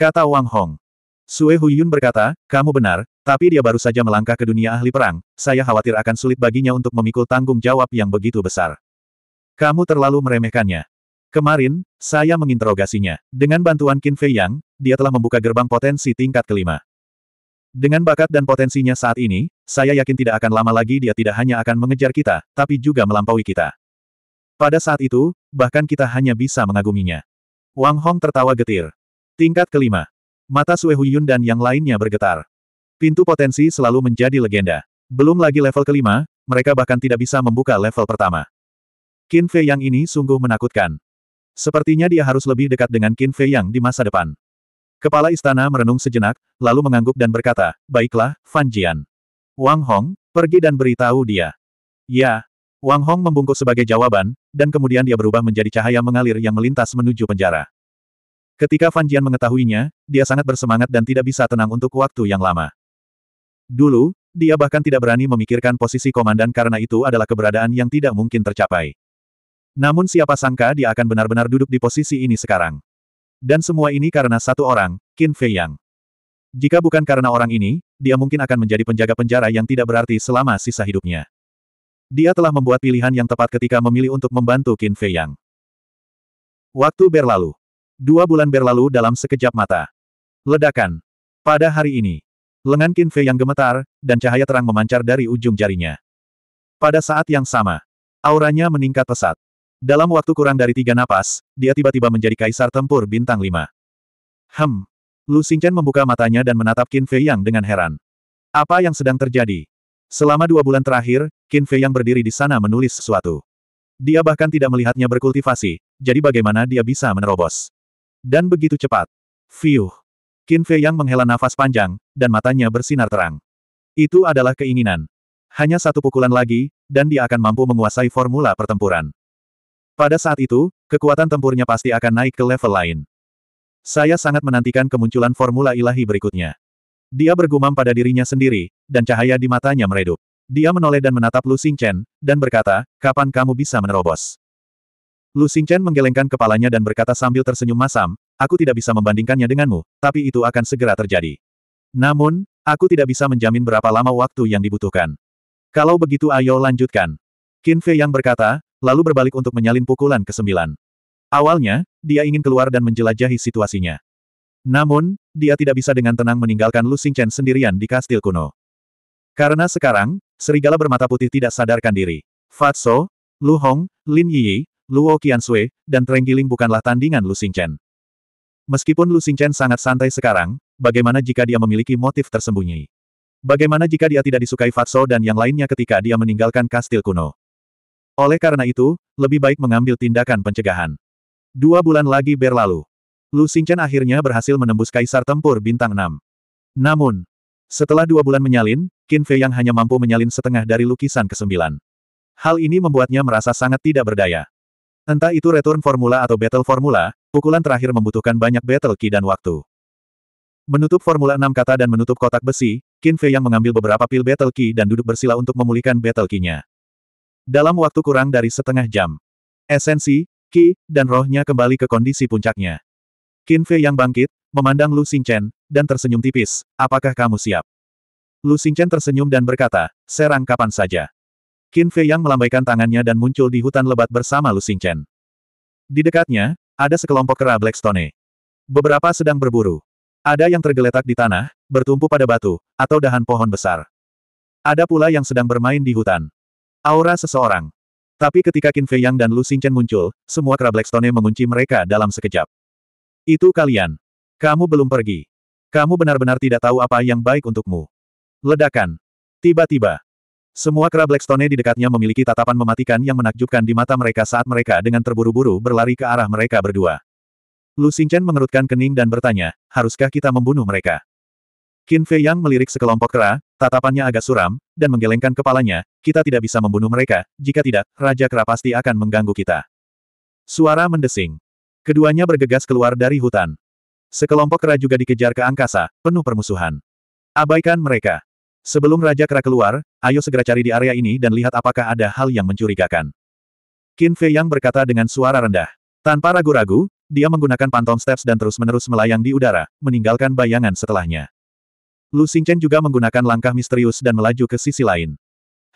Kata Wang Hong. Sue Huyun berkata, kamu benar, tapi dia baru saja melangkah ke dunia ahli perang, saya khawatir akan sulit baginya untuk memikul tanggung jawab yang begitu besar. Kamu terlalu meremehkannya. Kemarin, saya menginterogasinya. Dengan bantuan Qin Fei Yang, dia telah membuka gerbang potensi tingkat kelima. Dengan bakat dan potensinya saat ini, saya yakin tidak akan lama lagi dia tidak hanya akan mengejar kita, tapi juga melampaui kita. Pada saat itu, bahkan kita hanya bisa mengaguminya. Wang Hong tertawa getir. Tingkat kelima. Mata Sue Huyun dan yang lainnya bergetar. Pintu potensi selalu menjadi legenda. Belum lagi level kelima, mereka bahkan tidak bisa membuka level pertama. Qin Fei Yang ini sungguh menakutkan. Sepertinya dia harus lebih dekat dengan Qin Fei Yang di masa depan. Kepala istana merenung sejenak, lalu mengangguk dan berkata, Baiklah, Fan Jian. Wang Hong, pergi dan beritahu dia. Ya. Wang Hong membungkuk sebagai jawaban, dan kemudian dia berubah menjadi cahaya mengalir yang melintas menuju penjara. Ketika Fan Jian mengetahuinya, dia sangat bersemangat dan tidak bisa tenang untuk waktu yang lama. Dulu, dia bahkan tidak berani memikirkan posisi komandan karena itu adalah keberadaan yang tidak mungkin tercapai. Namun siapa sangka dia akan benar-benar duduk di posisi ini sekarang. Dan semua ini karena satu orang, Qin Fei Yang. Jika bukan karena orang ini, dia mungkin akan menjadi penjaga penjara yang tidak berarti selama sisa hidupnya. Dia telah membuat pilihan yang tepat ketika memilih untuk membantu Qin Fei Yang. Waktu berlalu. Dua bulan berlalu dalam sekejap mata. Ledakan. Pada hari ini, lengan Qin Fei yang gemetar, dan cahaya terang memancar dari ujung jarinya. Pada saat yang sama, auranya meningkat pesat. Dalam waktu kurang dari tiga napas, dia tiba-tiba menjadi kaisar tempur bintang lima. Hem. Lu Xingchen membuka matanya dan menatap Qin Fei yang dengan heran. Apa yang sedang terjadi? Selama dua bulan terakhir, Qin Fei yang berdiri di sana menulis sesuatu. Dia bahkan tidak melihatnya berkultivasi, jadi bagaimana dia bisa menerobos? Dan begitu cepat. Fiuh. Qin Fei Yang menghela nafas panjang, dan matanya bersinar terang. Itu adalah keinginan. Hanya satu pukulan lagi, dan dia akan mampu menguasai formula pertempuran. Pada saat itu, kekuatan tempurnya pasti akan naik ke level lain. Saya sangat menantikan kemunculan formula ilahi berikutnya. Dia bergumam pada dirinya sendiri, dan cahaya di matanya meredup. Dia menoleh dan menatap Lu Xingchen, dan berkata, kapan kamu bisa menerobos? Lu Xingchen menggelengkan kepalanya dan berkata sambil tersenyum masam, aku tidak bisa membandingkannya denganmu, tapi itu akan segera terjadi. Namun, aku tidak bisa menjamin berapa lama waktu yang dibutuhkan. Kalau begitu ayo lanjutkan. Qin Fei yang berkata, lalu berbalik untuk menyalin pukulan ke 9 Awalnya, dia ingin keluar dan menjelajahi situasinya. Namun, dia tidak bisa dengan tenang meninggalkan Lu Xingchen sendirian di kastil kuno. Karena sekarang, serigala bermata putih tidak sadarkan diri. Fatso, Lu Hong, Lin Yi, Luo Qiansui, dan Trenggiling bukanlah tandingan Lu Xingchen. Meskipun Lu Xingchen sangat santai sekarang, bagaimana jika dia memiliki motif tersembunyi? Bagaimana jika dia tidak disukai Fatso dan yang lainnya ketika dia meninggalkan kastil kuno? Oleh karena itu, lebih baik mengambil tindakan pencegahan. Dua bulan lagi berlalu. Lu Xingchen akhirnya berhasil menembus Kaisar Tempur Bintang 6. Namun, setelah dua bulan menyalin, Qin Fei yang hanya mampu menyalin setengah dari lukisan ke-9. Hal ini membuatnya merasa sangat tidak berdaya. Entah itu return formula atau battle formula, pukulan terakhir membutuhkan banyak battle ki dan waktu. Menutup formula enam kata dan menutup kotak besi, Qin Fei yang mengambil beberapa pil battle ki dan duduk bersila untuk memulihkan battle ki-nya. Dalam waktu kurang dari setengah jam, esensi, ki, dan rohnya kembali ke kondisi puncaknya. Qin Fei yang bangkit, memandang Lu Xingchen, dan tersenyum tipis, apakah kamu siap? Lu Xingchen tersenyum dan berkata, serang kapan saja. Qin Fei Yang melambaikan tangannya dan muncul di hutan lebat bersama Lu Xingchen. Di dekatnya, ada sekelompok kera Blackstone. Beberapa sedang berburu. Ada yang tergeletak di tanah, bertumpu pada batu, atau dahan pohon besar. Ada pula yang sedang bermain di hutan. Aura seseorang. Tapi ketika Qin Fei Yang dan Lu Xingchen muncul, semua kera Blackstone mengunci mereka dalam sekejap. Itu kalian. Kamu belum pergi. Kamu benar-benar tidak tahu apa yang baik untukmu. Ledakan. Tiba-tiba, semua kera Blackstone di dekatnya memiliki tatapan mematikan yang menakjubkan di mata mereka saat mereka dengan terburu-buru berlari ke arah mereka berdua. Lu Xingchen mengerutkan kening dan bertanya, haruskah kita membunuh mereka? Qin Fei Yang melirik sekelompok kera, tatapannya agak suram, dan menggelengkan kepalanya, kita tidak bisa membunuh mereka, jika tidak, Raja Kera pasti akan mengganggu kita. Suara mendesing. Keduanya bergegas keluar dari hutan. Sekelompok kera juga dikejar ke angkasa, penuh permusuhan. Abaikan mereka. Sebelum Raja Kera keluar, ayo segera cari di area ini dan lihat apakah ada hal yang mencurigakan. Qin Fei Yang berkata dengan suara rendah. Tanpa ragu-ragu, dia menggunakan pantom steps dan terus-menerus melayang di udara, meninggalkan bayangan setelahnya. Lu Xingchen juga menggunakan langkah misterius dan melaju ke sisi lain.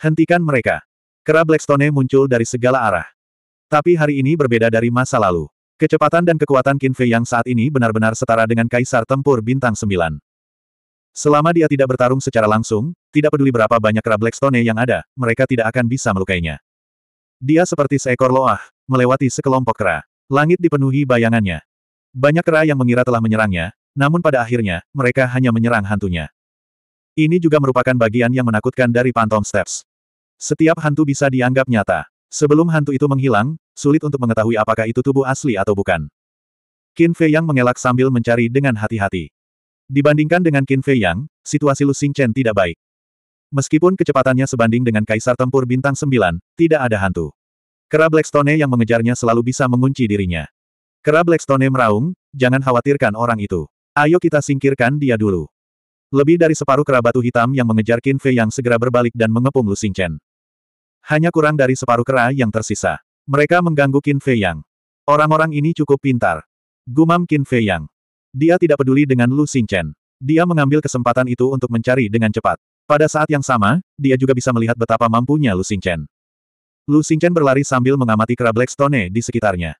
Hentikan mereka. Kera Blackstone muncul dari segala arah. Tapi hari ini berbeda dari masa lalu. Kecepatan dan kekuatan Qin Fei yang saat ini benar-benar setara dengan Kaisar Tempur Bintang Sembilan. Selama dia tidak bertarung secara langsung, tidak peduli berapa banyak Kera Blackstone yang ada, mereka tidak akan bisa melukainya. Dia seperti seekor loah, melewati sekelompok kera. Langit dipenuhi bayangannya. Banyak kera yang mengira telah menyerangnya, namun pada akhirnya, mereka hanya menyerang hantunya. Ini juga merupakan bagian yang menakutkan dari Phantom Steps. Setiap hantu bisa dianggap nyata. Sebelum hantu itu menghilang, sulit untuk mengetahui apakah itu tubuh asli atau bukan. Qin Fei yang mengelak sambil mencari dengan hati-hati. Dibandingkan dengan Qin Fei Yang, situasi Lu Chen tidak baik. Meskipun kecepatannya sebanding dengan Kaisar Tempur Bintang 9, tidak ada hantu. Kera Blackstone yang mengejarnya selalu bisa mengunci dirinya. Kera Blackstone meraung, jangan khawatirkan orang itu. Ayo kita singkirkan dia dulu. Lebih dari separuh kera batu hitam yang mengejar Qin Fei Yang segera berbalik dan mengepung Lu Chen. Hanya kurang dari separuh kera yang tersisa. Mereka mengganggu Qin Fei Yang. Orang-orang ini cukup pintar. Gumam Qin Fei Yang. Dia tidak peduli dengan Lu Xingchen. Dia mengambil kesempatan itu untuk mencari dengan cepat. Pada saat yang sama, dia juga bisa melihat betapa mampunya Lu Xingchen. Lu Xingchen berlari sambil mengamati kera Blackstone di sekitarnya.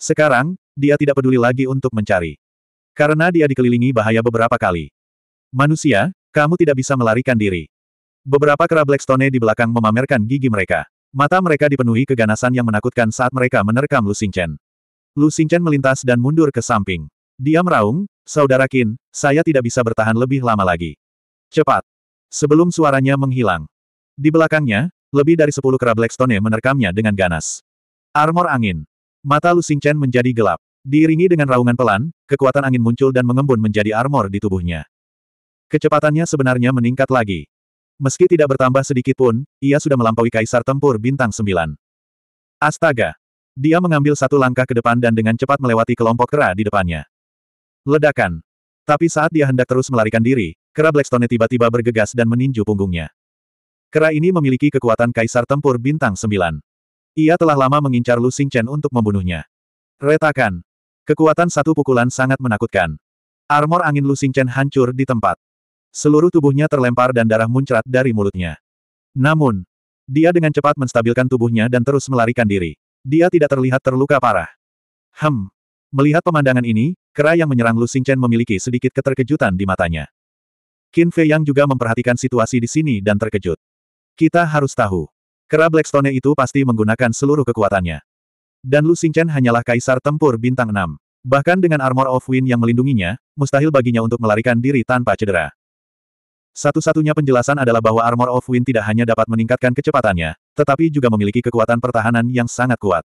Sekarang, dia tidak peduli lagi untuk mencari. Karena dia dikelilingi bahaya beberapa kali. Manusia, kamu tidak bisa melarikan diri. Beberapa kera Blackstone di belakang memamerkan gigi mereka. Mata mereka dipenuhi keganasan yang menakutkan saat mereka menerkam Lu Xingchen. Lu Xingchen melintas dan mundur ke samping. Dia meraung, Saudara Kin, saya tidak bisa bertahan lebih lama lagi. Cepat. Sebelum suaranya menghilang. Di belakangnya, lebih dari sepuluh kera Blackstone menerkamnya dengan ganas. Armor angin. Mata Lu Xingchen menjadi gelap. Diiringi dengan raungan pelan, kekuatan angin muncul dan mengembun menjadi armor di tubuhnya. Kecepatannya sebenarnya meningkat lagi. Meski tidak bertambah sedikit pun, ia sudah melampaui kaisar tempur bintang Sembilan. Astaga! Dia mengambil satu langkah ke depan dan dengan cepat melewati kelompok kera di depannya. Ledakan. Tapi saat dia hendak terus melarikan diri, kera Blackstone tiba-tiba bergegas dan meninju punggungnya. Kera ini memiliki kekuatan kaisar tempur bintang 9. Ia telah lama mengincar Lu Xingchen untuk membunuhnya. Retakan. Kekuatan satu pukulan sangat menakutkan. Armor angin Lu Xingchen hancur di tempat. Seluruh tubuhnya terlempar dan darah muncrat dari mulutnya. Namun, dia dengan cepat menstabilkan tubuhnya dan terus melarikan diri. Dia tidak terlihat terluka parah. Hem, Melihat pemandangan ini, kera yang menyerang Lu Xingchen memiliki sedikit keterkejutan di matanya. Qin Fei Yang juga memperhatikan situasi di sini dan terkejut. Kita harus tahu. Kera Blackstone itu pasti menggunakan seluruh kekuatannya. Dan Lu Xingchen hanyalah kaisar tempur bintang 6. Bahkan dengan armor of wind yang melindunginya, mustahil baginya untuk melarikan diri tanpa cedera. Satu-satunya penjelasan adalah bahwa armor of wind tidak hanya dapat meningkatkan kecepatannya, tetapi juga memiliki kekuatan pertahanan yang sangat kuat.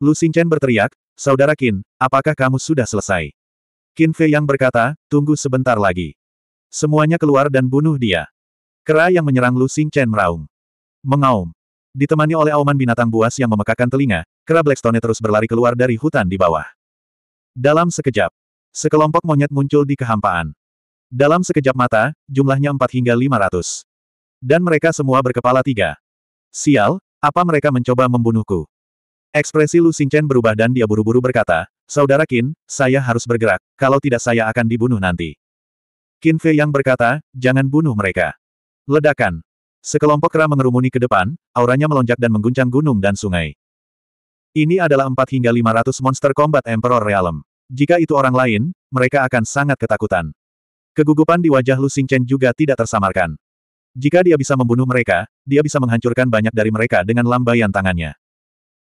Lu Xingchen berteriak, Saudara Qin, apakah kamu sudah selesai? Qin Fei yang berkata, tunggu sebentar lagi. Semuanya keluar dan bunuh dia. Kera yang menyerang Lu Xing Chen meraung. Mengaum. Ditemani oleh auman binatang buas yang memekakan telinga, kera Blackstone terus berlari keluar dari hutan di bawah. Dalam sekejap, sekelompok monyet muncul di kehampaan. Dalam sekejap mata, jumlahnya 4 hingga 500. Dan mereka semua berkepala tiga. Sial, apa mereka mencoba membunuhku? Ekspresi Lu Xingchen berubah dan dia buru-buru berkata, Saudara Qin, saya harus bergerak, kalau tidak saya akan dibunuh nanti. Qin Fei yang berkata, jangan bunuh mereka. Ledakan. Sekelompok kera mengerumuni ke depan, auranya melonjak dan mengguncang gunung dan sungai. Ini adalah 4 hingga 500 monster combat Emperor Realm. Jika itu orang lain, mereka akan sangat ketakutan. Kegugupan di wajah Lu Xingchen juga tidak tersamarkan. Jika dia bisa membunuh mereka, dia bisa menghancurkan banyak dari mereka dengan lambaian tangannya.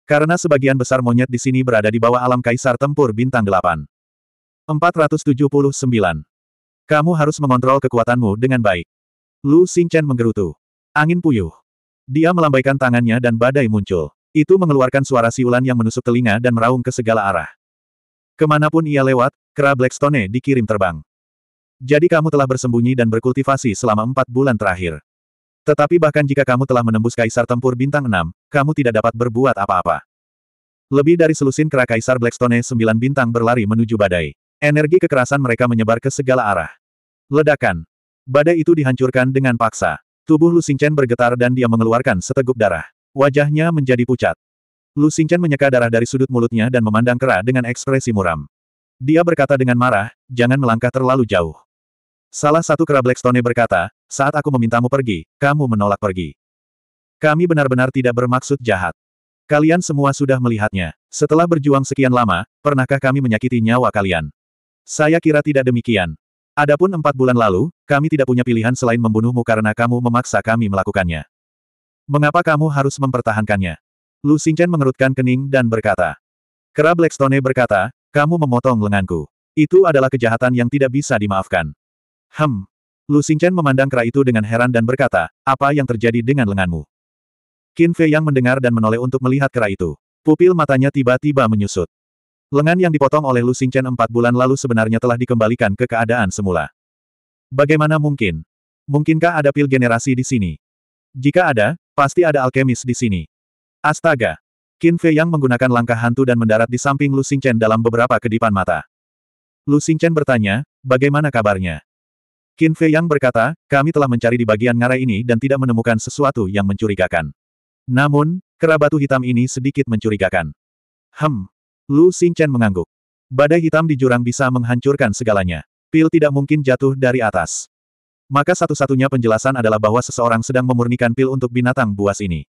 Karena sebagian besar monyet di sini berada di bawah alam kaisar tempur bintang 8. 479. Kamu harus mengontrol kekuatanmu dengan baik. Lu Xingchen menggerutu. Angin puyuh. Dia melambaikan tangannya dan badai muncul. Itu mengeluarkan suara siulan yang menusuk telinga dan meraung ke segala arah. Kemanapun ia lewat, kera Blackstone dikirim terbang. Jadi kamu telah bersembunyi dan berkultivasi selama empat bulan terakhir. Tetapi bahkan jika kamu telah menembus Kaisar Tempur Bintang 6, kamu tidak dapat berbuat apa-apa. Lebih dari selusin kera Kaisar Blackstone 9 bintang berlari menuju badai. Energi kekerasan mereka menyebar ke segala arah. Ledakan. Badai itu dihancurkan dengan paksa. Tubuh Lu Xingchen bergetar dan dia mengeluarkan seteguk darah. Wajahnya menjadi pucat. Lu Xingchen menyeka darah dari sudut mulutnya dan memandang kera dengan ekspresi muram. Dia berkata dengan marah, jangan melangkah terlalu jauh. Salah satu kera Blackstone berkata, saat aku memintamu pergi, kamu menolak pergi. Kami benar-benar tidak bermaksud jahat. Kalian semua sudah melihatnya. Setelah berjuang sekian lama, pernahkah kami menyakiti nyawa kalian? Saya kira tidak demikian. Adapun empat bulan lalu, kami tidak punya pilihan selain membunuhmu karena kamu memaksa kami melakukannya. Mengapa kamu harus mempertahankannya? Lu Xingchen mengerutkan kening dan berkata. Kera Blackstone berkata, kamu memotong lenganku. Itu adalah kejahatan yang tidak bisa dimaafkan. Hem. Lu Xingchen memandang kera itu dengan heran dan berkata, apa yang terjadi dengan lenganmu? Qin Fei yang mendengar dan menoleh untuk melihat kera itu. Pupil matanya tiba-tiba menyusut. Lengan yang dipotong oleh Lu Xingchen empat bulan lalu sebenarnya telah dikembalikan ke keadaan semula. Bagaimana mungkin? Mungkinkah ada pil generasi di sini? Jika ada, pasti ada alkemis di sini. Astaga! Qin Fei yang menggunakan langkah hantu dan mendarat di samping Lu Xingchen dalam beberapa kedipan mata. Lu Xingchen bertanya, bagaimana kabarnya? Qin Fei Yang berkata, kami telah mencari di bagian ngarai ini dan tidak menemukan sesuatu yang mencurigakan. Namun, kerabatu hitam ini sedikit mencurigakan. Hem. Lu Xingchen mengangguk. Badai hitam di jurang bisa menghancurkan segalanya. Pil tidak mungkin jatuh dari atas. Maka satu-satunya penjelasan adalah bahwa seseorang sedang memurnikan pil untuk binatang buas ini.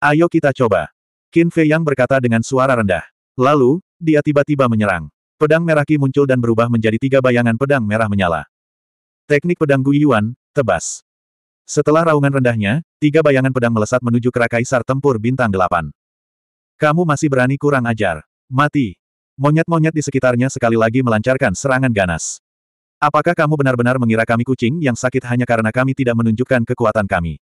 Ayo kita coba. Qin Fei Yang berkata dengan suara rendah. Lalu, dia tiba-tiba menyerang. Pedang merah Ki muncul dan berubah menjadi tiga bayangan pedang merah menyala. Teknik pedang Guiyuan, tebas. Setelah raungan rendahnya, tiga bayangan pedang melesat menuju kera kaisar tempur bintang delapan. Kamu masih berani kurang ajar. Mati. Monyet-monyet di sekitarnya sekali lagi melancarkan serangan ganas. Apakah kamu benar-benar mengira kami kucing yang sakit hanya karena kami tidak menunjukkan kekuatan kami?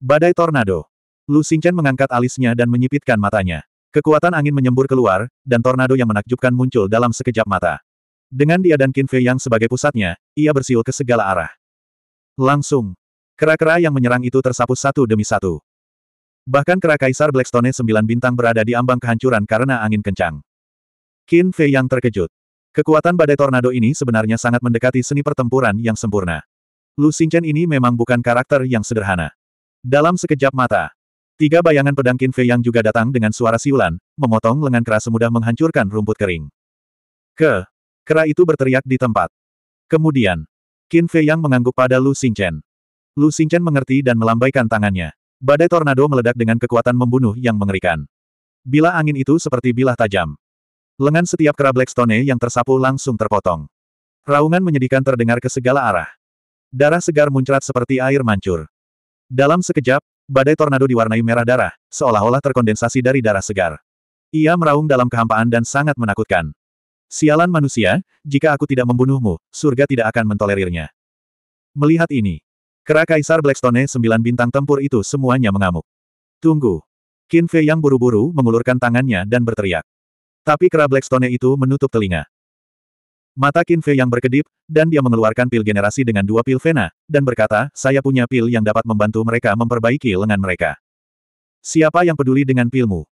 Badai tornado. Lu Xingchen mengangkat alisnya dan menyipitkan matanya. Kekuatan angin menyembur keluar, dan tornado yang menakjubkan muncul dalam sekejap mata. Dengan dia dan Qin Fei yang sebagai pusatnya, ia bersiul ke segala arah. Langsung. Kera-kera yang menyerang itu tersapu satu demi satu. Bahkan kera Kaisar Blackstone sembilan bintang berada di ambang kehancuran karena angin kencang. Qin Fei yang terkejut. Kekuatan badai tornado ini sebenarnya sangat mendekati seni pertempuran yang sempurna. Lu Xingchen ini memang bukan karakter yang sederhana. Dalam sekejap mata, tiga bayangan pedang Qin Fei yang juga datang dengan suara siulan, memotong lengan keras semudah menghancurkan rumput kering. Ke, Kera itu berteriak di tempat. Kemudian, Qin Fei Yang mengangguk pada Lu Xingchen. Lu Xingchen mengerti dan melambaikan tangannya. Badai tornado meledak dengan kekuatan membunuh yang mengerikan. Bila angin itu seperti bilah tajam. Lengan setiap kera Blackstone yang tersapu langsung terpotong. Raungan menyedihkan terdengar ke segala arah. Darah segar muncrat seperti air mancur. Dalam sekejap, badai tornado diwarnai merah darah, seolah-olah terkondensasi dari darah segar. Ia meraung dalam kehampaan dan sangat menakutkan. Sialan manusia, jika aku tidak membunuhmu, surga tidak akan mentolerirnya. Melihat ini, kera Kaisar Blackstone sembilan bintang tempur itu semuanya mengamuk. Tunggu. Qin Fei yang buru-buru mengulurkan tangannya dan berteriak. Tapi kera Blackstone itu menutup telinga. Mata Qin Fei yang berkedip, dan dia mengeluarkan pil generasi dengan dua pil Vena, dan berkata, saya punya pil yang dapat membantu mereka memperbaiki lengan mereka. Siapa yang peduli dengan pilmu?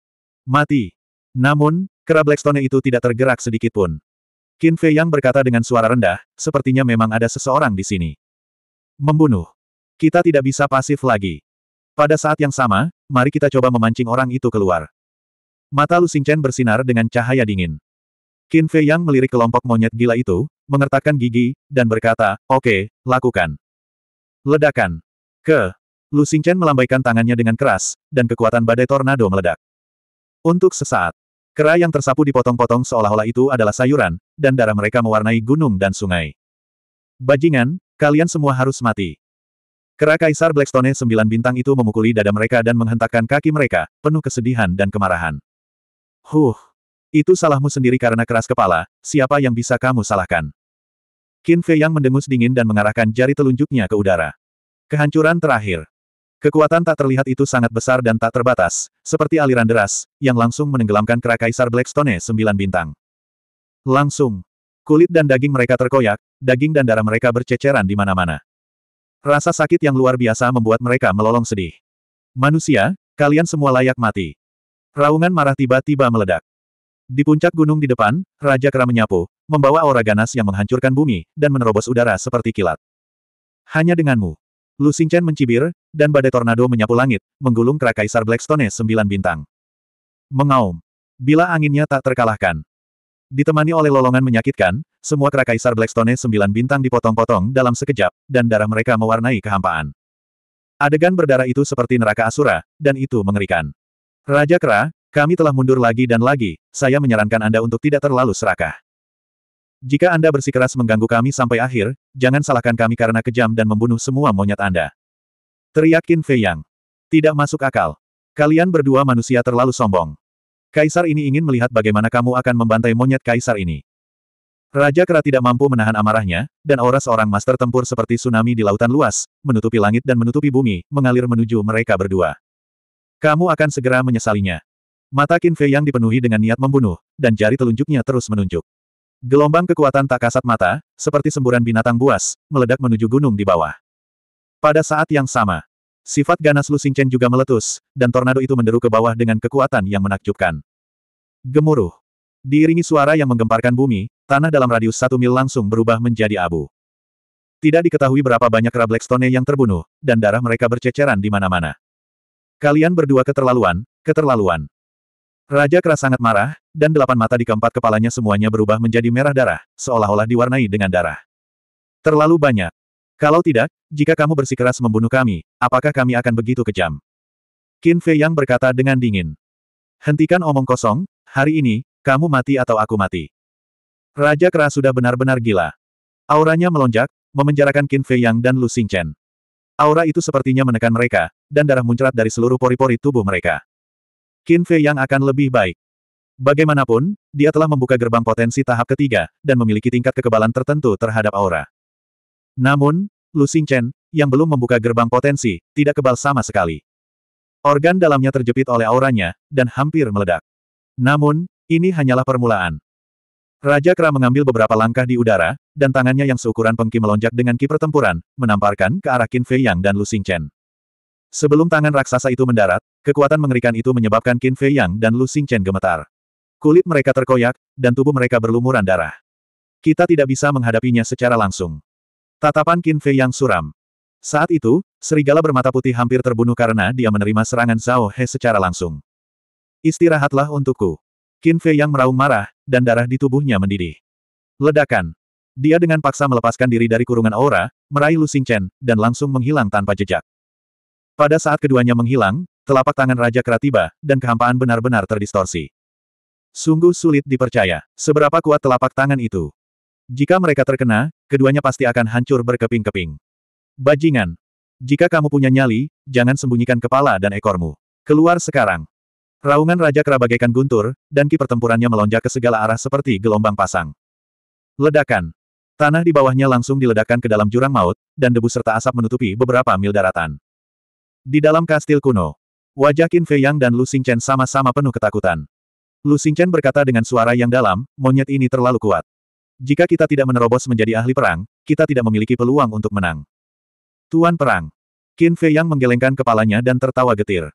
Mati. Namun, Kera Blackstone itu tidak tergerak sedikit pun. Qin Fei Yang berkata dengan suara rendah, sepertinya memang ada seseorang di sini. Membunuh. Kita tidak bisa pasif lagi. Pada saat yang sama, mari kita coba memancing orang itu keluar. Mata Lu Xingchen bersinar dengan cahaya dingin. Qin Fei Yang melirik kelompok monyet gila itu, mengertakkan gigi, dan berkata, oke, lakukan. Ledakan. Ke. Lu Xingchen melambaikan tangannya dengan keras, dan kekuatan badai tornado meledak. Untuk sesaat, Kera yang tersapu dipotong-potong seolah-olah itu adalah sayuran, dan darah mereka mewarnai gunung dan sungai. Bajingan, kalian semua harus mati. Kera Kaisar Blackstone sembilan bintang itu memukuli dada mereka dan menghentakkan kaki mereka, penuh kesedihan dan kemarahan. Huh, itu salahmu sendiri karena keras kepala, siapa yang bisa kamu salahkan? Qin Fei yang mendengus dingin dan mengarahkan jari telunjuknya ke udara. Kehancuran terakhir. Kekuatan tak terlihat itu sangat besar dan tak terbatas, seperti aliran deras, yang langsung menenggelamkan kera Kaisar Blackstone sembilan bintang. Langsung. Kulit dan daging mereka terkoyak, daging dan darah mereka berceceran di mana-mana. Rasa sakit yang luar biasa membuat mereka melolong sedih. Manusia, kalian semua layak mati. Raungan marah tiba-tiba meledak. Di puncak gunung di depan, Raja Kera menyapu, membawa aura ganas yang menghancurkan bumi, dan menerobos udara seperti kilat. Hanya denganmu, Lu Xingchen mencibir, dan badai tornado menyapu langit, menggulung kera Kaisar Blackstone sembilan bintang. Mengaum. Bila anginnya tak terkalahkan. Ditemani oleh lolongan menyakitkan, semua kera Kaisar Blackstone sembilan bintang dipotong-potong dalam sekejap, dan darah mereka mewarnai kehampaan. Adegan berdarah itu seperti neraka Asura, dan itu mengerikan. Raja Kera, kami telah mundur lagi dan lagi, saya menyarankan Anda untuk tidak terlalu serakah. Jika Anda bersikeras mengganggu kami sampai akhir, jangan salahkan kami karena kejam dan membunuh semua monyet Anda. Teriak Qin Fei Yang. Tidak masuk akal. Kalian berdua manusia terlalu sombong. Kaisar ini ingin melihat bagaimana kamu akan membantai monyet kaisar ini. Raja Kera tidak mampu menahan amarahnya, dan aura seorang master tempur seperti tsunami di lautan luas, menutupi langit dan menutupi bumi, mengalir menuju mereka berdua. Kamu akan segera menyesalinya. Mata Kin Fei Yang dipenuhi dengan niat membunuh, dan jari telunjuknya terus menunjuk. Gelombang kekuatan tak kasat mata, seperti semburan binatang buas, meledak menuju gunung di bawah. Pada saat yang sama, sifat ganas Lu Xingchen juga meletus, dan tornado itu menderu ke bawah dengan kekuatan yang menakjubkan. Gemuruh. Diiringi suara yang menggemparkan bumi, tanah dalam radius satu mil langsung berubah menjadi abu. Tidak diketahui berapa banyak Ra Blackstone yang terbunuh, dan darah mereka berceceran di mana-mana. Kalian berdua keterlaluan, keterlaluan. Raja Keras sangat marah, dan delapan mata di keempat kepalanya semuanya berubah menjadi merah darah, seolah-olah diwarnai dengan darah. Terlalu banyak. Kalau tidak, jika kamu bersikeras membunuh kami, apakah kami akan begitu kejam? Qin Fei Yang berkata dengan dingin. Hentikan omong kosong, hari ini, kamu mati atau aku mati. Raja Kera sudah benar-benar gila. Auranya melonjak, memenjarakan Qin Fei Yang dan Lu Chen. Aura itu sepertinya menekan mereka, dan darah muncrat dari seluruh pori-pori tubuh mereka. Qin Fei yang akan lebih baik. Bagaimanapun, dia telah membuka gerbang potensi tahap ketiga, dan memiliki tingkat kekebalan tertentu terhadap aura. Namun, Lu Xingchen, yang belum membuka gerbang potensi, tidak kebal sama sekali. Organ dalamnya terjepit oleh auranya, dan hampir meledak. Namun, ini hanyalah permulaan. Raja Kera mengambil beberapa langkah di udara, dan tangannya yang seukuran pengki melonjak dengan ki pertempuran, menamparkan ke arah Qin Fei Yang dan Lu Xingchen. Sebelum tangan raksasa itu mendarat, kekuatan mengerikan itu menyebabkan Qin Fei Yang dan Lu Chen gemetar. Kulit mereka terkoyak, dan tubuh mereka berlumuran darah. Kita tidak bisa menghadapinya secara langsung. Tatapan Qin Fei Yang suram. Saat itu, serigala bermata putih hampir terbunuh karena dia menerima serangan Zhao He secara langsung. Istirahatlah untukku. Qin Fei Yang meraung marah, dan darah di tubuhnya mendidih. Ledakan. Dia dengan paksa melepaskan diri dari kurungan aura, meraih Lu Chen, dan langsung menghilang tanpa jejak. Pada saat keduanya menghilang, telapak tangan Raja Kera tiba, dan kehampaan benar-benar terdistorsi. Sungguh sulit dipercaya, seberapa kuat telapak tangan itu. Jika mereka terkena, keduanya pasti akan hancur berkeping-keping. Bajingan! Jika kamu punya nyali, jangan sembunyikan kepala dan ekormu. Keluar sekarang! Raungan Raja Kera bagaikan guntur, dan ki pertempurannya melonjak ke segala arah seperti gelombang pasang. Ledakan! Tanah di bawahnya langsung diledakkan ke dalam jurang maut, dan debu serta asap menutupi beberapa mil daratan. Di dalam kastil kuno, wajah Qin Fei Yang dan Lu Xingchen sama-sama penuh ketakutan. Lu Xingchen berkata dengan suara yang dalam, monyet ini terlalu kuat. Jika kita tidak menerobos menjadi ahli perang, kita tidak memiliki peluang untuk menang. Tuan Perang. Qin Fei Yang menggelengkan kepalanya dan tertawa getir.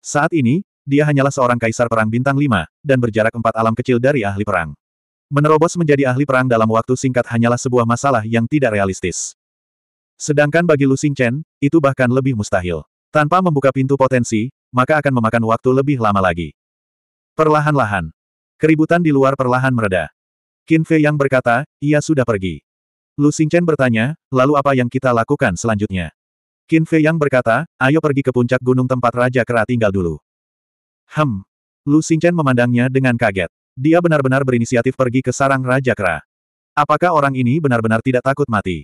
Saat ini, dia hanyalah seorang kaisar perang bintang lima dan berjarak empat alam kecil dari ahli perang. Menerobos menjadi ahli perang dalam waktu singkat hanyalah sebuah masalah yang tidak realistis. Sedangkan bagi Lu Xingchen, itu bahkan lebih mustahil. Tanpa membuka pintu potensi, maka akan memakan waktu lebih lama lagi. Perlahan-lahan. Keributan di luar perlahan mereda. Qin Fei yang berkata, ia sudah pergi. Lu Xingchen bertanya, lalu apa yang kita lakukan selanjutnya? Qin Fei yang berkata, ayo pergi ke puncak gunung tempat Raja Kera tinggal dulu. Hem. Lu Xingchen memandangnya dengan kaget. Dia benar-benar berinisiatif pergi ke sarang Raja Kera. Apakah orang ini benar-benar tidak takut mati?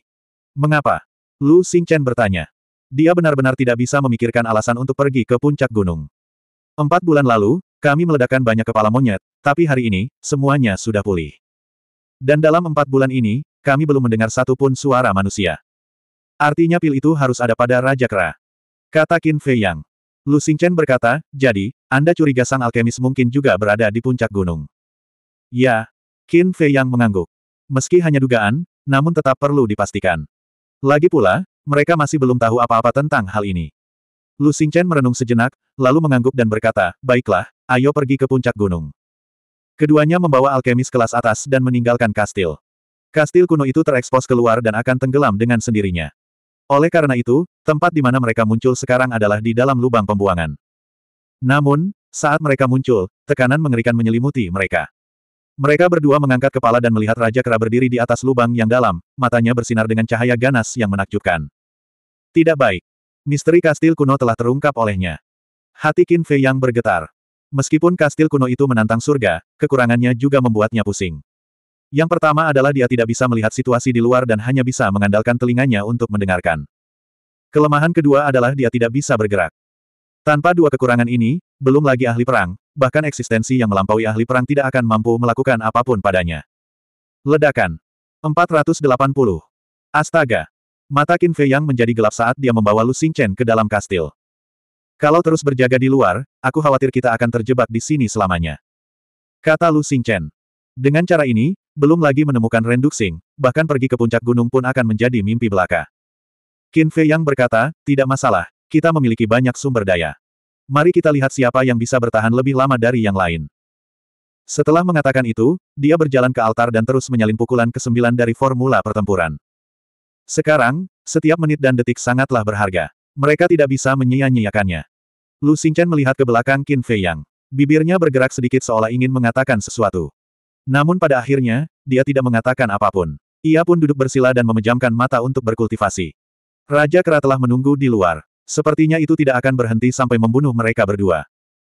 Mengapa? Lu Xingchen bertanya. Dia benar-benar tidak bisa memikirkan alasan untuk pergi ke puncak gunung. Empat bulan lalu, kami meledakkan banyak kepala monyet, tapi hari ini, semuanya sudah pulih. Dan dalam empat bulan ini, kami belum mendengar satupun suara manusia. Artinya pil itu harus ada pada Raja Kera. Kata Qin Fei Yang. Lu Xingchen berkata, jadi, Anda curiga sang alkemis mungkin juga berada di puncak gunung. Ya. Qin Fei Yang mengangguk. Meski hanya dugaan, namun tetap perlu dipastikan. Lagi pula, mereka masih belum tahu apa-apa tentang hal ini. Lu Xingchen merenung sejenak, lalu mengangguk dan berkata, baiklah, ayo pergi ke puncak gunung. Keduanya membawa alkemis kelas atas dan meninggalkan kastil. Kastil kuno itu terekspos keluar dan akan tenggelam dengan sendirinya. Oleh karena itu, tempat di mana mereka muncul sekarang adalah di dalam lubang pembuangan. Namun, saat mereka muncul, tekanan mengerikan menyelimuti mereka. Mereka berdua mengangkat kepala dan melihat Raja Kera berdiri di atas lubang yang dalam, matanya bersinar dengan cahaya ganas yang menakjubkan. Tidak baik. Misteri kastil kuno telah terungkap olehnya. Hati Qin Fei yang bergetar. Meskipun kastil kuno itu menantang surga, kekurangannya juga membuatnya pusing. Yang pertama adalah dia tidak bisa melihat situasi di luar dan hanya bisa mengandalkan telinganya untuk mendengarkan. Kelemahan kedua adalah dia tidak bisa bergerak. Tanpa dua kekurangan ini, belum lagi ahli perang, bahkan eksistensi yang melampaui ahli perang tidak akan mampu melakukan apapun padanya. Ledakan. 480. Astaga. Mata Qin Fei Yang menjadi gelap saat dia membawa Lu Xingchen ke dalam kastil. Kalau terus berjaga di luar, aku khawatir kita akan terjebak di sini selamanya. Kata Lu Xingchen. Dengan cara ini, belum lagi menemukan Renduxing, bahkan pergi ke puncak gunung pun akan menjadi mimpi belaka. Qin Fei Yang berkata, tidak masalah, kita memiliki banyak sumber daya. Mari kita lihat siapa yang bisa bertahan lebih lama dari yang lain. Setelah mengatakan itu, dia berjalan ke altar dan terus menyalin pukulan ke-9 dari formula pertempuran. Sekarang, setiap menit dan detik sangatlah berharga. Mereka tidak bisa menyia-nyiakannya. Lu Xingchen melihat ke belakang Qin Fei Yang. Bibirnya bergerak sedikit seolah ingin mengatakan sesuatu. Namun pada akhirnya, dia tidak mengatakan apapun. Ia pun duduk bersila dan memejamkan mata untuk berkultivasi. Raja Kera telah menunggu di luar. Sepertinya itu tidak akan berhenti sampai membunuh mereka berdua.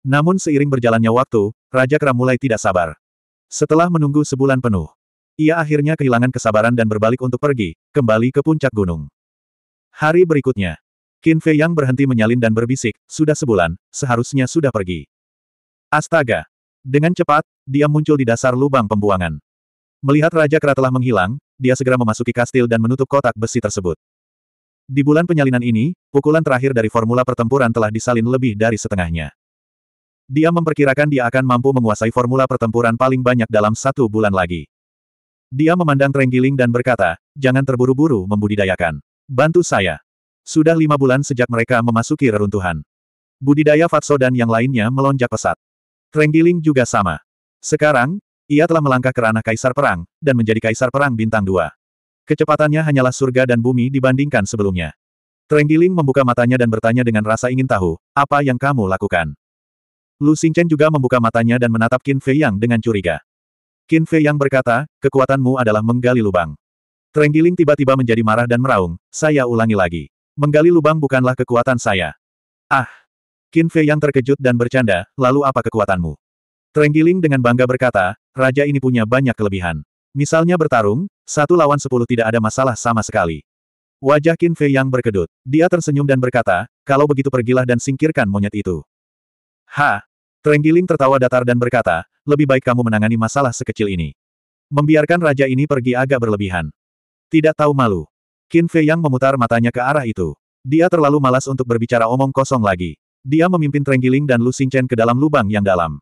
Namun seiring berjalannya waktu, Raja Kera mulai tidak sabar. Setelah menunggu sebulan penuh, ia akhirnya kehilangan kesabaran dan berbalik untuk pergi, kembali ke puncak gunung. Hari berikutnya, Qin Fei Yang berhenti menyalin dan berbisik, sudah sebulan, seharusnya sudah pergi. Astaga! Dengan cepat, dia muncul di dasar lubang pembuangan. Melihat Raja Kera telah menghilang, dia segera memasuki kastil dan menutup kotak besi tersebut. Di bulan penyalinan ini, pukulan terakhir dari formula pertempuran telah disalin lebih dari setengahnya. Dia memperkirakan dia akan mampu menguasai formula pertempuran paling banyak dalam satu bulan lagi. Dia memandang Trenggiling dan berkata, jangan terburu-buru membudidayakan. Bantu saya. Sudah lima bulan sejak mereka memasuki reruntuhan. Budidaya Fatso dan yang lainnya melonjak pesat. Trenggiling juga sama. Sekarang, ia telah melangkah ke ranah Kaisar Perang, dan menjadi Kaisar Perang Bintang dua." Kecepatannya hanyalah surga dan bumi dibandingkan sebelumnya. Trenggiling membuka matanya dan bertanya dengan rasa ingin tahu, apa yang kamu lakukan? Lu Xingchen juga membuka matanya dan menatap Qin Fei Yang dengan curiga. Qin Fei Yang berkata, kekuatanmu adalah menggali lubang. Trenggiling tiba-tiba menjadi marah dan meraung, saya ulangi lagi. Menggali lubang bukanlah kekuatan saya. Ah! Qin Fei Yang terkejut dan bercanda, lalu apa kekuatanmu? Trenggiling dengan bangga berkata, raja ini punya banyak kelebihan. Misalnya bertarung, satu lawan sepuluh tidak ada masalah sama sekali. Wajah Qin Fei yang berkedut. Dia tersenyum dan berkata, kalau begitu pergilah dan singkirkan monyet itu. Ha! Trenggiling tertawa datar dan berkata, lebih baik kamu menangani masalah sekecil ini. Membiarkan raja ini pergi agak berlebihan. Tidak tahu malu. Qin Fei yang memutar matanya ke arah itu. Dia terlalu malas untuk berbicara omong kosong lagi. Dia memimpin Trenggiling dan Lu Xingchen ke dalam lubang yang dalam.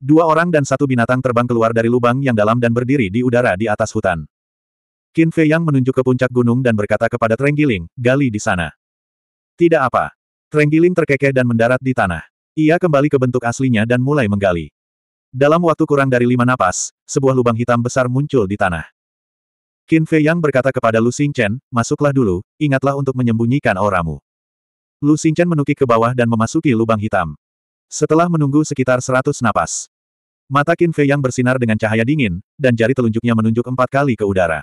Dua orang dan satu binatang terbang keluar dari lubang yang dalam dan berdiri di udara di atas hutan. Qin Fei Yang menunjuk ke puncak gunung dan berkata kepada Trenggiling, gali di sana. Tidak apa. Trenggiling terkekeh dan mendarat di tanah. Ia kembali ke bentuk aslinya dan mulai menggali. Dalam waktu kurang dari lima napas, sebuah lubang hitam besar muncul di tanah. Qin Fei Yang berkata kepada Lu Xingchen, masuklah dulu, ingatlah untuk menyembunyikan auramu. Lu Xingchen menukik ke bawah dan memasuki lubang hitam. Setelah menunggu sekitar seratus napas, mata Qin Fei yang bersinar dengan cahaya dingin, dan jari telunjuknya menunjuk empat kali ke udara.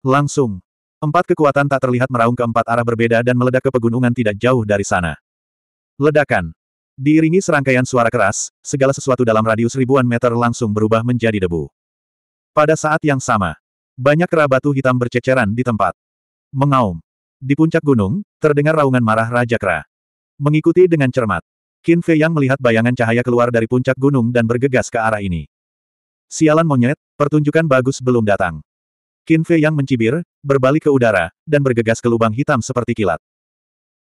Langsung, empat kekuatan tak terlihat meraung ke empat arah berbeda dan meledak ke pegunungan tidak jauh dari sana. Ledakan. Diiringi serangkaian suara keras, segala sesuatu dalam radius ribuan meter langsung berubah menjadi debu. Pada saat yang sama, banyak kera batu hitam berceceran di tempat. Mengaum. Di puncak gunung, terdengar raungan marah Raja Kera. Mengikuti dengan cermat, Qin Fei yang melihat bayangan cahaya keluar dari puncak gunung dan bergegas ke arah ini. Sialan monyet, pertunjukan bagus belum datang. Qin Fei yang mencibir, berbalik ke udara, dan bergegas ke lubang hitam seperti kilat.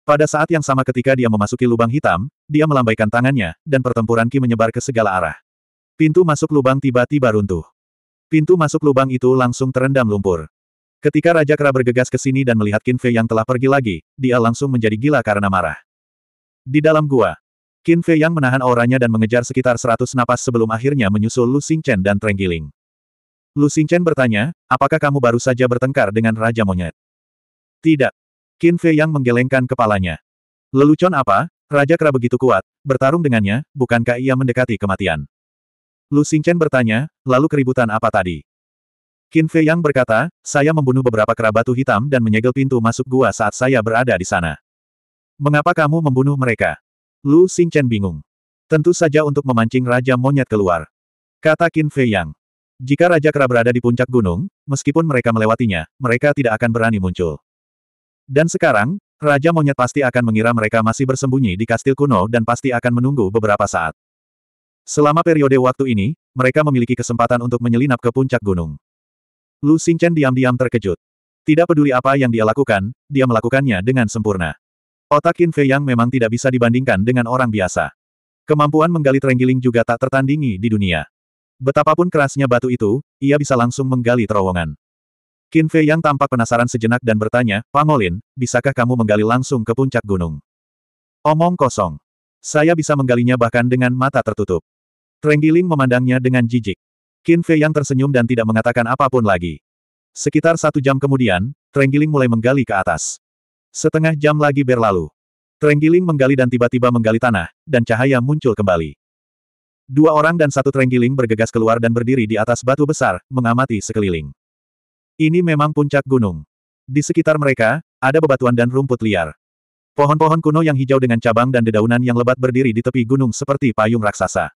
Pada saat yang sama ketika dia memasuki lubang hitam, dia melambaikan tangannya, dan pertempuran Qi menyebar ke segala arah. Pintu masuk lubang tiba-tiba runtuh. Pintu masuk lubang itu langsung terendam lumpur. Ketika Raja Kera bergegas ke sini dan melihat Qin Fei yang telah pergi lagi, dia langsung menjadi gila karena marah. Di dalam gua, Qin Fei yang menahan auranya dan mengejar sekitar seratus napas sebelum akhirnya menyusul Lu Xingchen dan Trenggiling. Lu Xingchen bertanya, apakah kamu baru saja bertengkar dengan Raja Monyet? Tidak. Qin Fei yang menggelengkan kepalanya. Lelucon apa, Raja Kera begitu kuat, bertarung dengannya, bukankah ia mendekati kematian? Lu Xingchen bertanya, lalu keributan apa tadi? Qin Fei Yang berkata, saya membunuh beberapa kera batu hitam dan menyegel pintu masuk gua saat saya berada di sana. Mengapa kamu membunuh mereka? Lu Xingchen bingung. Tentu saja untuk memancing Raja Monyet keluar. Kata Qin Fei Yang. Jika Raja Kera berada di puncak gunung, meskipun mereka melewatinya, mereka tidak akan berani muncul. Dan sekarang, Raja Monyet pasti akan mengira mereka masih bersembunyi di kastil kuno dan pasti akan menunggu beberapa saat. Selama periode waktu ini, mereka memiliki kesempatan untuk menyelinap ke puncak gunung. Lu Xingchen diam-diam terkejut. Tidak peduli apa yang dia lakukan, dia melakukannya dengan sempurna. Otak Qin Fei Yang memang tidak bisa dibandingkan dengan orang biasa. Kemampuan menggali terenggiling juga tak tertandingi di dunia. Betapapun kerasnya batu itu, ia bisa langsung menggali terowongan. Qin Fei Yang tampak penasaran sejenak dan bertanya, Pangolin, bisakah kamu menggali langsung ke puncak gunung? Omong kosong. Saya bisa menggalinya bahkan dengan mata tertutup. Trenggiling memandangnya dengan jijik. Qin Fei Yang tersenyum dan tidak mengatakan apapun lagi. Sekitar satu jam kemudian, Trenggiling mulai menggali ke atas. Setengah jam lagi berlalu. Trenggiling menggali dan tiba-tiba menggali tanah, dan cahaya muncul kembali. Dua orang dan satu trenggiling bergegas keluar dan berdiri di atas batu besar, mengamati sekeliling. Ini memang puncak gunung. Di sekitar mereka, ada bebatuan dan rumput liar. Pohon-pohon kuno yang hijau dengan cabang dan dedaunan yang lebat berdiri di tepi gunung seperti payung raksasa.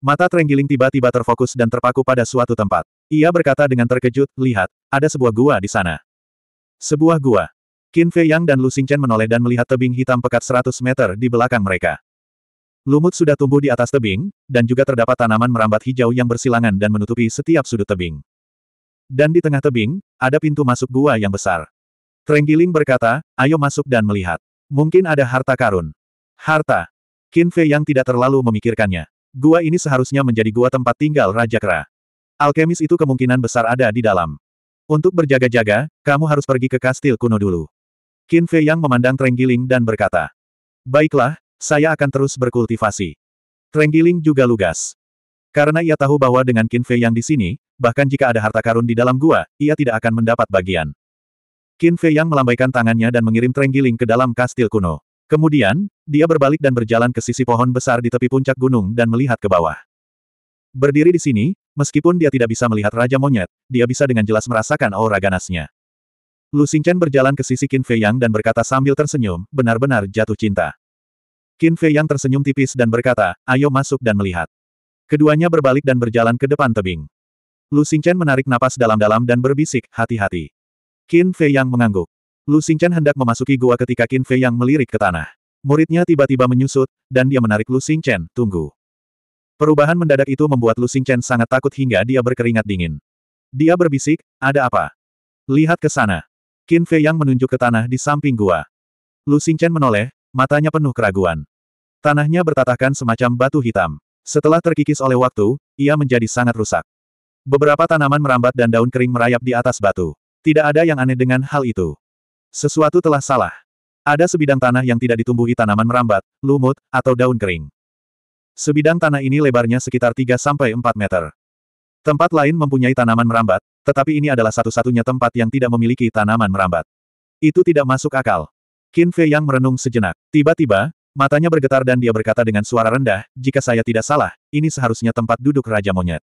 Mata trenggiling tiba-tiba terfokus dan terpaku pada suatu tempat. Ia berkata dengan terkejut, lihat, ada sebuah gua di sana. Sebuah gua. Qin Fei Yang dan Lu Xingchen menoleh dan melihat tebing hitam pekat 100 meter di belakang mereka. Lumut sudah tumbuh di atas tebing, dan juga terdapat tanaman merambat hijau yang bersilangan dan menutupi setiap sudut tebing. Dan di tengah tebing, ada pintu masuk gua yang besar. Trenggiling berkata, ayo masuk dan melihat. Mungkin ada harta karun. Harta. Qin Fei Yang tidak terlalu memikirkannya. Gua ini seharusnya menjadi gua tempat tinggal Raja Kera. Alkemis itu kemungkinan besar ada di dalam. Untuk berjaga-jaga, kamu harus pergi ke kastil kuno dulu. Qin Fei Yang memandang Trenggiling dan berkata. Baiklah, saya akan terus berkultivasi. Trenggiling juga lugas. Karena ia tahu bahwa dengan Qin Fei Yang di sini, bahkan jika ada harta karun di dalam gua, ia tidak akan mendapat bagian. Qin Fei Yang melambaikan tangannya dan mengirim Trenggiling ke dalam kastil kuno. Kemudian, dia berbalik dan berjalan ke sisi pohon besar di tepi puncak gunung dan melihat ke bawah. Berdiri di sini, meskipun dia tidak bisa melihat Raja Monyet, dia bisa dengan jelas merasakan aura ganasnya. Lu Xingchen berjalan ke sisi Qin Fei Yang dan berkata sambil tersenyum, benar-benar jatuh cinta. Qin Fei Yang tersenyum tipis dan berkata, ayo masuk dan melihat. Keduanya berbalik dan berjalan ke depan tebing. Lu Xingchen menarik napas dalam-dalam dan berbisik, hati-hati. Qin Fei Yang mengangguk. Lu Xingchen hendak memasuki gua ketika Qin Fei Yang melirik ke tanah. Muridnya tiba-tiba menyusut, dan dia menarik Lu Xingchen, tunggu. Perubahan mendadak itu membuat Lu Xingchen sangat takut hingga dia berkeringat dingin. Dia berbisik, ada apa? Lihat ke sana. Qin Fei Yang menunjuk ke tanah di samping gua. Lu Xingchen menoleh, matanya penuh keraguan. Tanahnya bertatahkan semacam batu hitam. Setelah terkikis oleh waktu, ia menjadi sangat rusak. Beberapa tanaman merambat dan daun kering merayap di atas batu. Tidak ada yang aneh dengan hal itu. Sesuatu telah salah. Ada sebidang tanah yang tidak ditumbuhi tanaman merambat, lumut, atau daun kering. Sebidang tanah ini lebarnya sekitar 3-4 meter. Tempat lain mempunyai tanaman merambat, tetapi ini adalah satu-satunya tempat yang tidak memiliki tanaman merambat. Itu tidak masuk akal. Qin Fei yang merenung sejenak. Tiba-tiba, matanya bergetar dan dia berkata dengan suara rendah, jika saya tidak salah, ini seharusnya tempat duduk Raja Monyet.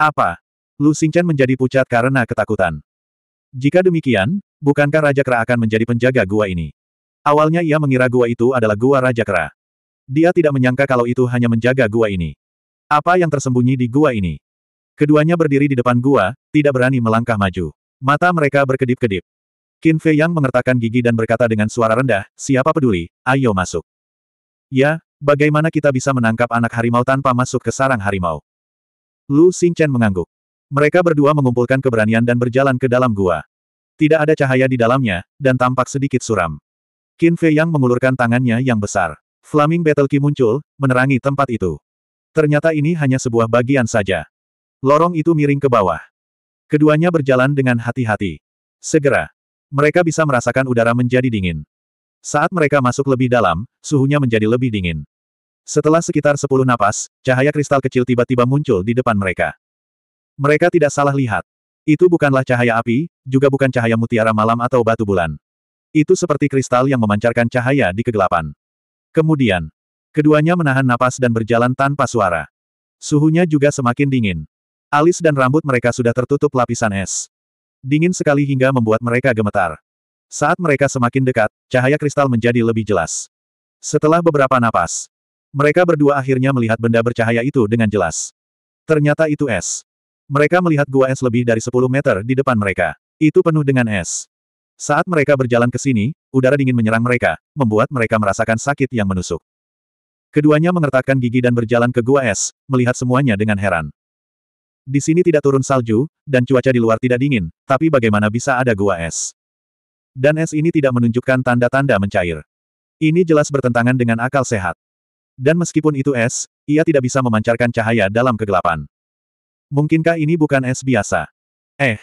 Apa? Lu Xingchen menjadi pucat karena ketakutan. Jika demikian, bukankah Raja Kera akan menjadi penjaga gua ini? Awalnya ia mengira gua itu adalah gua Raja Kera. Dia tidak menyangka kalau itu hanya menjaga gua ini. Apa yang tersembunyi di gua ini? Keduanya berdiri di depan gua, tidak berani melangkah maju. Mata mereka berkedip-kedip. Qin Fei Yang mengertakkan gigi dan berkata dengan suara rendah, siapa peduli, ayo masuk. Ya, bagaimana kita bisa menangkap anak harimau tanpa masuk ke sarang harimau? Lu Chen mengangguk. Mereka berdua mengumpulkan keberanian dan berjalan ke dalam gua. Tidak ada cahaya di dalamnya, dan tampak sedikit suram. Qin Fei Yang mengulurkan tangannya yang besar. Flaming Battle Ki muncul, menerangi tempat itu. Ternyata ini hanya sebuah bagian saja. Lorong itu miring ke bawah. Keduanya berjalan dengan hati-hati. Segera, mereka bisa merasakan udara menjadi dingin. Saat mereka masuk lebih dalam, suhunya menjadi lebih dingin. Setelah sekitar sepuluh napas, cahaya kristal kecil tiba-tiba muncul di depan mereka. Mereka tidak salah lihat. Itu bukanlah cahaya api, juga bukan cahaya mutiara malam atau batu bulan. Itu seperti kristal yang memancarkan cahaya di kegelapan. Kemudian, keduanya menahan napas dan berjalan tanpa suara. Suhunya juga semakin dingin. Alis dan rambut mereka sudah tertutup lapisan es. Dingin sekali hingga membuat mereka gemetar. Saat mereka semakin dekat, cahaya kristal menjadi lebih jelas. Setelah beberapa napas, mereka berdua akhirnya melihat benda bercahaya itu dengan jelas. Ternyata itu es. Mereka melihat gua es lebih dari 10 meter di depan mereka. Itu penuh dengan es. Saat mereka berjalan ke sini, udara dingin menyerang mereka, membuat mereka merasakan sakit yang menusuk. Keduanya mengertakkan gigi dan berjalan ke gua es, melihat semuanya dengan heran. Di sini tidak turun salju, dan cuaca di luar tidak dingin, tapi bagaimana bisa ada gua es? Dan es ini tidak menunjukkan tanda-tanda mencair. Ini jelas bertentangan dengan akal sehat. Dan meskipun itu es, ia tidak bisa memancarkan cahaya dalam kegelapan. Mungkinkah ini bukan es biasa? Eh.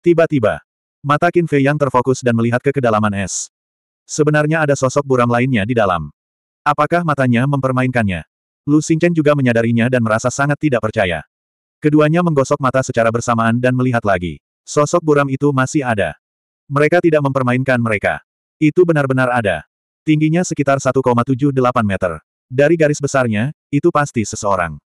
Tiba-tiba. Mata Qin Fei yang terfokus dan melihat ke kedalaman es. Sebenarnya ada sosok buram lainnya di dalam. Apakah matanya mempermainkannya? Lu Xingchen juga menyadarinya dan merasa sangat tidak percaya. Keduanya menggosok mata secara bersamaan dan melihat lagi. Sosok buram itu masih ada. Mereka tidak mempermainkan mereka. Itu benar-benar ada. Tingginya sekitar 1,78 meter. Dari garis besarnya, itu pasti seseorang.